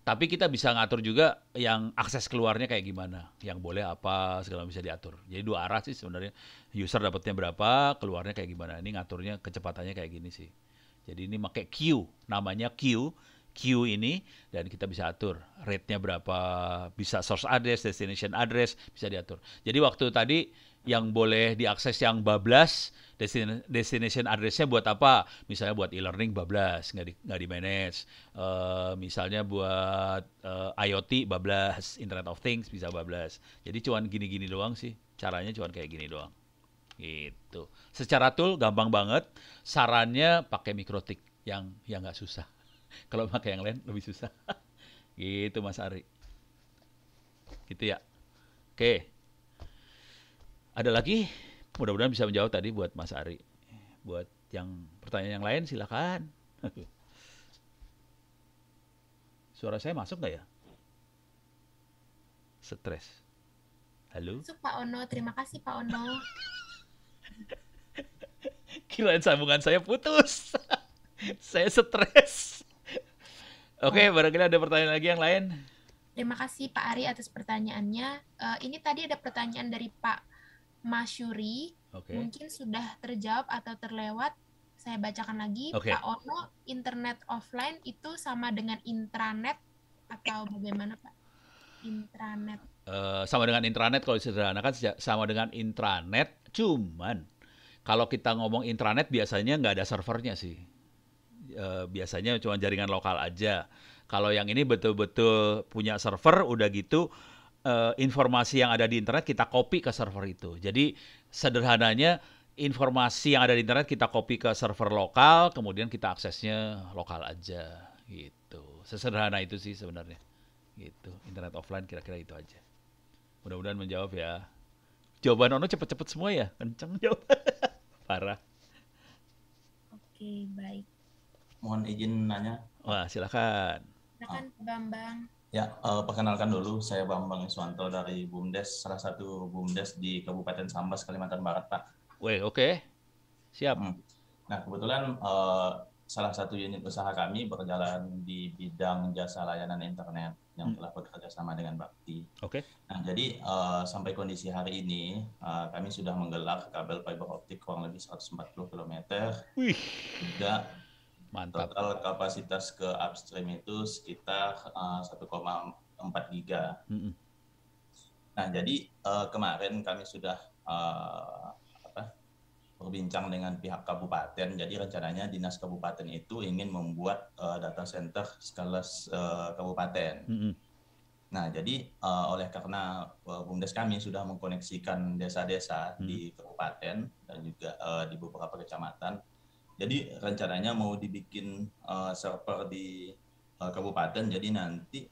Tapi kita bisa ngatur juga yang akses keluarnya kayak gimana, yang boleh apa segala bisa diatur. Jadi dua arah sih sebenarnya. User dapatnya berapa, keluarnya kayak gimana. Ini ngaturnya kecepatannya kayak gini sih. Jadi ini pakai queue, namanya queue. Queue ini dan kita bisa atur rate-nya berapa, bisa source address, destination address bisa diatur. Jadi waktu tadi yang boleh diakses yang bablas destination destination addressnya buat apa? Misalnya buat e-learning bablas nggak di nggak di manage. Uh, eh, misalnya buat uh, eh, IoT bablas, Internet of Things bisa bablas. Jadi cuman gini-gini doang sih. Caranya cuman kayak gini doang. Gitu. Secara tool gampang banget. Sarannya pakai mikrotik yang yang nggak susah. Kalau pakai yang lain lebih susah. gitu Mas Ari. Gitu ya. Oke. Ada lagi? mudah-mudahan bisa menjawab tadi buat Mas Ari. Buat yang pertanyaan yang lain silakan. Suara saya masuk nggak ya? Stres. Halo. Masuk Pak Ono, terima kasih Pak Ono. Kirain sambungan saya putus. saya stres. Oke, okay, oh. barangkali ada pertanyaan lagi yang lain. Terima kasih Pak Ari atas pertanyaannya. Uh, ini tadi ada pertanyaan dari Pak Masyuri Okay. Mungkin sudah terjawab atau terlewat. Saya bacakan lagi. Okay. Pak Ono, internet offline itu sama dengan intranet atau bagaimana Pak? Intranet. Uh, sama dengan intranet kalau sederhana kan, sama dengan intranet, cuman kalau kita ngomong intranet biasanya nggak ada servernya sih. Uh, biasanya cuma jaringan lokal aja. Kalau yang ini betul-betul punya server udah gitu uh, informasi yang ada di internet kita copy ke server itu. Jadi sederhananya informasi yang ada di internet kita copy ke server lokal, kemudian kita aksesnya lokal aja gitu. Sesederhana itu sih sebenarnya. Gitu. Internet offline kira-kira itu aja. Mudah-mudahan menjawab ya. Jawaban Ono cepet-cepet semua ya, kenceng jawab Parah. Oke, baik. Mohon izin nanya. Wah, silakan. Silakan, Bambang. Ya, uh, perkenalkan dulu saya Bambang Iswanto dari BUMDes, salah satu BUMDes di Kabupaten Sambas, Kalimantan Barat, Pak. Weh, oke. Okay. Siap. Hmm. Nah, kebetulan uh, salah satu unit usaha kami berjalan di bidang jasa layanan internet yang hmm. telah bekerja sama dengan Bakti. Oke. Okay. Nah, jadi uh, sampai kondisi hari ini uh, kami sudah menggelar kabel fiber optik kurang lebih 140 km. Wih. Juga Mantap. Total kapasitas ke upstream itu sekitar uh, eh, 1,4 giga. Mm -hmm. Nah, jadi uh, kemarin kami sudah uh, apa, berbincang dengan pihak kabupaten. Jadi rencananya dinas kabupaten itu ingin membuat uh, data center skala uh, kabupaten. Mm -hmm. Nah, jadi uh, oleh karena uh, BUMDes kami sudah mengkoneksikan desa-desa hmm. di kabupaten dan juga uh, di beberapa kecamatan, jadi rencananya mau dibikin uh, server di uh, kabupaten. Jadi nanti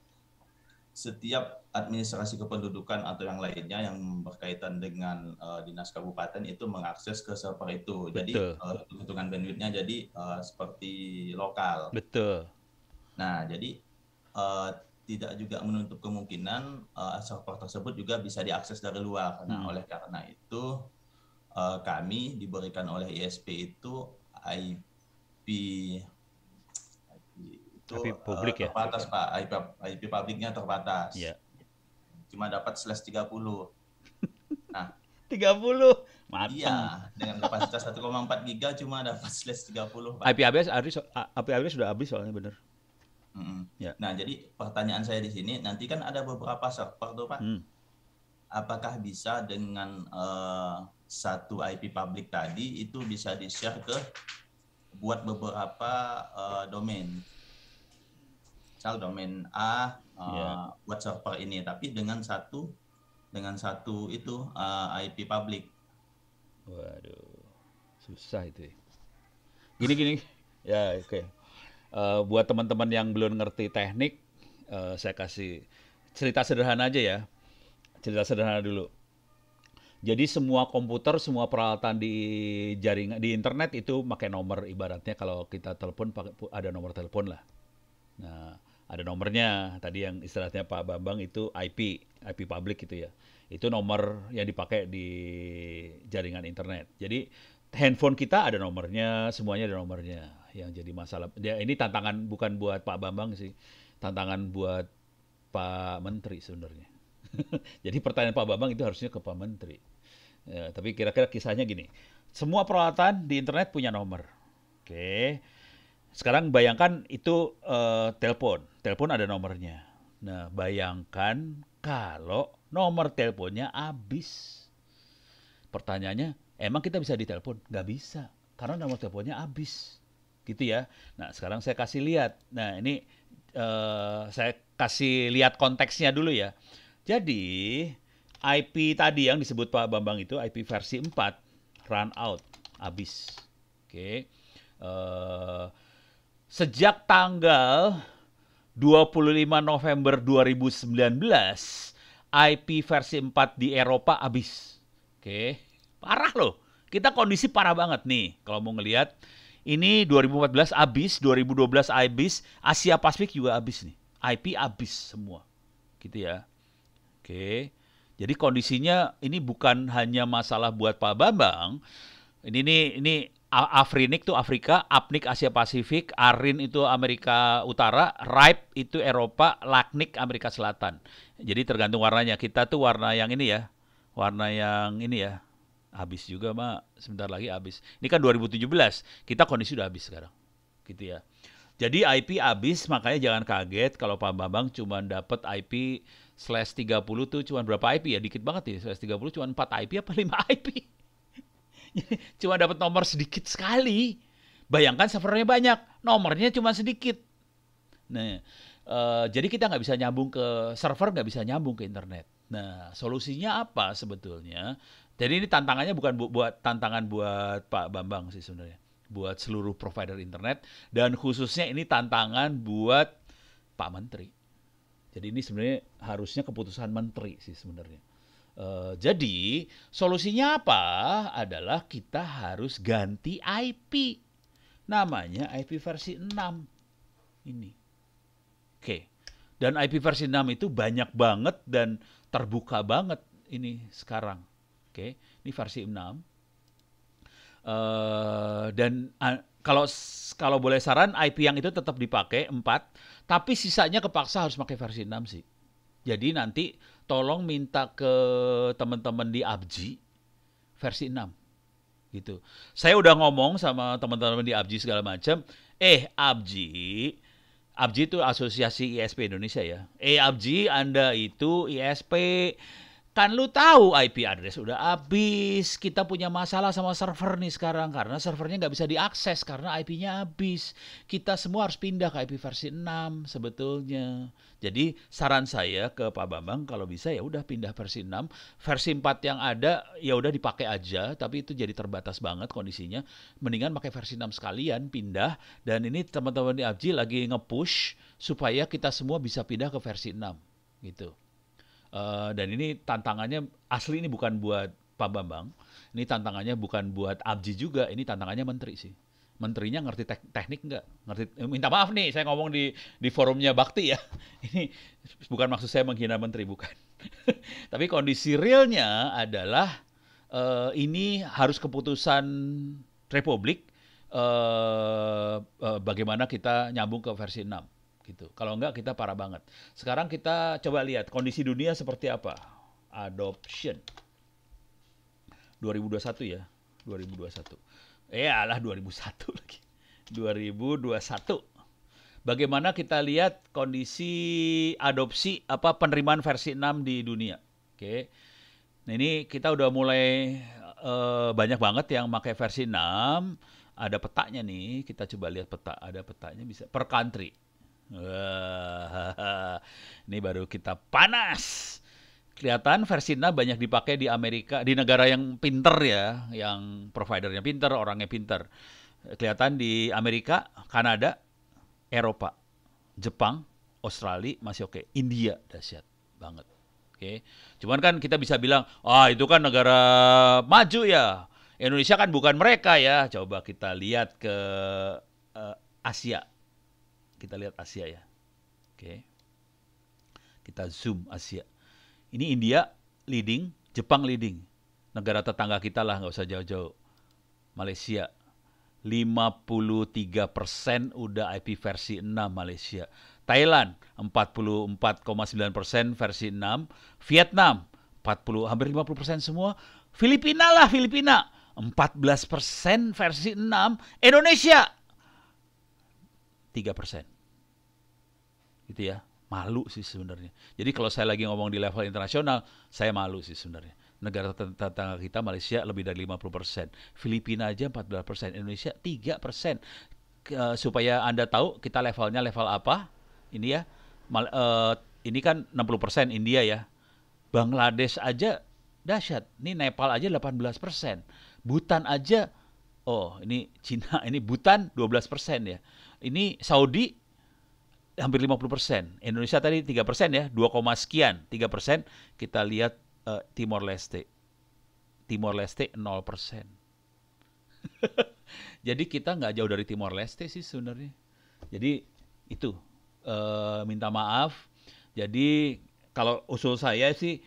setiap administrasi kependudukan atau yang lainnya yang berkaitan dengan uh, dinas kabupaten itu mengakses ke server itu. Betul. Jadi uh, hitungan bandwidthnya jadi uh, seperti lokal. Betul. Nah jadi uh, tidak juga menutup kemungkinan uh, server tersebut juga bisa diakses dari luar. Nah hmm. oleh karena itu uh, kami diberikan oleh ISP itu IP IP itu IP eh, publik uh, terbatas ya? Pak. IP IP publiknya terbatas. Iya. Cuma dapat slash 30. Nah, 30. Mateng. Iya, dengan kapasitas 1,4 giga cuma dapat slash 30. Pak. IP address habis, IP address sudah habis soalnya benar. Mm -hmm. yeah. Nah, jadi pertanyaan saya di sini nanti kan ada beberapa server tuh, Pak. Mm apakah bisa dengan uh, satu IP public tadi itu bisa di-share ke buat beberapa uh, domain. Misal domain A uh, eh, yeah. buat server ini tapi dengan satu dengan satu itu uh, IP public. Waduh. Susah itu. Ya. Gini gini. ya, oke. Okay. Uh, buat teman-teman yang belum ngerti teknik, uh, saya kasih cerita sederhana aja ya cerita sederhana dulu. Jadi semua komputer, semua peralatan di jaringan di internet itu pakai nomor ibaratnya kalau kita telepon pakai ada nomor telepon lah. Nah, ada nomornya. Tadi yang istilahnya Pak Bambang itu IP, IP public gitu ya. Itu nomor yang dipakai di jaringan internet. Jadi handphone kita ada nomornya, semuanya ada nomornya. Yang jadi masalah ya, ini tantangan bukan buat Pak Bambang sih. Tantangan buat Pak Menteri sebenarnya Jadi pertanyaan Pak Bambang itu harusnya ke Pak Menteri. Ya, tapi kira-kira kisahnya gini. Semua peralatan di internet punya nomor. Oke. Sekarang bayangkan itu uh, telepon. Telepon ada nomornya. Nah, bayangkan kalau nomor teleponnya habis. Pertanyaannya, emang kita bisa ditelepon? Gak bisa. Karena nomor teleponnya habis. Gitu ya. Nah, sekarang saya kasih lihat. Nah, ini uh, saya kasih lihat konteksnya dulu ya. Jadi, IP tadi yang disebut Pak Bambang itu IP versi 4 run out, habis. Oke. Okay. Uh, eh, sejak tanggal 25 November 2019, IP versi 4 di Eropa habis. Oke. Okay. Parah loh. Kita kondisi parah banget nih kalau mau ngelihat ini 2014 habis, 2012 habis, Asia Pasifik juga habis nih. IP habis semua. Gitu ya. Oke. Jadi kondisinya ini bukan hanya masalah buat Pak Bambang. Ini ini ini Afrinik itu Afrika, Apnik Asia Pasifik, Arin itu Amerika Utara, Ripe itu Eropa, Laknik Amerika Selatan. Jadi tergantung warnanya. Kita tuh warna yang ini ya. Warna yang ini ya. Habis juga, Mak. Sebentar lagi habis. Ini kan 2017. Kita kondisi udah habis sekarang. Gitu ya. Jadi IP habis, makanya jangan kaget kalau Pak Bambang cuma dapat IP slash 30 tuh cuma berapa IP ya? Dikit banget ya. Slash 30 cuma 4 IP apa 5 IP? cuma dapat nomor sedikit sekali. Bayangkan servernya banyak, nomornya cuma sedikit. Nah, uh, jadi kita nggak bisa nyambung ke server, nggak bisa nyambung ke internet. Nah, solusinya apa sebetulnya? Jadi ini tantangannya bukan bu buat tantangan buat Pak Bambang sih sebenarnya, buat seluruh provider internet dan khususnya ini tantangan buat Pak Menteri. Jadi ini sebenarnya harusnya keputusan menteri sih sebenarnya. Uh, jadi solusinya apa? Adalah kita harus ganti IP. Namanya IP versi 6. Ini. Oke. Okay. Dan IP versi 6 itu banyak banget dan terbuka banget ini sekarang. Oke. Okay. Ini versi 6. Uh, eh, dan uh, kalau kalau boleh saran IP yang itu tetap dipakai 4 tapi sisanya kepaksa harus pakai versi 6 sih. Jadi nanti tolong minta ke teman-teman di Abji versi 6 gitu. Saya udah ngomong sama teman-teman di Abji segala macam, eh Abji Abji itu asosiasi ISP Indonesia ya. Eh Abji Anda itu ISP Kan lu tahu IP address udah habis. Kita punya masalah sama server nih sekarang karena servernya nggak bisa diakses karena IP-nya habis. Kita semua harus pindah ke IP versi 6 sebetulnya. Jadi saran saya ke Pak Bambang kalau bisa ya udah pindah versi 6. Versi 4 yang ada ya udah dipakai aja tapi itu jadi terbatas banget kondisinya. Mendingan pakai versi 6 sekalian pindah dan ini teman-teman di Abji lagi nge-push supaya kita semua bisa pindah ke versi 6 gitu. Eh, dan ini tantangannya asli ini bukan buat Pak Bambang, ini tantangannya bukan buat Abji juga, ini tantangannya menteri sih. Menterinya ngerti tek teknik nggak? Ngerti? Eh, minta maaf nih, saya ngomong di di forumnya Bakti ya. Ini bukan maksud saya menghina menteri, bukan. Tapi kondisi realnya adalah uh, ini harus keputusan Republik uh, uh, bagaimana kita nyambung ke versi 6 gitu. Kalau enggak kita parah banget. Sekarang kita coba lihat kondisi dunia seperti apa. Adoption. 2021 ya. 2021. Eh, alah 2001 lagi. 2021. Bagaimana kita lihat kondisi adopsi apa penerimaan versi 6 di dunia. Oke. Nah, ini kita udah mulai uh, banyak banget yang pakai versi 6. Ada petanya nih, kita coba lihat peta. Ada petanya bisa per country Wah, ini baru kita panas. Kelihatan versi Nah banyak dipakai di Amerika, di negara yang pinter ya, yang providernya pinter, orangnya pinter. Kelihatan di Amerika, Kanada, Eropa, Jepang, Australia masih oke, okay. India dahsyat banget. Oke. Okay. Cuman kan kita bisa bilang, "Ah, itu kan negara maju ya. Indonesia kan bukan mereka ya." Coba kita lihat ke uh, Asia kita lihat Asia ya. Oke. Kita zoom Asia. Ini India leading, Jepang leading. Negara tetangga kita lah, nggak usah jauh-jauh. Malaysia 53% udah IP versi 6 Malaysia. Thailand 44,9% versi 6, Vietnam 40 hampir 50% semua, Filipina lah Filipina 14% versi 6, Indonesia tiga persen, Gitu ya. Malu sih sebenarnya. Jadi kalau saya lagi ngomong di level internasional, saya malu sih sebenarnya. Negara tetangga kita Malaysia lebih dari 50%, Filipina aja 14%, Indonesia 3%. persen. Eh, supaya Anda tahu kita levelnya level apa? Ini ya. Mal, uh, ini kan 60% India ya. Bangladesh aja dahsyat. Ini Nepal aja 18%. Butan aja oh ini Cina ini Butan 12% ya ini Saudi hampir 50%, Indonesia tadi 3% ya, 2, sekian, 3% kita lihat uh, Timor Leste. Timor Leste 0%. Jadi kita nggak jauh dari Timor Leste sih sebenarnya. Jadi itu uh, minta maaf. Jadi kalau usul saya sih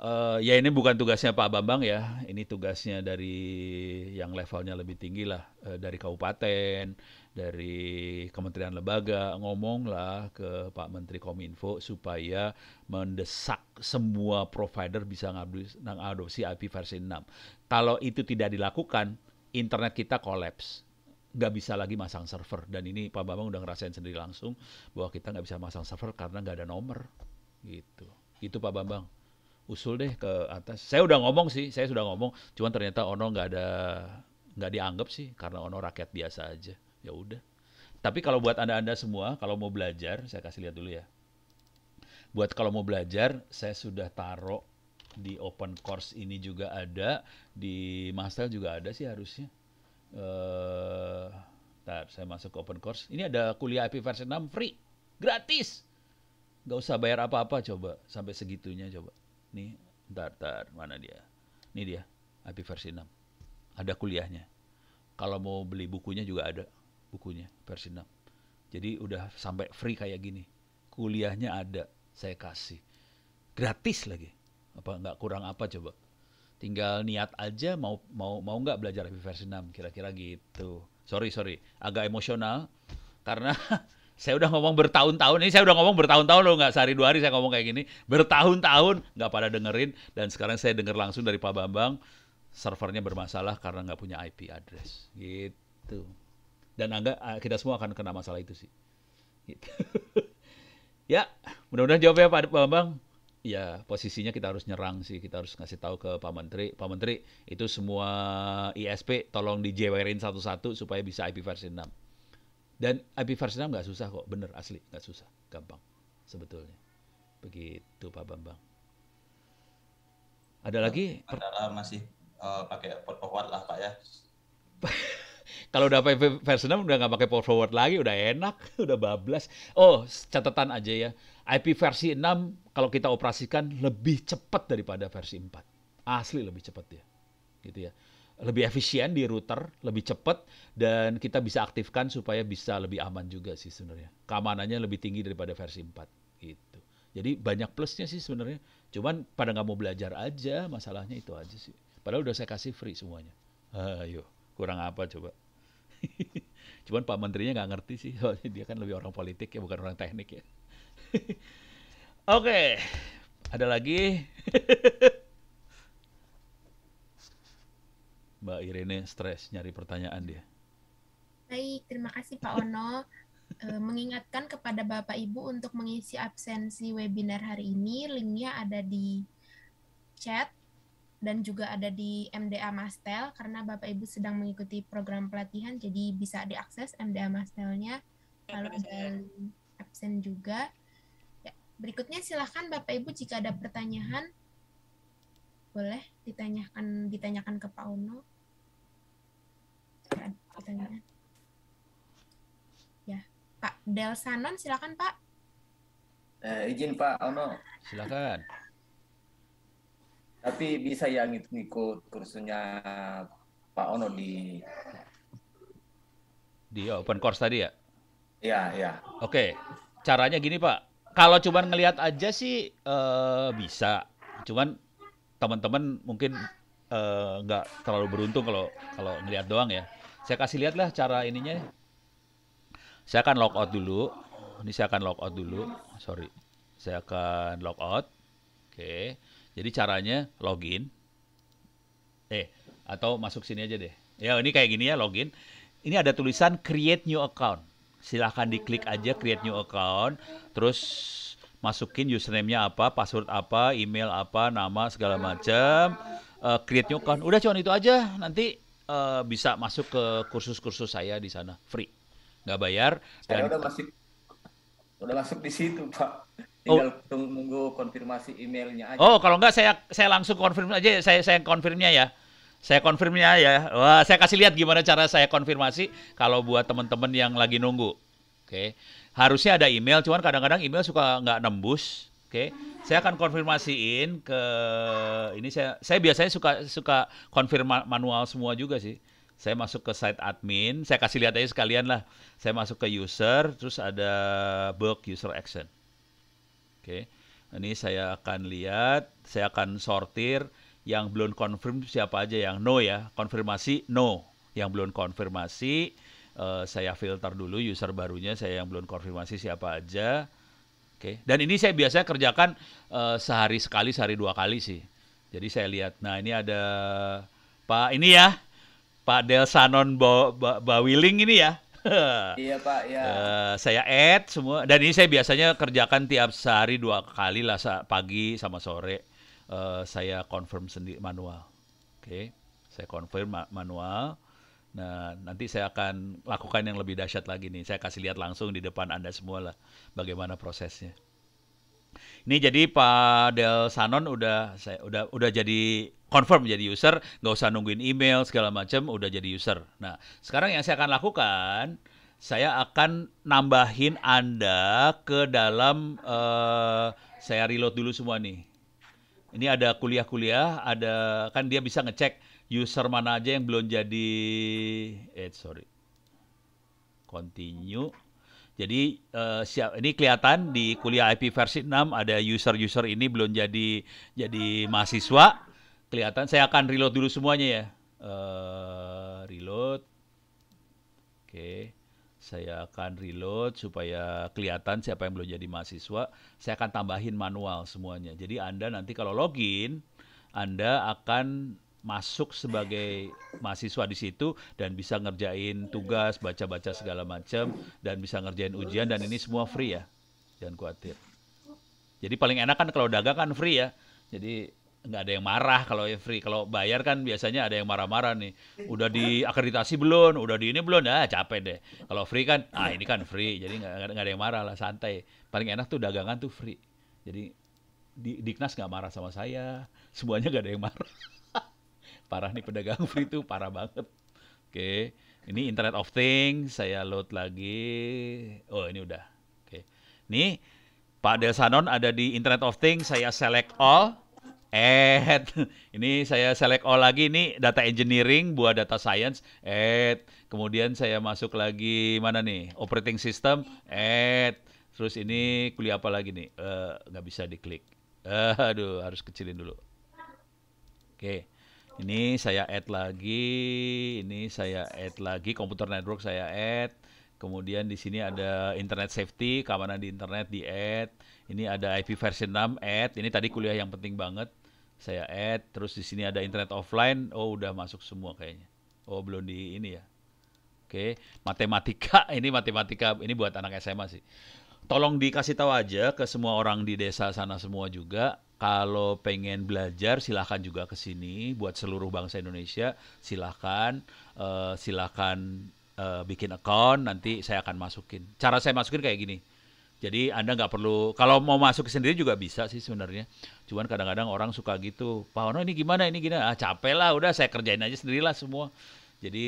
uh, ya ini bukan tugasnya Pak Bambang ya, ini tugasnya dari yang levelnya lebih tinggi lah uh, dari kabupaten dari kementerian lembaga ngomonglah ke Pak Menteri Kominfo supaya mendesak semua provider bisa mengadopsi IP versi 6. Kalau itu tidak dilakukan, internet kita kolaps nggak bisa lagi masang server dan ini Pak Bambang udah ngerasain sendiri langsung bahwa kita nggak bisa masang server karena nggak ada nomor gitu itu Pak Bambang usul deh ke atas saya udah ngomong sih saya sudah ngomong cuman ternyata Ono nggak ada nggak dianggap sih karena Ono rakyat biasa aja ya udah tapi kalau buat anda-anda semua kalau mau belajar saya kasih lihat dulu ya buat kalau mau belajar saya sudah taruh di open course ini juga ada di master juga ada sih harusnya eh uh, saya masuk ke open course ini ada kuliah IP versi 6 free gratis nggak usah bayar apa-apa coba sampai segitunya coba nih ntar ntar mana dia ini dia IP versi 6 ada kuliahnya kalau mau beli bukunya juga ada bukunya versi 6 jadi udah sampai free kayak gini kuliahnya ada saya kasih gratis lagi apa nggak kurang apa coba tinggal niat aja mau mau mau nggak belajar Habib versi 6 kira-kira gitu sorry sorry agak emosional karena saya udah ngomong bertahun-tahun ini saya udah ngomong bertahun-tahun loh nggak sehari dua hari saya ngomong kayak gini bertahun-tahun nggak pada dengerin dan sekarang saya denger langsung dari Pak Bambang servernya bermasalah karena nggak punya IP address gitu dan agak ah, kita semua akan kena masalah itu sih gitu. ya mudah-mudahan jawabnya pak bambang ya posisinya kita harus nyerang sih kita harus ngasih tahu ke Pak Menteri Pak Menteri itu semua ISP tolong dijewerin satu-satu supaya bisa IP versi 6 dan IP versi 6 nggak susah kok bener asli nggak susah gampang sebetulnya begitu Pak Bambang ada lagi adalah masih uh, pakai port forward lah Pak ya Kalau udah pakai versi 6 udah nggak pakai power forward lagi, udah enak, udah bablas. Oh, catatan aja ya. IP versi 6 kalau kita operasikan lebih cepat daripada versi 4. Asli lebih cepat dia. Gitu ya. Lebih efisien di router, lebih cepat dan kita bisa aktifkan supaya bisa lebih aman juga sih sebenarnya. Keamanannya lebih tinggi daripada versi 4 gitu. Jadi banyak plusnya sih sebenarnya. Cuman pada nggak mau belajar aja, masalahnya itu aja sih. Padahal udah saya kasih free semuanya. Ayo kurang apa coba cuman pak menterinya nggak ngerti sih soalnya dia kan lebih orang politik ya bukan orang teknik ya oke okay. ada lagi Mbak Irene stres nyari pertanyaan dia. Baik, terima kasih Pak Ono. E, mengingatkan kepada Bapak Ibu untuk mengisi absensi webinar hari ini, linknya ada di chat dan juga ada di MDA Mastel karena Bapak Ibu sedang mengikuti program pelatihan jadi bisa diakses MDA Mastelnya lalu ada absen juga ya, berikutnya silahkan Bapak Ibu jika ada pertanyaan boleh ditanyakan ditanyakan ke Pak Uno pertanyaan ya Pak Del Sanon silakan Pak eh, izin Pak Uno silakan tapi bisa yang ngikut-ngikut kursusnya Pak Ono di di open course tadi ya? Iya, iya. Oke. Caranya gini, Pak. Kalau cuman ngelihat aja sih uh, bisa. Cuman teman-teman mungkin eh, nggak uh, terlalu beruntung kalau kalau ngelihat doang ya. Saya kasih lihat lah cara ininya. Saya akan log out dulu. Ini saya akan log out dulu. Sorry. Saya akan log out. Oke. Okay jadi caranya login. Eh, atau masuk sini aja deh. Ya, ini kayak gini ya, login. Ini ada tulisan create new account. Silahkan diklik aja create new account. Terus masukin username-nya apa, password apa, email apa, nama segala macam. Uh, eh, create new account. Udah cuman itu aja. Nanti uh, bisa masuk ke kursus-kursus saya di sana free. Nggak bayar. Saya dan... udah masuk udah masuk di situ, Pak. Oh. Tinggal oh. tunggu konfirmasi emailnya aja. Oh, kalau enggak saya saya langsung konfirm aja saya saya konfirmnya ya. Saya konfirmnya ya. Wah, saya kasih lihat gimana cara saya konfirmasi kalau buat teman-teman yang lagi nunggu. Oke. Okay. Harusnya ada email, cuman kadang-kadang email suka nggak nembus. Oke, okay. saya akan konfirmasiin ke ini saya saya biasanya suka suka konfirm manual semua juga sih. Saya masuk ke site admin, saya kasih lihat aja sekalian lah. Saya masuk ke user, terus ada bug user action. Oke. Okay. Ini saya akan lihat, saya akan sortir yang belum confirm siapa aja yang no ya, konfirmasi no. Yang belum konfirmasi uh, saya filter dulu user barunya, saya yang belum konfirmasi siapa aja. Oke. Okay. Dan ini saya biasanya kerjakan uh, sehari sekali, sehari dua kali sih. Jadi saya lihat. Nah ini ada Pak ini ya, Pak Del Sanon Bawiling ba, ba ini ya iya Pak, ya. Uh, saya add semua. Dan ini saya biasanya kerjakan tiap sehari dua kali lah, pagi sama sore. Uh, saya confirm sendiri manual. Oke, okay. saya confirm ma manual. Nah, nanti saya akan lakukan yang lebih dahsyat lagi nih. Saya kasih lihat langsung di depan Anda semua lah bagaimana prosesnya. Ini jadi Pak Del Sanon udah saya udah udah jadi confirm jadi user, nggak usah nungguin email segala macam, udah jadi user. Nah, sekarang yang saya akan lakukan, saya akan nambahin Anda ke dalam uh, saya reload dulu semua nih. Ini ada kuliah-kuliah, ada kan dia bisa ngecek user mana aja yang belum jadi eh sorry. Continue. Jadi uh, siap ini kelihatan di kuliah IP versi 6 ada user-user ini belum jadi jadi mahasiswa kelihatan. Saya akan reload dulu semuanya ya. Uh, reload. Oke. Okay. Saya akan reload supaya kelihatan siapa yang belum jadi mahasiswa. Saya akan tambahin manual semuanya. Jadi Anda nanti kalau login, Anda akan masuk sebagai mahasiswa di situ dan bisa ngerjain tugas, baca-baca segala macam dan bisa ngerjain ujian dan ini semua free ya. Jangan khawatir. Jadi paling enak kan kalau dagang kan free ya. Jadi nggak ada yang marah kalau free kalau bayar kan biasanya ada yang marah-marah nih iya. udah diakreditasi belum udah di ini belum dah capek deh kalau free kan ah ini kan free jadi nggak ada yang marah lah santai paling enak tuh dagangan tuh free jadi di Diknas nggak marah sama saya semuanya nggak ada yang marah parah nih pedagang free tuh parah banget oke okay. ini Internet of Things saya load lagi oh ini udah oke okay. nih Pak Delsanon ada di Internet of Things saya select all Eh, ini saya select all lagi nih data engineering buat data science. Eh, kemudian saya masuk lagi mana nih operating system. Eh, terus ini kuliah apa lagi nih? Eh, nggak uh, bisa diklik. Uh, aduh, harus kecilin dulu. Oke, ini saya add lagi. Ini saya add lagi komputer network saya add. Kemudian di sini ada internet safety, keamanan di internet di add. Ini ada IP version 6 add. Ini tadi kuliah yang penting banget saya add terus di sini ada internet offline oh udah masuk semua kayaknya oh belum di ini ya oke matematika ini matematika ini buat anak SMA sih tolong dikasih tahu aja ke semua orang di desa sana semua juga kalau pengen belajar silahkan juga ke sini buat seluruh bangsa Indonesia silahkan uh, silahkan uh, bikin account nanti saya akan masukin cara saya masukin kayak gini jadi Anda nggak perlu, kalau mau masuk sendiri juga bisa sih sebenarnya. Cuman kadang-kadang orang suka gitu, Pak Ono ini gimana, ini gini, ah capek lah, udah saya kerjain aja sendirilah semua. Jadi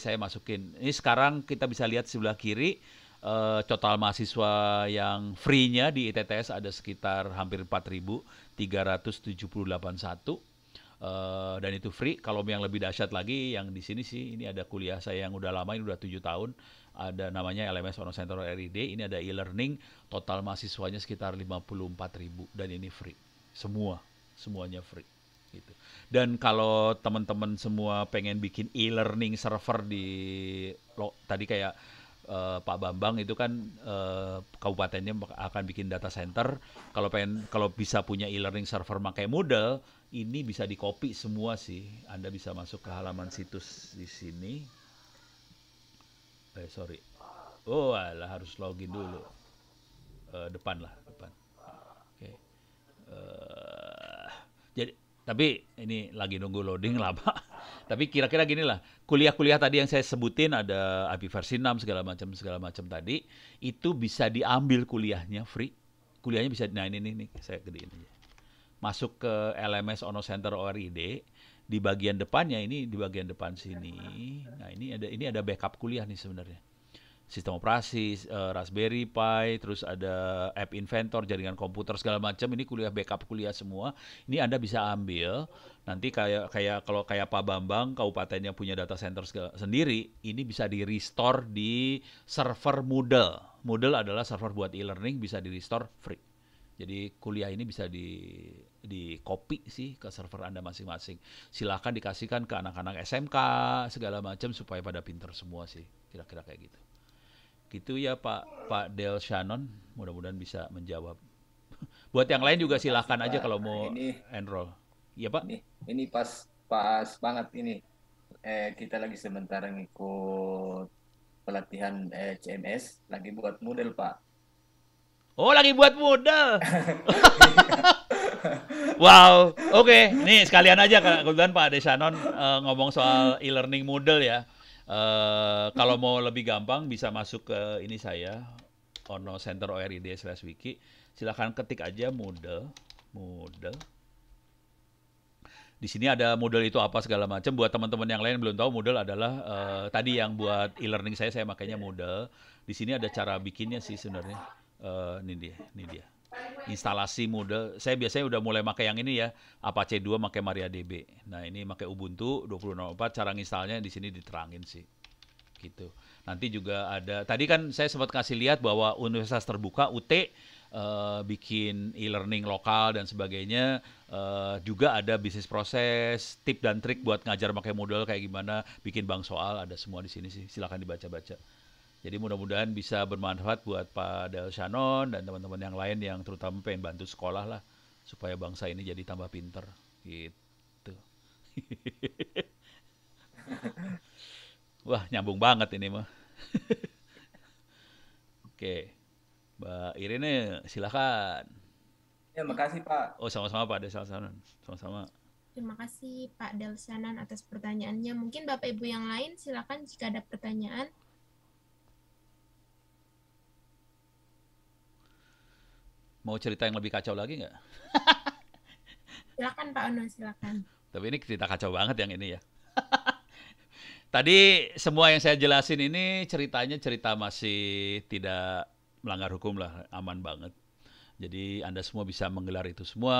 saya masukin. Ini sekarang kita bisa lihat sebelah kiri, eh, total mahasiswa yang free-nya di ITTS ada sekitar hampir 4.3781 satu. Uh, dan itu free. Kalau yang lebih dahsyat lagi, yang di sini sih, ini ada kuliah saya yang udah lama, ini udah tujuh tahun, ada namanya LMS Ono Center RID, ini ada e-learning, total mahasiswanya sekitar ribu dan ini free. Semua, semuanya free gitu. Dan kalau teman-teman semua pengen bikin e-learning server di lo, tadi kayak uh, Pak Bambang itu kan uh, kabupatennya akan bikin data center. Kalau pengen kalau bisa punya e-learning server pakai model ini bisa di-copy semua sih. Anda bisa masuk ke halaman situs di sini eh sorry oh alah harus login dulu uh, depan lah depan oke okay. uh, eh, jadi tapi ini lagi nunggu loading lama tapi kira-kira gini lah kuliah-kuliah tadi yang saya sebutin ada IP versi 6 segala macam segala macam tadi itu bisa diambil kuliahnya free kuliahnya bisa nah ini nih, saya gedein aja masuk ke LMS Ono Center ORID di bagian depannya ini di bagian depan sini. Nah, ini ada ini ada backup kuliah nih sebenarnya. Sistem operasi uh, Raspberry Pi, terus ada app inventor, jaringan komputer segala macam ini kuliah backup kuliah semua. Ini Anda bisa ambil nanti kayak kayak kalau kayak Pak Bambang kabupatennya punya data center segala, sendiri, ini bisa di restore di server Moodle. Moodle adalah server buat e-learning bisa di restore free. Jadi kuliah ini bisa di di copy sih ke server Anda masing-masing. Silahkan dikasihkan ke anak-anak SMK segala macam supaya pada pinter semua sih. Kira-kira kayak gitu. Gitu ya Pak Pak Del Shannon, mudah-mudahan bisa menjawab. Buat yang lain juga silahkan aja kalau mau ini, enroll. Iya Pak. Ini, ini pas pas banget ini. Eh, kita lagi sementara ngikut pelatihan eh, CMS lagi buat model Pak. Oh, lagi buat model. wow. Oke, okay. nih sekalian aja kebetulan Pak Desanon uh, eh, ngomong soal e-learning model ya. Uh, kalau mau lebih gampang bisa masuk ke ini saya Ono Center ORID slash wiki. Silahkan ketik aja model, model. Di sini ada model itu apa segala macam. Buat teman-teman yang lain belum tahu model adalah uh, tadi yang buat e-learning saya saya makanya model. Di sini ada cara bikinnya sih sebenarnya. Uh, ini dia, ini dia instalasi mode Saya biasanya udah mulai pakai yang ini ya, apa c 2 pakai DB Nah, ini pakai Ubuntu 20.04 cara installnya di sini diterangin sih. Gitu. Nanti juga ada tadi kan saya sempat kasih lihat bahwa universitas terbuka UT Uh, eh, bikin e-learning lokal dan sebagainya uh, juga ada bisnis proses tip dan trik buat ngajar pakai modal kayak gimana bikin bank soal ada semua di sini sih silahkan dibaca-baca jadi mudah-mudahan bisa bermanfaat buat Pak Del dan teman-teman yang lain yang terutama pengen bantu sekolah lah supaya bangsa ini jadi tambah pinter gitu. Wah nyambung banget ini mah. Oke, Mbak Irene silakan. Ya makasih Pak. Oh sama-sama Pak Del sama-sama. Terima kasih Pak Del atas pertanyaannya. Mungkin Bapak Ibu yang lain silakan jika ada pertanyaan. Mau cerita yang lebih kacau lagi nggak? silakan Pak Ono, silakan. Tapi ini cerita kacau banget yang ini ya. Tadi semua yang saya jelasin ini ceritanya cerita masih tidak melanggar hukum lah, aman banget. Jadi Anda semua bisa menggelar itu semua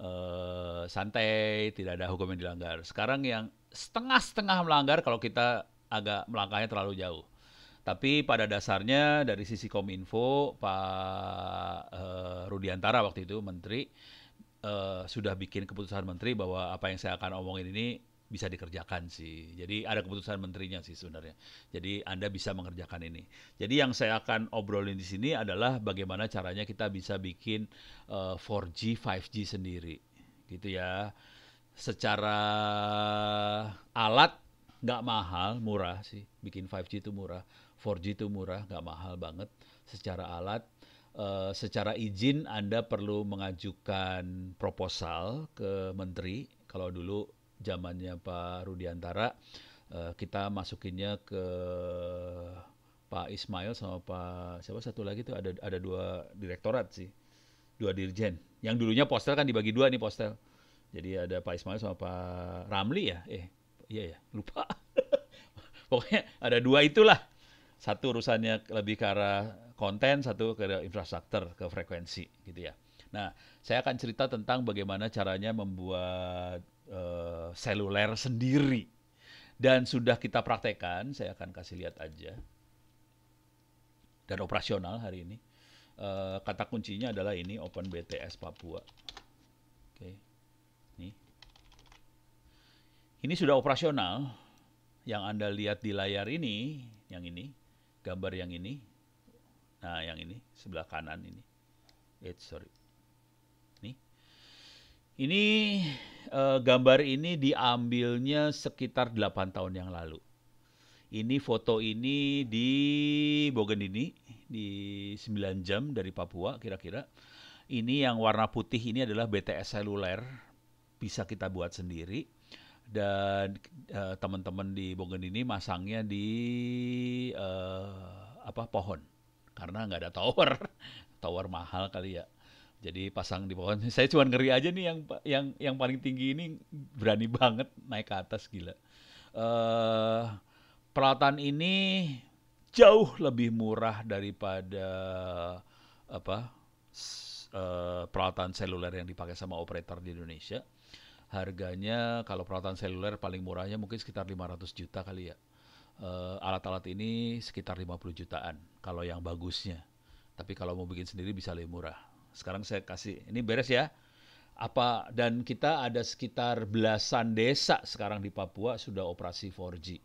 eh, santai, tidak ada hukum yang dilanggar. Sekarang yang setengah-setengah melanggar kalau kita agak melangkahnya terlalu jauh. Tapi pada dasarnya dari sisi Kominfo, Pak uh, Rudiantara waktu itu Menteri uh, sudah bikin keputusan Menteri bahwa apa yang saya akan omongin ini bisa dikerjakan sih. Jadi ada keputusan menterinya sih sebenarnya. Jadi Anda bisa mengerjakan ini. Jadi yang saya akan obrolin di sini adalah bagaimana caranya kita bisa bikin uh, 4G, 5G sendiri, gitu ya. Secara alat nggak mahal, murah sih. Bikin 5G itu murah 4G itu murah, nggak mahal banget secara alat. Uh, secara izin Anda perlu mengajukan proposal ke menteri. Kalau dulu zamannya Pak Rudiantara, uh, kita masukinnya ke Pak Ismail sama Pak siapa satu lagi tuh ada ada dua direktorat sih, dua dirjen. Yang dulunya postel kan dibagi dua nih postel. Jadi ada Pak Ismail sama Pak Ramli ya, eh iya ya lupa. Pokoknya ada dua itulah satu urusannya lebih ke arah konten, satu ke infrastruktur, ke frekuensi gitu ya. Nah, saya akan cerita tentang bagaimana caranya membuat uh, seluler sendiri. Dan sudah kita praktekkan, saya akan kasih lihat aja. Dan operasional hari ini. Uh, kata kuncinya adalah ini Open BTS Papua. Oke. Okay. Ini. Ini sudah operasional. Yang Anda lihat di layar ini, yang ini gambar yang ini. Nah, yang ini sebelah kanan ini. Eh, sorry. Ini. Ini uh, gambar ini diambilnya sekitar 8 tahun yang lalu. Ini foto ini di ini di 9 jam dari Papua kira-kira. Ini yang warna putih ini adalah BTS seluler. Bisa kita buat sendiri dan uh, teman-teman di Bogen ini masangnya di uh, apa pohon karena nggak ada tower tower mahal kali ya jadi pasang di pohon saya cuma ngeri aja nih yang yang yang paling tinggi ini berani banget naik ke atas gila uh, peralatan ini jauh lebih murah daripada apa uh, peralatan seluler yang dipakai sama operator di Indonesia harganya kalau peralatan seluler paling murahnya mungkin sekitar 500 juta kali ya. Eh, alat-alat uh, ini sekitar 50 jutaan kalau yang bagusnya. Tapi kalau mau bikin sendiri bisa lebih murah. Sekarang saya kasih ini beres ya. Apa dan kita ada sekitar belasan desa sekarang di Papua sudah operasi 4G uh,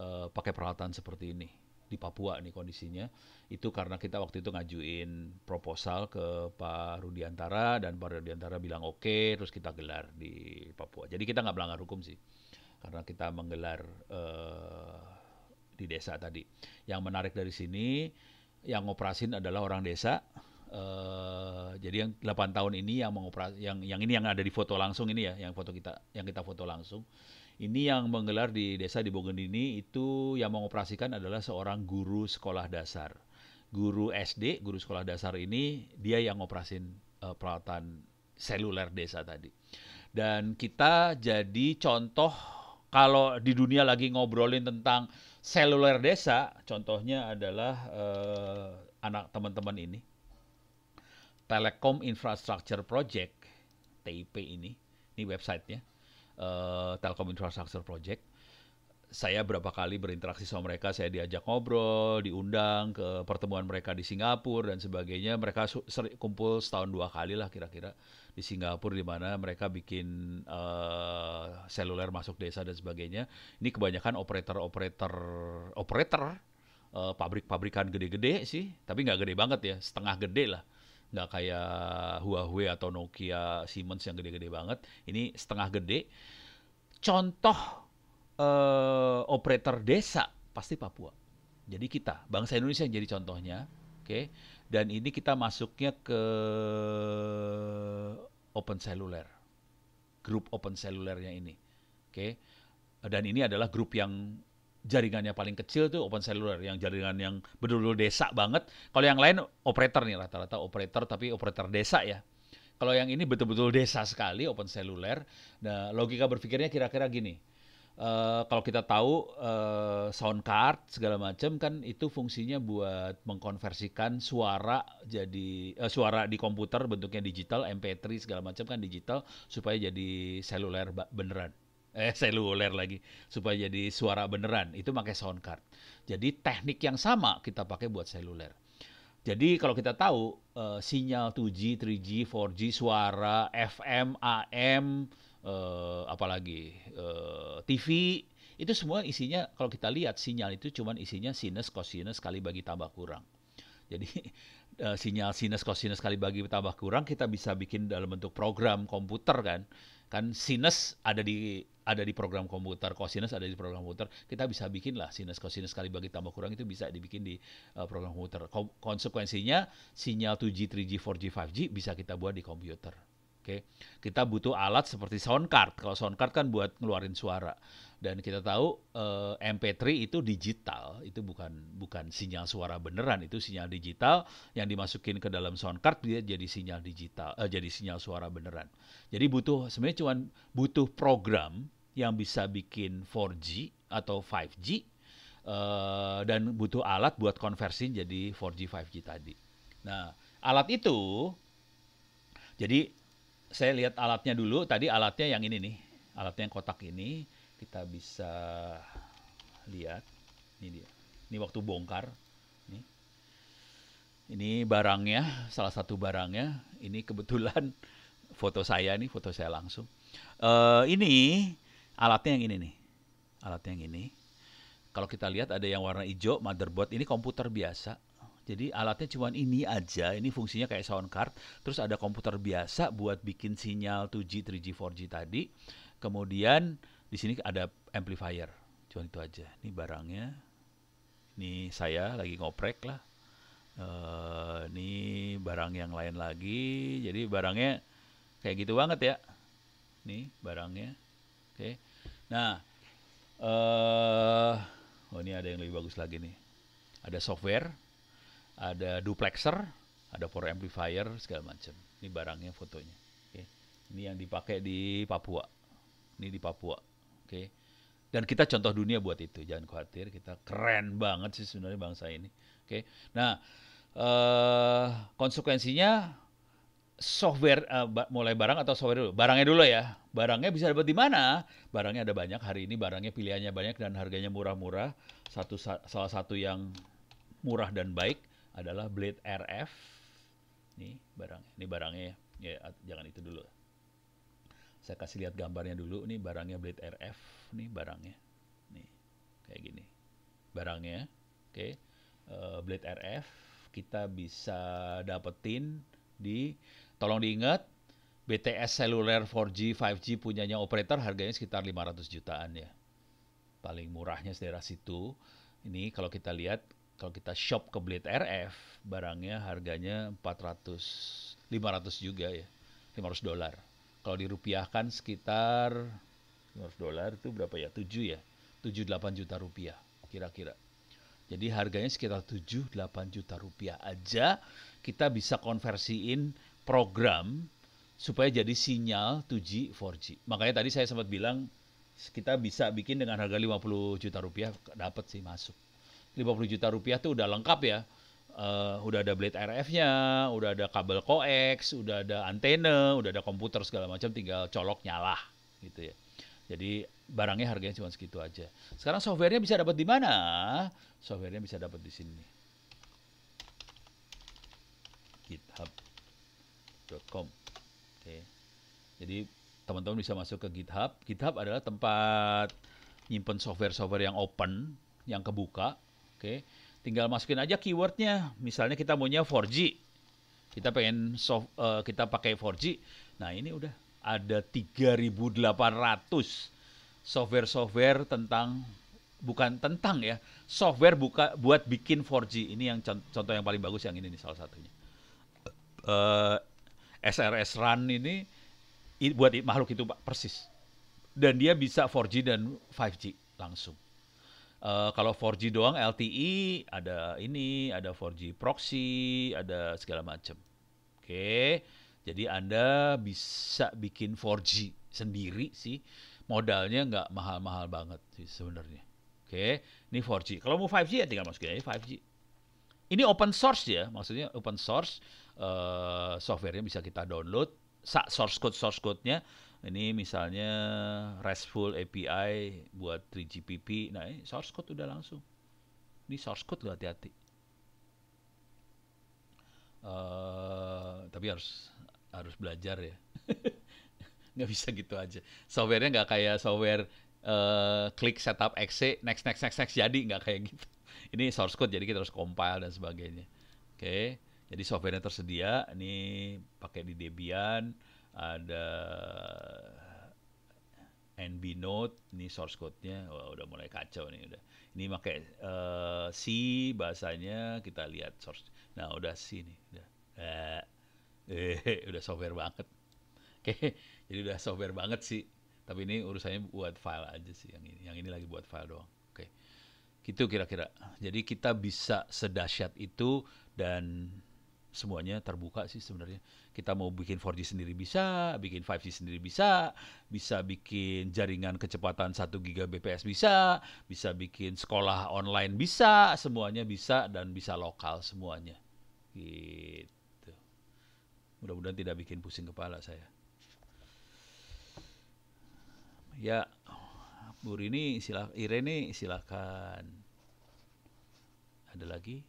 eh, pakai peralatan seperti ini di Papua nih kondisinya. Itu karena kita waktu itu ngajuin proposal ke Pak Rudiantara dan Pak Rudiantara bilang oke, okay, terus kita gelar di Papua. Jadi kita nggak melanggar hukum sih, karena kita menggelar uh, di desa tadi. Yang menarik dari sini, yang ngoperasin adalah orang desa. Uh, jadi yang 8 tahun ini yang mengoperasi yang yang ini yang ada di foto langsung ini ya, yang foto kita yang kita foto langsung ini yang menggelar di desa di Bogendini itu yang mengoperasikan adalah seorang guru sekolah dasar. Guru SD, guru sekolah dasar ini dia yang ngoperasin uh, peralatan seluler desa tadi. Dan kita jadi contoh kalau di dunia lagi ngobrolin tentang seluler desa, contohnya adalah uh, anak teman-teman ini. Telekom Infrastructure Project, TIP ini, ini websitenya uh, Telkom Infrastructure Project saya berapa kali berinteraksi sama mereka, saya diajak ngobrol, diundang ke pertemuan mereka di Singapura dan sebagainya. Mereka serikumpul kumpul setahun dua kali lah kira-kira di Singapura di mana mereka bikin uh, seluler masuk desa dan sebagainya. Ini kebanyakan operator-operator operator uh, pabrik-pabrikan gede-gede sih, tapi nggak gede banget ya, setengah gede lah nggak kayak Huawei atau Nokia Siemens yang gede-gede banget ini setengah gede contoh eh, operator desa pasti Papua jadi kita bangsa Indonesia yang jadi contohnya oke okay? dan ini kita masuknya ke open cellular grup open cellularnya ini oke okay? dan ini adalah grup yang jaringannya paling kecil tuh open cellular yang jaringan yang betul-betul desa banget. Kalau yang lain operator nih rata-rata operator tapi operator desa ya. Kalau yang ini betul-betul desa sekali open cellular. Nah, logika berpikirnya kira-kira gini. Uh, kalau kita tahu uh, sound card segala macam kan itu fungsinya buat mengkonversikan suara jadi uh, suara di komputer bentuknya digital MP3 segala macam kan digital supaya jadi seluler beneran. eh seluler lagi supaya jadi suara beneran itu pakai sound card. Jadi teknik yang sama kita pakai buat seluler. Jadi kalau kita tahu uh, sinyal 2G, 3G, 4G, suara, FM, AM, uh, eh, apalagi uh, eh, TV itu semua isinya kalau kita lihat sinyal itu cuman isinya sinus, kosinus kali bagi tambah kurang. Jadi uh, sinyal sinus kosinus kali bagi tambah kurang kita bisa bikin dalam bentuk program komputer kan kan sinus ada di ada di program komputer kosinus ada di program komputer kita bisa bikin lah sinus kosinus kali bagi tambah kurang itu bisa dibikin di uh, program komputer Ko konsekuensinya sinyal 2G 3G 4G 5G bisa kita buat di komputer oke okay? kita butuh alat seperti sound card kalau sound card kan buat ngeluarin suara dan kita tahu uh, eh, MP3 itu digital, itu bukan bukan sinyal suara beneran, itu sinyal digital yang dimasukin ke dalam sound card dia jadi sinyal digital, uh, jadi sinyal suara beneran. Jadi butuh sebenarnya cuman butuh program yang bisa bikin 4G atau 5G uh, eh, dan butuh alat buat konversi jadi 4G 5G tadi. Nah, alat itu jadi saya lihat alatnya dulu tadi alatnya yang ini nih, alatnya yang kotak ini kita bisa lihat ini dia ini waktu bongkar ini ini barangnya salah satu barangnya ini kebetulan foto saya nih foto saya langsung uh, ini alatnya yang ini nih alatnya yang ini kalau kita lihat ada yang warna hijau motherboard ini komputer biasa jadi alatnya cuma ini aja, ini fungsinya kayak sound card. Terus ada komputer biasa buat bikin sinyal 2G, 3G, 4G tadi. Kemudian di sini ada amplifier cuma itu aja ini barangnya ini saya lagi ngoprek lah e, ini barang yang lain lagi jadi barangnya kayak gitu banget ya ini barangnya oke nah eh, oh ini ada yang lebih bagus lagi nih ada software ada duplexer ada power amplifier segala macam ini barangnya fotonya oke ini yang dipakai di Papua ini di Papua okay? dan kita contoh dunia buat itu jangan khawatir kita keren banget sih sebenarnya bangsa ini oke okay? nah uh, konsekuensinya software uh, ba mulai barang atau software dulu barangnya dulu ya barangnya bisa dapat di mana barangnya ada banyak hari ini barangnya pilihannya banyak dan harganya murah-murah satu sa salah satu yang murah dan baik adalah Blade RF Ini barangnya. ini barangnya ya jangan itu dulu saya kasih lihat gambarnya dulu nih barangnya Blade RF nih barangnya nih kayak gini barangnya oke okay. uh, eh, Blade RF kita bisa dapetin di tolong diingat BTS seluler 4G 5G punyanya operator harganya sekitar 500 jutaan ya paling murahnya daerah situ ini kalau kita lihat kalau kita shop ke Blade RF barangnya harganya 400 500 juga ya 500 dolar kalau dirupiahkan sekitar US dolar itu berapa ya 7 ya 78 juta rupiah kira-kira jadi harganya sekitar 78 juta rupiah aja kita bisa konversiin program supaya jadi sinyal 2G 4G makanya tadi saya sempat bilang kita bisa bikin dengan harga 50 juta rupiah dapat sih masuk 50 juta rupiah tuh udah lengkap ya uh, udah ada blade RF-nya, udah ada kabel coax, udah ada antena, udah ada komputer segala macam, tinggal colok nyala gitu ya. Jadi barangnya harganya cuma segitu aja. Sekarang softwarenya bisa dapat di mana? Softwarenya bisa dapat di sini. GitHub.com. Oke. Jadi teman-teman bisa masuk ke GitHub. GitHub adalah tempat nyimpen software-software yang open, yang kebuka. Oke tinggal masukin aja keywordnya misalnya kita maunya 4G kita pengen soft, uh, eh, kita pakai 4G nah ini udah ada 3800 software-software tentang bukan tentang ya software buka buat bikin 4G ini yang contoh yang paling bagus yang ini nih salah satunya uh, eh, SRS Run ini buat makhluk itu persis dan dia bisa 4G dan 5G langsung Eh, kalau 4G doang LTE ada ini, ada 4G proxy, ada segala macam. Oke. Okay. Jadi Anda bisa bikin 4G sendiri sih. Modalnya nggak mahal-mahal banget sih sebenarnya. Oke, okay. ini 4G. Kalau mau 5G ya tinggal masukin aja 5G. Ini open source ya, maksudnya open source. Uh, softwarenya bisa kita download, sa source code source code-nya ini misalnya RESTful API buat 3GPP nah ini source code udah langsung ini source code loh hati-hati uh, tapi harus harus belajar ya nggak bisa gitu aja softwarenya nggak kayak software uh, klik setup exe next next next next jadi nggak kayak gitu ini source code jadi kita harus compile dan sebagainya oke okay. jadi softwarenya tersedia ini pakai di Debian ada NB Note, ini source code-nya Wah, udah mulai kacau nih udah. Ini pakai uh, C bahasanya kita lihat source. Nah, udah C nih, udah. eh, eh, udah software banget. Oke, okay. jadi udah software banget sih. Tapi ini urusannya buat file aja sih yang ini. Yang ini lagi buat file doang. Oke. Okay. Gitu kira-kira. Jadi kita bisa sedahsyat itu dan semuanya terbuka sih sebenarnya. Kita mau bikin 4G sendiri bisa, bikin 5G sendiri bisa, bisa bikin jaringan kecepatan 1 Gbps bisa, bisa bikin sekolah online bisa, semuanya bisa dan bisa lokal semuanya. Gitu. Mudah-mudahan tidak bikin pusing kepala saya. Ya, Bu ini silahkan Irene silakan. Ada lagi?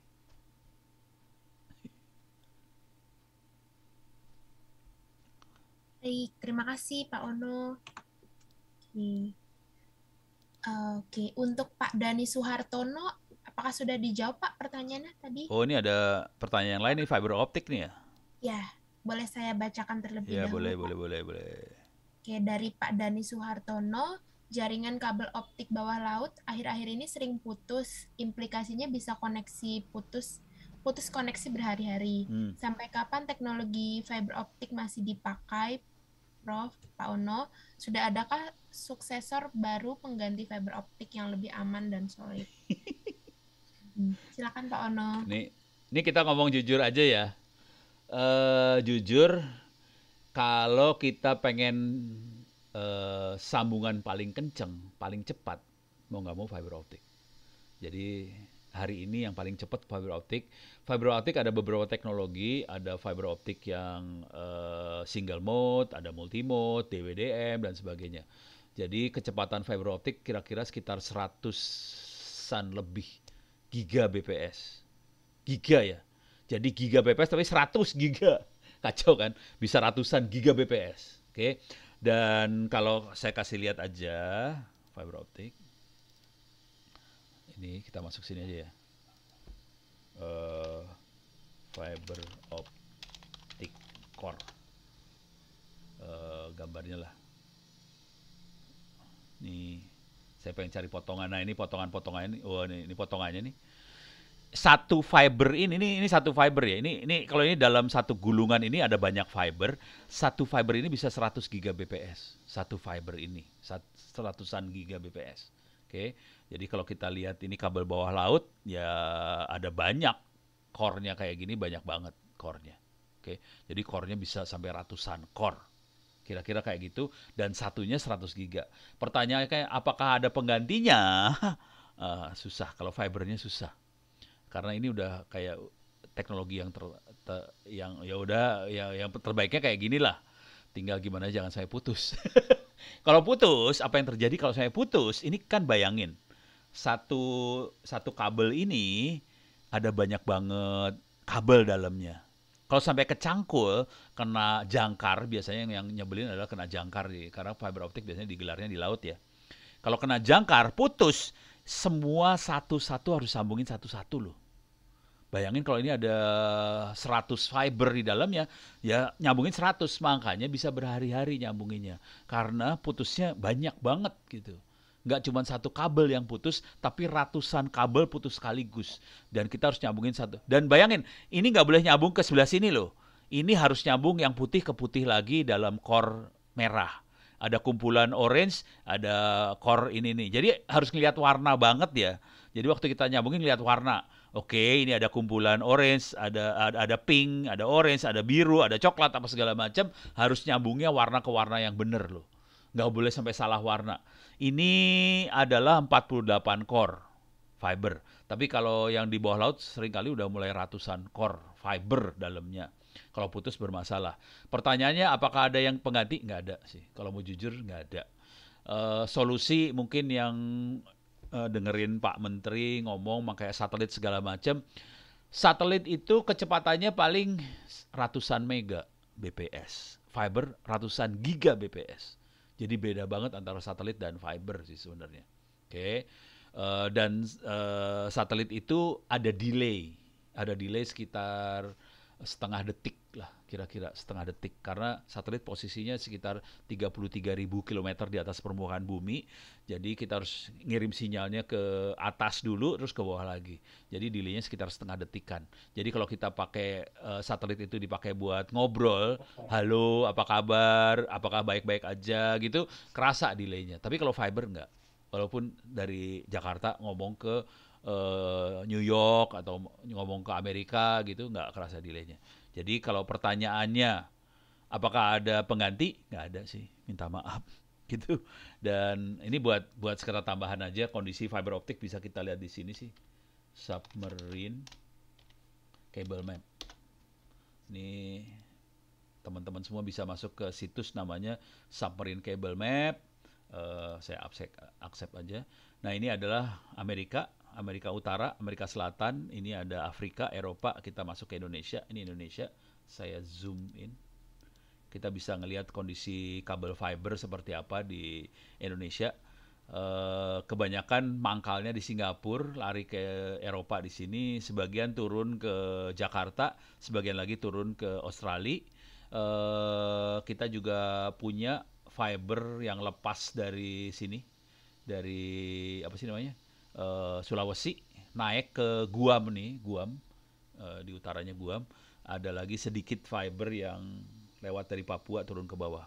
Baik, terima kasih Pak Ono. Oke. okay. untuk Pak Dani Suhartono, apakah sudah dijawab Pak pertanyaannya tadi? Oh, ini ada pertanyaan yang lain nih fiber optik nih ya? Ya, boleh saya bacakan terlebih ya, dahulu. Ya, boleh, boleh, boleh, boleh. Oke, dari Pak Dani Suhartono, jaringan kabel optik bawah laut akhir-akhir ini sering putus. Implikasinya bisa koneksi putus putus koneksi berhari-hari. Hmm. Sampai kapan teknologi fiber optik masih dipakai? Prof. Pak Ono, sudah adakah suksesor baru pengganti fiber optik yang lebih aman dan solid? Hmm, silakan Pak Ono. Ini, ini kita ngomong jujur aja ya. Uh, jujur, kalau kita pengen uh, sambungan paling kenceng, paling cepat, mau nggak mau fiber optik. Jadi hari ini yang paling cepat fiber optik. Fiber optik ada beberapa teknologi, ada fiber optik yang uh, single mode, ada multi mode, DWDM dan sebagainya. Jadi kecepatan fiber optik kira-kira sekitar 100-an lebih giga BPS. Giga ya. Jadi giga BPS tapi 100 giga. Kacau kan? Bisa ratusan giga BPS. Oke. Okay? Dan kalau saya kasih lihat aja fiber optik ini kita masuk sini aja ya uh, fiber optic core uh, gambarnya lah ini saya pengen cari potongan nah ini potongan-potongan ini oh ini, ini potongannya nih satu fiber ini ini ini satu fiber ya ini ini kalau ini dalam satu gulungan ini ada banyak fiber satu fiber ini bisa 100 gigabps satu fiber ini seratusan gigabps oke okay. Jadi kalau kita lihat ini kabel bawah laut ya ada banyak kornya kayak gini banyak banget kornya. Oke. Jadi kornya bisa sampai ratusan core. Kira-kira kayak gitu dan satunya 100 giga. Pertanyaannya kayak apakah ada penggantinya? uh, susah kalau fibernya susah. Karena ini udah kayak teknologi yang ter, ter yang ya udah ya yang terbaiknya kayak gini lah. Tinggal gimana jangan saya putus. kalau putus apa yang terjadi kalau saya putus? Ini kan bayangin satu satu kabel ini ada banyak banget kabel dalamnya. Kalau sampai kecangkul kena jangkar biasanya yang nyebelin adalah kena jangkar di karena fiber optik biasanya digelarnya di laut ya. Kalau kena jangkar putus semua satu-satu harus sambungin satu-satu loh. Bayangin kalau ini ada 100 fiber di dalamnya, ya nyambungin 100, makanya bisa berhari-hari nyambunginnya. Karena putusnya banyak banget gitu nggak cuma satu kabel yang putus, tapi ratusan kabel putus sekaligus. Dan kita harus nyambungin satu. Dan bayangin, ini nggak boleh nyambung ke sebelah sini loh. Ini harus nyambung yang putih ke putih lagi dalam core merah. Ada kumpulan orange, ada core ini nih. Jadi harus ngeliat warna banget ya. Jadi waktu kita nyambungin ngeliat warna. Oke, ini ada kumpulan orange, ada, ada ada pink, ada orange, ada biru, ada coklat apa segala macam, harus nyambungnya warna ke warna yang benar loh nggak boleh sampai salah warna. Ini adalah 48 core fiber. Tapi kalau yang di bawah laut seringkali udah mulai ratusan core fiber dalamnya. Kalau putus bermasalah. Pertanyaannya apakah ada yang pengganti? Nggak ada sih. Kalau mau jujur nggak ada. E, solusi mungkin yang e, dengerin Pak Menteri ngomong makanya satelit segala macam. Satelit itu kecepatannya paling ratusan mega BPS. Fiber ratusan giga BPS. Jadi beda banget antara satelit dan fiber sih sebenarnya. Oke. Okay. Uh, eh, dan uh, satelit itu ada delay, ada delay sekitar setengah detik lah kira-kira setengah detik karena satelit posisinya sekitar ribu kilometer di atas permukaan bumi. Jadi kita harus ngirim sinyalnya ke atas dulu terus ke bawah lagi. Jadi delaynya sekitar setengah detikan. Jadi kalau kita pakai uh, satelit itu dipakai buat ngobrol, halo, apa kabar, apakah baik-baik aja gitu, kerasa delaynya. Tapi kalau fiber enggak. Walaupun dari Jakarta ngomong ke uh, New York atau ngomong ke Amerika gitu nggak kerasa delaynya. Jadi kalau pertanyaannya apakah ada pengganti? Nggak ada sih, minta maaf gitu. Dan ini buat buat sekedar tambahan aja kondisi fiber optik bisa kita lihat di sini sih. Submarine cable map. Ini teman-teman semua bisa masuk ke situs namanya submarine cable map. Uh, saya accept, accept aja. Nah ini adalah Amerika Amerika Utara, Amerika Selatan, ini ada Afrika, Eropa, kita masuk ke Indonesia, ini Indonesia, saya zoom in. Kita bisa melihat kondisi kabel fiber seperti apa di Indonesia. Eh, kebanyakan mangkalnya di Singapura, lari ke Eropa di sini, sebagian turun ke Jakarta, sebagian lagi turun ke Australia. Eh, kita juga punya fiber yang lepas dari sini, dari apa sih namanya? Eh, Sulawesi naik ke Guam nih Guam uh, di utaranya Guam ada lagi sedikit fiber yang lewat dari Papua turun ke bawah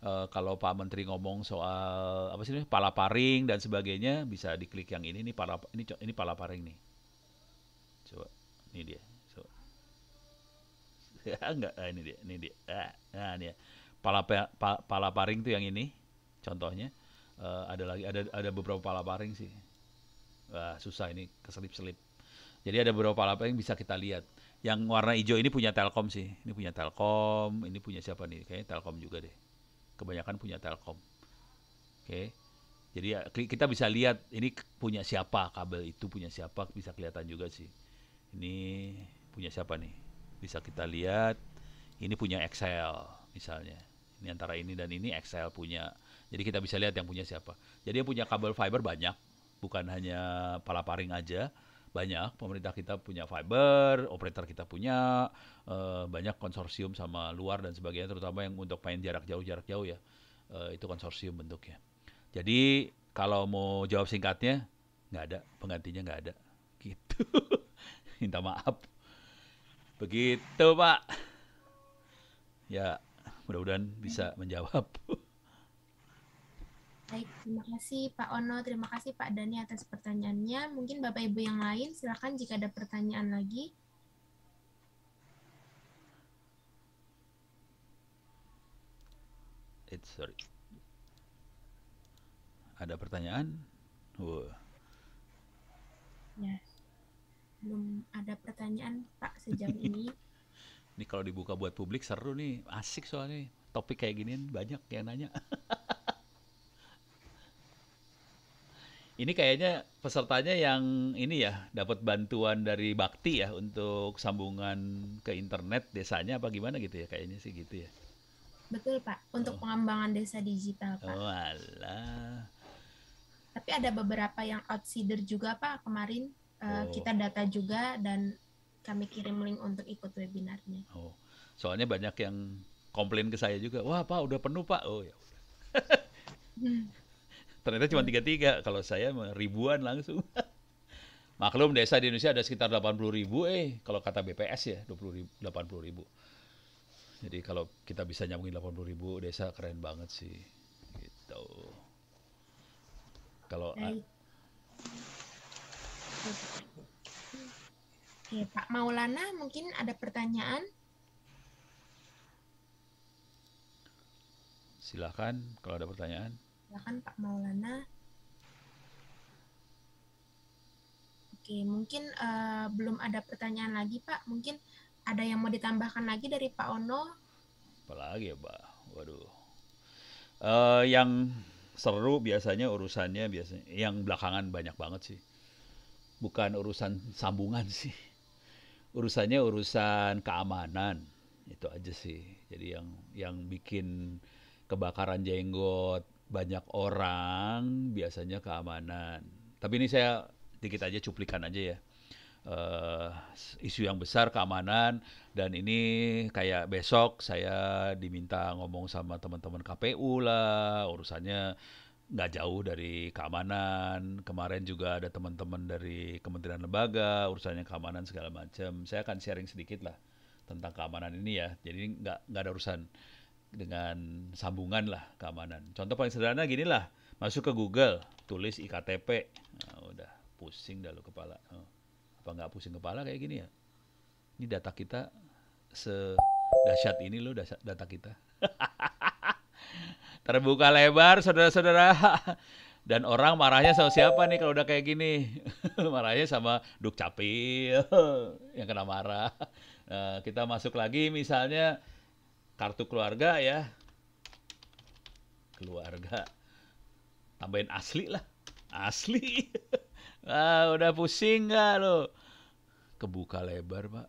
uh, kalau Pak Menteri ngomong soal apa sih ini palaparing dan sebagainya bisa diklik yang ini ini pala ini ini palaparing nih coba ini dia coba. Ah, enggak ah, ini dia ini dia ah, nah ini ya. pala pa, palaparing tuh yang ini contohnya uh, ada lagi ada ada beberapa palaparing sih Wah, susah ini keselip-selip. Jadi ada beberapa apa yang bisa kita lihat. Yang warna hijau ini punya Telkom sih. Ini punya Telkom, ini punya siapa nih? Kayaknya Telkom juga deh. Kebanyakan punya Telkom. Oke. Jadi ya, kita bisa lihat ini punya siapa kabel itu punya siapa bisa kelihatan juga sih. Ini punya siapa nih? Bisa kita lihat. Ini punya Excel misalnya. Ini antara ini dan ini Excel punya. Jadi kita bisa lihat yang punya siapa. Jadi yang punya kabel fiber banyak bukan hanya palaparing aja banyak pemerintah kita punya fiber, operator kita punya uh, banyak konsorsium sama luar dan sebagainya terutama yang untuk main jarak jauh jarak jauh ya uh, itu konsorsium bentuknya. Jadi kalau mau jawab singkatnya nggak ada penggantinya nggak ada gitu. Minta maaf. Begitu Pak. Ya mudah-mudahan bisa menjawab. Baik, terima kasih Pak Ono, terima kasih Pak Dani atas pertanyaannya. Mungkin Bapak Ibu yang lain, silakan jika ada pertanyaan lagi. It's sorry. Ada pertanyaan? Wow. Ya, belum ada pertanyaan Pak sejam ini. ini kalau dibuka buat publik seru nih, asik soalnya. Topik kayak gini banyak yang nanya. Ini kayaknya pesertanya yang ini ya dapat bantuan dari Bakti ya untuk sambungan ke internet desanya apa gimana gitu ya kayaknya sih gitu ya. Betul Pak, untuk oh. pengembangan desa digital Pak. Wala. Oh, Tapi ada beberapa yang outsider juga Pak kemarin eh, oh. kita data juga dan kami kirim link untuk ikut webinarnya. Oh, soalnya banyak yang komplain ke saya juga, wah Pak udah penuh Pak. Oh ya. hmm. ternyata cuma hmm. tiga tiga kalau saya ribuan langsung maklum desa di Indonesia ada sekitar 80 ribu eh kalau kata BPS ya 20 ribu, 80 ribu jadi kalau kita bisa nyambungin 80 ribu desa keren banget sih gitu kalau Oke, Pak Maulana mungkin ada pertanyaan silahkan kalau ada pertanyaan Silakan Pak Maulana. Oke, mungkin uh, belum ada pertanyaan lagi Pak. Mungkin ada yang mau ditambahkan lagi dari Pak Ono? Apalagi ya Pak? Waduh. Uh, yang seru biasanya urusannya biasanya yang belakangan banyak banget sih. Bukan urusan sambungan sih. Urusannya urusan keamanan. Itu aja sih. Jadi yang yang bikin kebakaran jenggot, banyak orang biasanya keamanan. Tapi ini saya dikit aja cuplikan aja ya. Uh, isu yang besar keamanan dan ini kayak besok saya diminta ngomong sama teman-teman KPU lah urusannya nggak jauh dari keamanan. Kemarin juga ada teman-teman dari kementerian lembaga, urusannya keamanan segala macam. Saya akan sharing sedikit lah tentang keamanan ini ya. Jadi nggak nggak ada urusan dengan sambungan lah keamanan. Contoh paling sederhana gini lah, masuk ke Google, tulis iktp, nah, udah pusing dah lo kepala. Oh. Apa nggak pusing kepala kayak gini ya? Ini data kita se sedahsyat ini loh data kita. Terbuka lebar saudara-saudara. Dan orang marahnya sama siapa nih kalau udah kayak gini? marahnya sama Dukcapil yang kena marah. Nah, kita masuk lagi misalnya kartu keluarga ya keluarga tambahin asli lah asli ah udah pusing gak lo kebuka lebar pak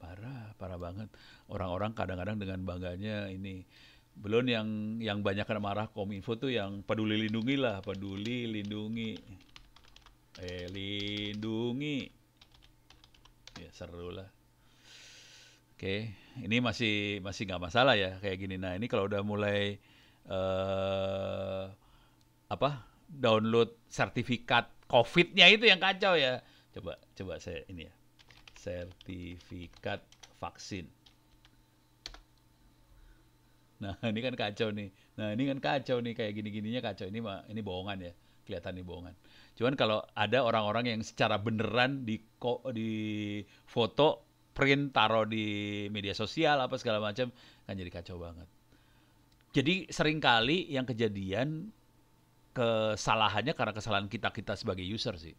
parah parah banget orang-orang kadang-kadang dengan bangganya ini belum yang yang banyak kan marah kominfo tuh yang peduli lindungi lah peduli lindungi eh lindungi ya seru lah oke okay ini masih masih nggak masalah ya kayak gini. Nah ini kalau udah mulai uh, apa download sertifikat COVID-nya itu yang kacau ya. Coba coba saya ini ya sertifikat vaksin. Nah ini kan kacau nih. Nah ini kan kacau nih kayak gini-gininya kacau. Ini mah ini bohongan ya kelihatan nih bohongan. Cuman kalau ada orang-orang yang secara beneran di di foto print taruh di media sosial apa segala macam kan jadi kacau banget. Jadi seringkali yang kejadian kesalahannya karena kesalahan kita kita sebagai user sih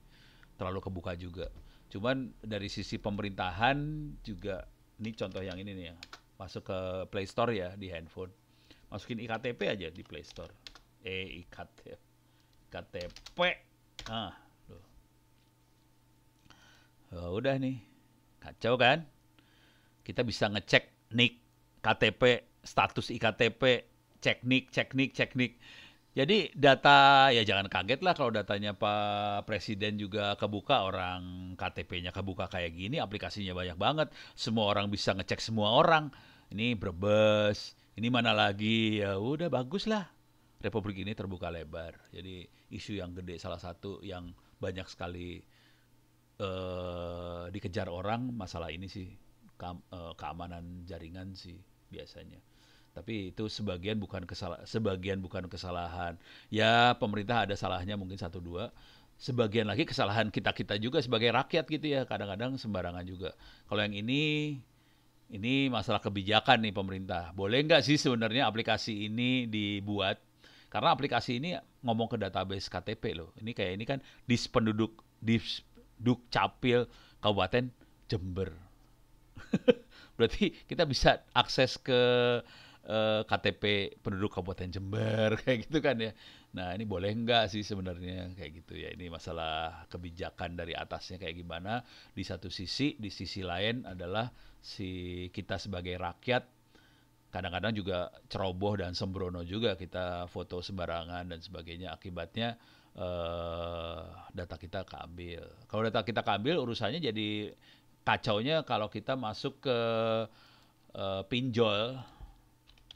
terlalu kebuka juga. Cuman dari sisi pemerintahan juga ini contoh yang ini nih ya masuk ke Play Store ya di handphone masukin iktp aja di Play Store e iktp iktp ah Oh, udah nih Kacau kan? Kita bisa ngecek nik, KTP, status IKTP, cek nik, cek nik, cek nik. Jadi data ya jangan kaget lah kalau datanya Pak Presiden juga kebuka orang KTP-nya kebuka kayak gini aplikasinya banyak banget semua orang bisa ngecek semua orang ini Brebes ini mana lagi ya udah bagus lah Republik ini terbuka lebar jadi isu yang gede salah satu yang banyak sekali Eh, dikejar orang masalah ini sih ke, uh, keamanan jaringan sih biasanya. Tapi itu sebagian bukan kesalahan, sebagian bukan kesalahan. Ya pemerintah ada salahnya mungkin satu dua. Sebagian lagi kesalahan kita kita juga sebagai rakyat gitu ya. Kadang-kadang sembarangan juga. Kalau yang ini ini masalah kebijakan nih pemerintah. Boleh nggak sih sebenarnya aplikasi ini dibuat? Karena aplikasi ini ngomong ke database KTP loh. Ini kayak ini kan dispenduduk dis duk capil Kabupaten Jember. Berarti kita bisa akses ke uh, eh, KTP penduduk Kabupaten Jember kayak gitu kan ya. Nah, ini boleh enggak sih sebenarnya kayak gitu ya. Ini masalah kebijakan dari atasnya kayak gimana. Di satu sisi, di sisi lain adalah si kita sebagai rakyat kadang-kadang juga ceroboh dan sembrono juga kita foto sembarangan dan sebagainya akibatnya uh, data kita keambil. Kalau data kita keambil urusannya jadi kacaunya kalau kita masuk ke uh, pinjol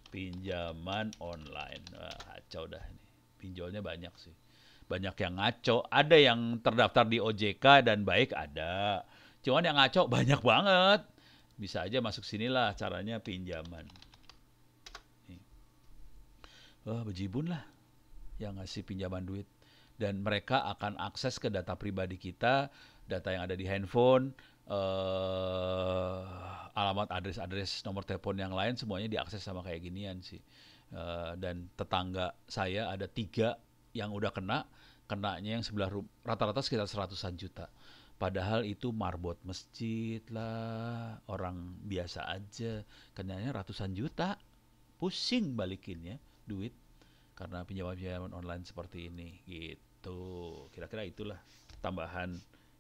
pinjaman online. Wah, kacau dah ini. Pinjolnya banyak sih. Banyak yang ngaco, ada yang terdaftar di OJK dan baik ada. Cuman yang ngaco banyak banget. Bisa aja masuk sinilah caranya pinjaman. Wah, bejibun lah yang ngasih pinjaman duit dan mereka akan akses ke data pribadi kita, data yang ada di handphone, uh, alamat, address-address, nomor telepon yang lain semuanya diakses sama kayak ginian sih. Uh, dan tetangga saya ada tiga yang udah kena, kenanya yang sebelah rata-rata sekitar seratusan juta. Padahal itu marbot masjid lah, orang biasa aja, kenyanya ratusan juta. Pusing balikinnya duit karena pinjaman-pinjaman online seperti ini gitu. Kira-kira itulah tambahan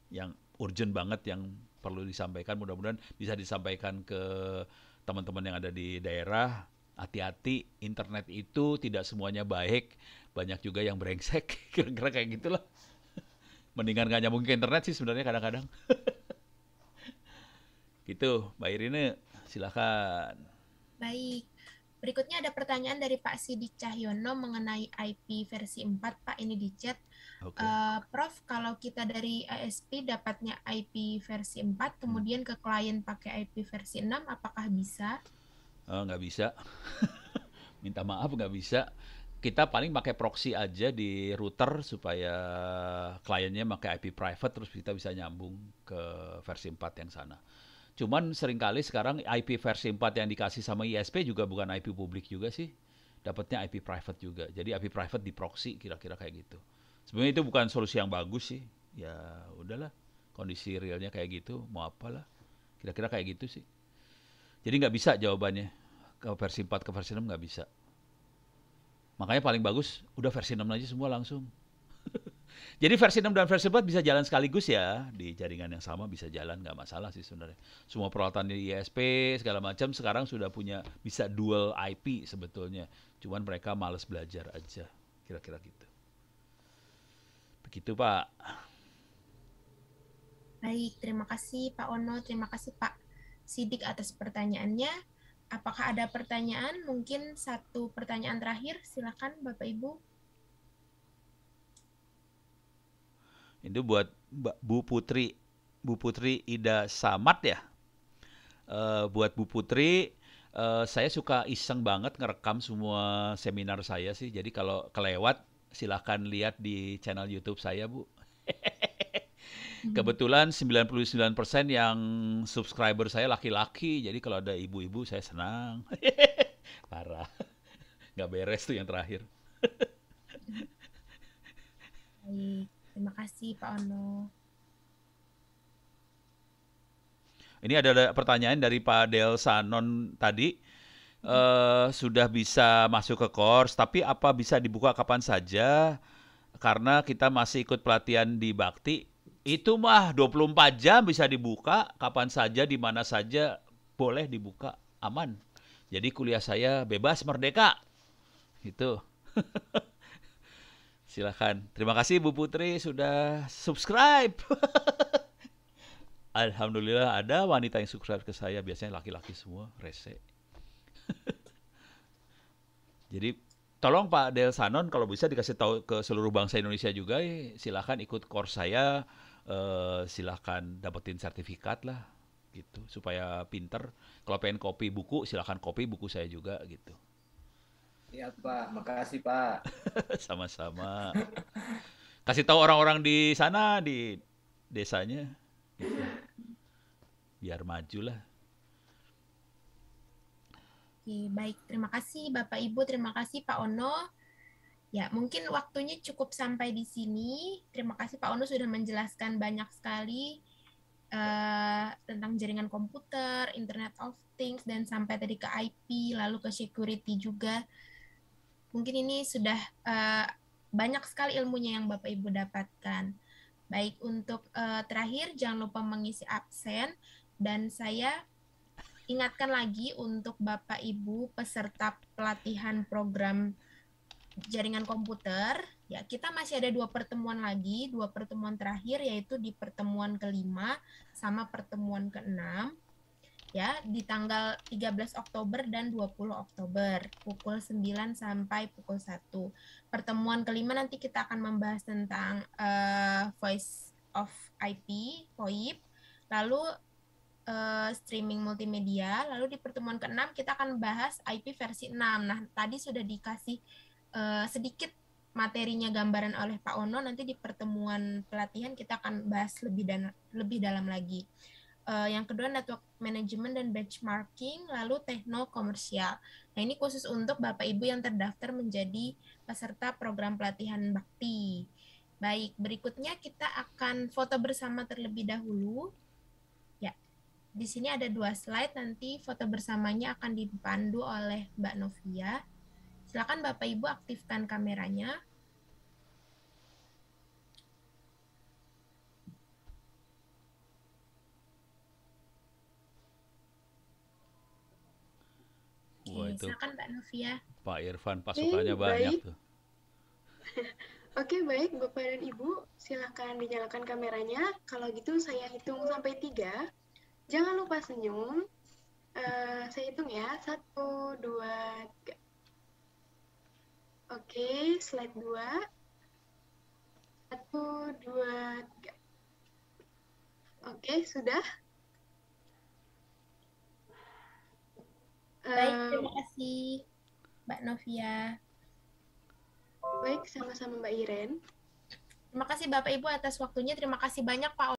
yang urgent banget yang perlu disampaikan. Mudah-mudahan bisa disampaikan ke teman-teman yang ada di daerah. Hati-hati, internet itu tidak semuanya baik. Banyak juga yang brengsek. Kira-kira kayak gitulah. Mendingan gak nyambung ke internet sih sebenarnya kadang-kadang. gitu, Mbak Irina silakan. Baik, Berikutnya ada pertanyaan dari Pak Sidik Cahyono mengenai IP versi 4. Pak, ini di chat. Okay. Uh, eh, Prof, kalau kita dari ASP dapatnya IP versi 4, hmm. kemudian hmm. ke klien pakai IP versi 6, apakah bisa? Uh, nggak bisa. Minta maaf, nggak bisa. Kita paling pakai proxy aja di router supaya kliennya pakai IP private, terus kita bisa nyambung ke versi 4 yang sana. Cuman seringkali sekarang IP versi 4 yang dikasih sama ISP juga bukan IP publik juga sih. Dapatnya IP private juga. Jadi IP private di proxy kira-kira kayak gitu. Sebenarnya itu bukan solusi yang bagus sih. Ya udahlah, kondisi realnya kayak gitu, mau apalah. Kira-kira kayak gitu sih. Jadi nggak bisa jawabannya. Ke versi 4 ke versi 6 nggak bisa. Makanya paling bagus udah versi 6 aja semua langsung. Jadi versi 6 dan versi 4 bisa jalan sekaligus ya di jaringan yang sama bisa jalan nggak masalah sih sebenarnya. Semua peralatan di ISP segala macam sekarang sudah punya bisa dual IP sebetulnya. Cuman mereka males belajar aja kira-kira gitu. Begitu Pak. Baik, terima kasih Pak Ono, terima kasih Pak Sidik atas pertanyaannya. Apakah ada pertanyaan? Mungkin satu pertanyaan terakhir, silakan Bapak Ibu. Itu buat Bu Putri, Bu Putri Ida Samad ya. Uh, buat Bu Putri, uh, saya suka iseng banget ngerekam semua seminar saya sih. Jadi kalau kelewat silahkan lihat di channel YouTube saya Bu. Kebetulan 99% yang subscriber saya laki-laki, jadi kalau ada ibu-ibu saya senang. Parah. Nggak beres tuh yang terakhir. Terima kasih Pak Ono. Ini ada pertanyaan dari Pak Del Sanon tadi. Uh, sudah bisa masuk ke course, tapi apa bisa dibuka kapan saja? Karena kita masih ikut pelatihan di Bakti. Itu mah 24 jam bisa dibuka, kapan saja, di mana saja boleh dibuka, aman. Jadi kuliah saya bebas merdeka. itu. Silahkan. Terima kasih Bu Putri sudah subscribe. Alhamdulillah ada wanita yang subscribe ke saya. Biasanya laki-laki semua rese. Jadi tolong Pak Del Sanon kalau bisa dikasih tahu ke seluruh bangsa Indonesia juga eh, silahkan ikut course saya. Eh, silahkan dapetin sertifikat lah gitu supaya pinter. Kalau pengen kopi buku silahkan kopi buku saya juga gitu apa Pak, makasih Pak. Sama-sama. Kasih tahu orang-orang di sana di desanya, gitu. biar maju lah. Oke, baik. Terima kasih Bapak Ibu, terima kasih Pak Ono. Ya, mungkin waktunya cukup sampai di sini. Terima kasih Pak Ono sudah menjelaskan banyak sekali uh, tentang jaringan komputer, Internet of Things, dan sampai tadi ke IP, lalu ke security juga. Mungkin ini sudah uh, banyak sekali ilmunya yang Bapak Ibu dapatkan. Baik, untuk uh, terakhir jangan lupa mengisi absen dan saya ingatkan lagi untuk Bapak Ibu peserta pelatihan program jaringan komputer, ya kita masih ada dua pertemuan lagi, dua pertemuan terakhir yaitu di pertemuan kelima sama pertemuan keenam. Ya, di tanggal 13 Oktober dan 20 Oktober pukul 9 sampai pukul 1. Pertemuan kelima nanti kita akan membahas tentang uh, Voice of IP, VoIP, lalu uh, streaming multimedia, lalu di pertemuan keenam kita akan bahas IP versi 6. Nah, tadi sudah dikasih uh, sedikit materinya gambaran oleh Pak Ono nanti di pertemuan pelatihan kita akan bahas lebih dan lebih dalam lagi uh, yang kedua network management dan benchmarking, lalu tekno komersial. Nah ini khusus untuk bapak ibu yang terdaftar menjadi peserta program pelatihan bakti. Baik, berikutnya kita akan foto bersama terlebih dahulu. Ya, di sini ada dua slide, nanti foto bersamanya akan dipandu oleh Mbak Novia. Silakan Bapak Ibu aktifkan kameranya. Iya, Wah, itu. Silakan Mbak Novia. Pak Irfan pasukannya eh, hey, banyak baik. tuh. Oke, baik Bapak dan Ibu, silahkan dinyalakan kameranya. Kalau gitu saya hitung sampai tiga. Jangan lupa senyum. Uh, saya hitung ya. Satu, dua, tiga. Oke, slide dua. Satu, dua, tiga. Oke, sudah. Baik, terima kasih Mbak Novia. Baik, sama-sama Mbak Iren. Terima kasih Bapak Ibu atas waktunya. Terima kasih banyak Pak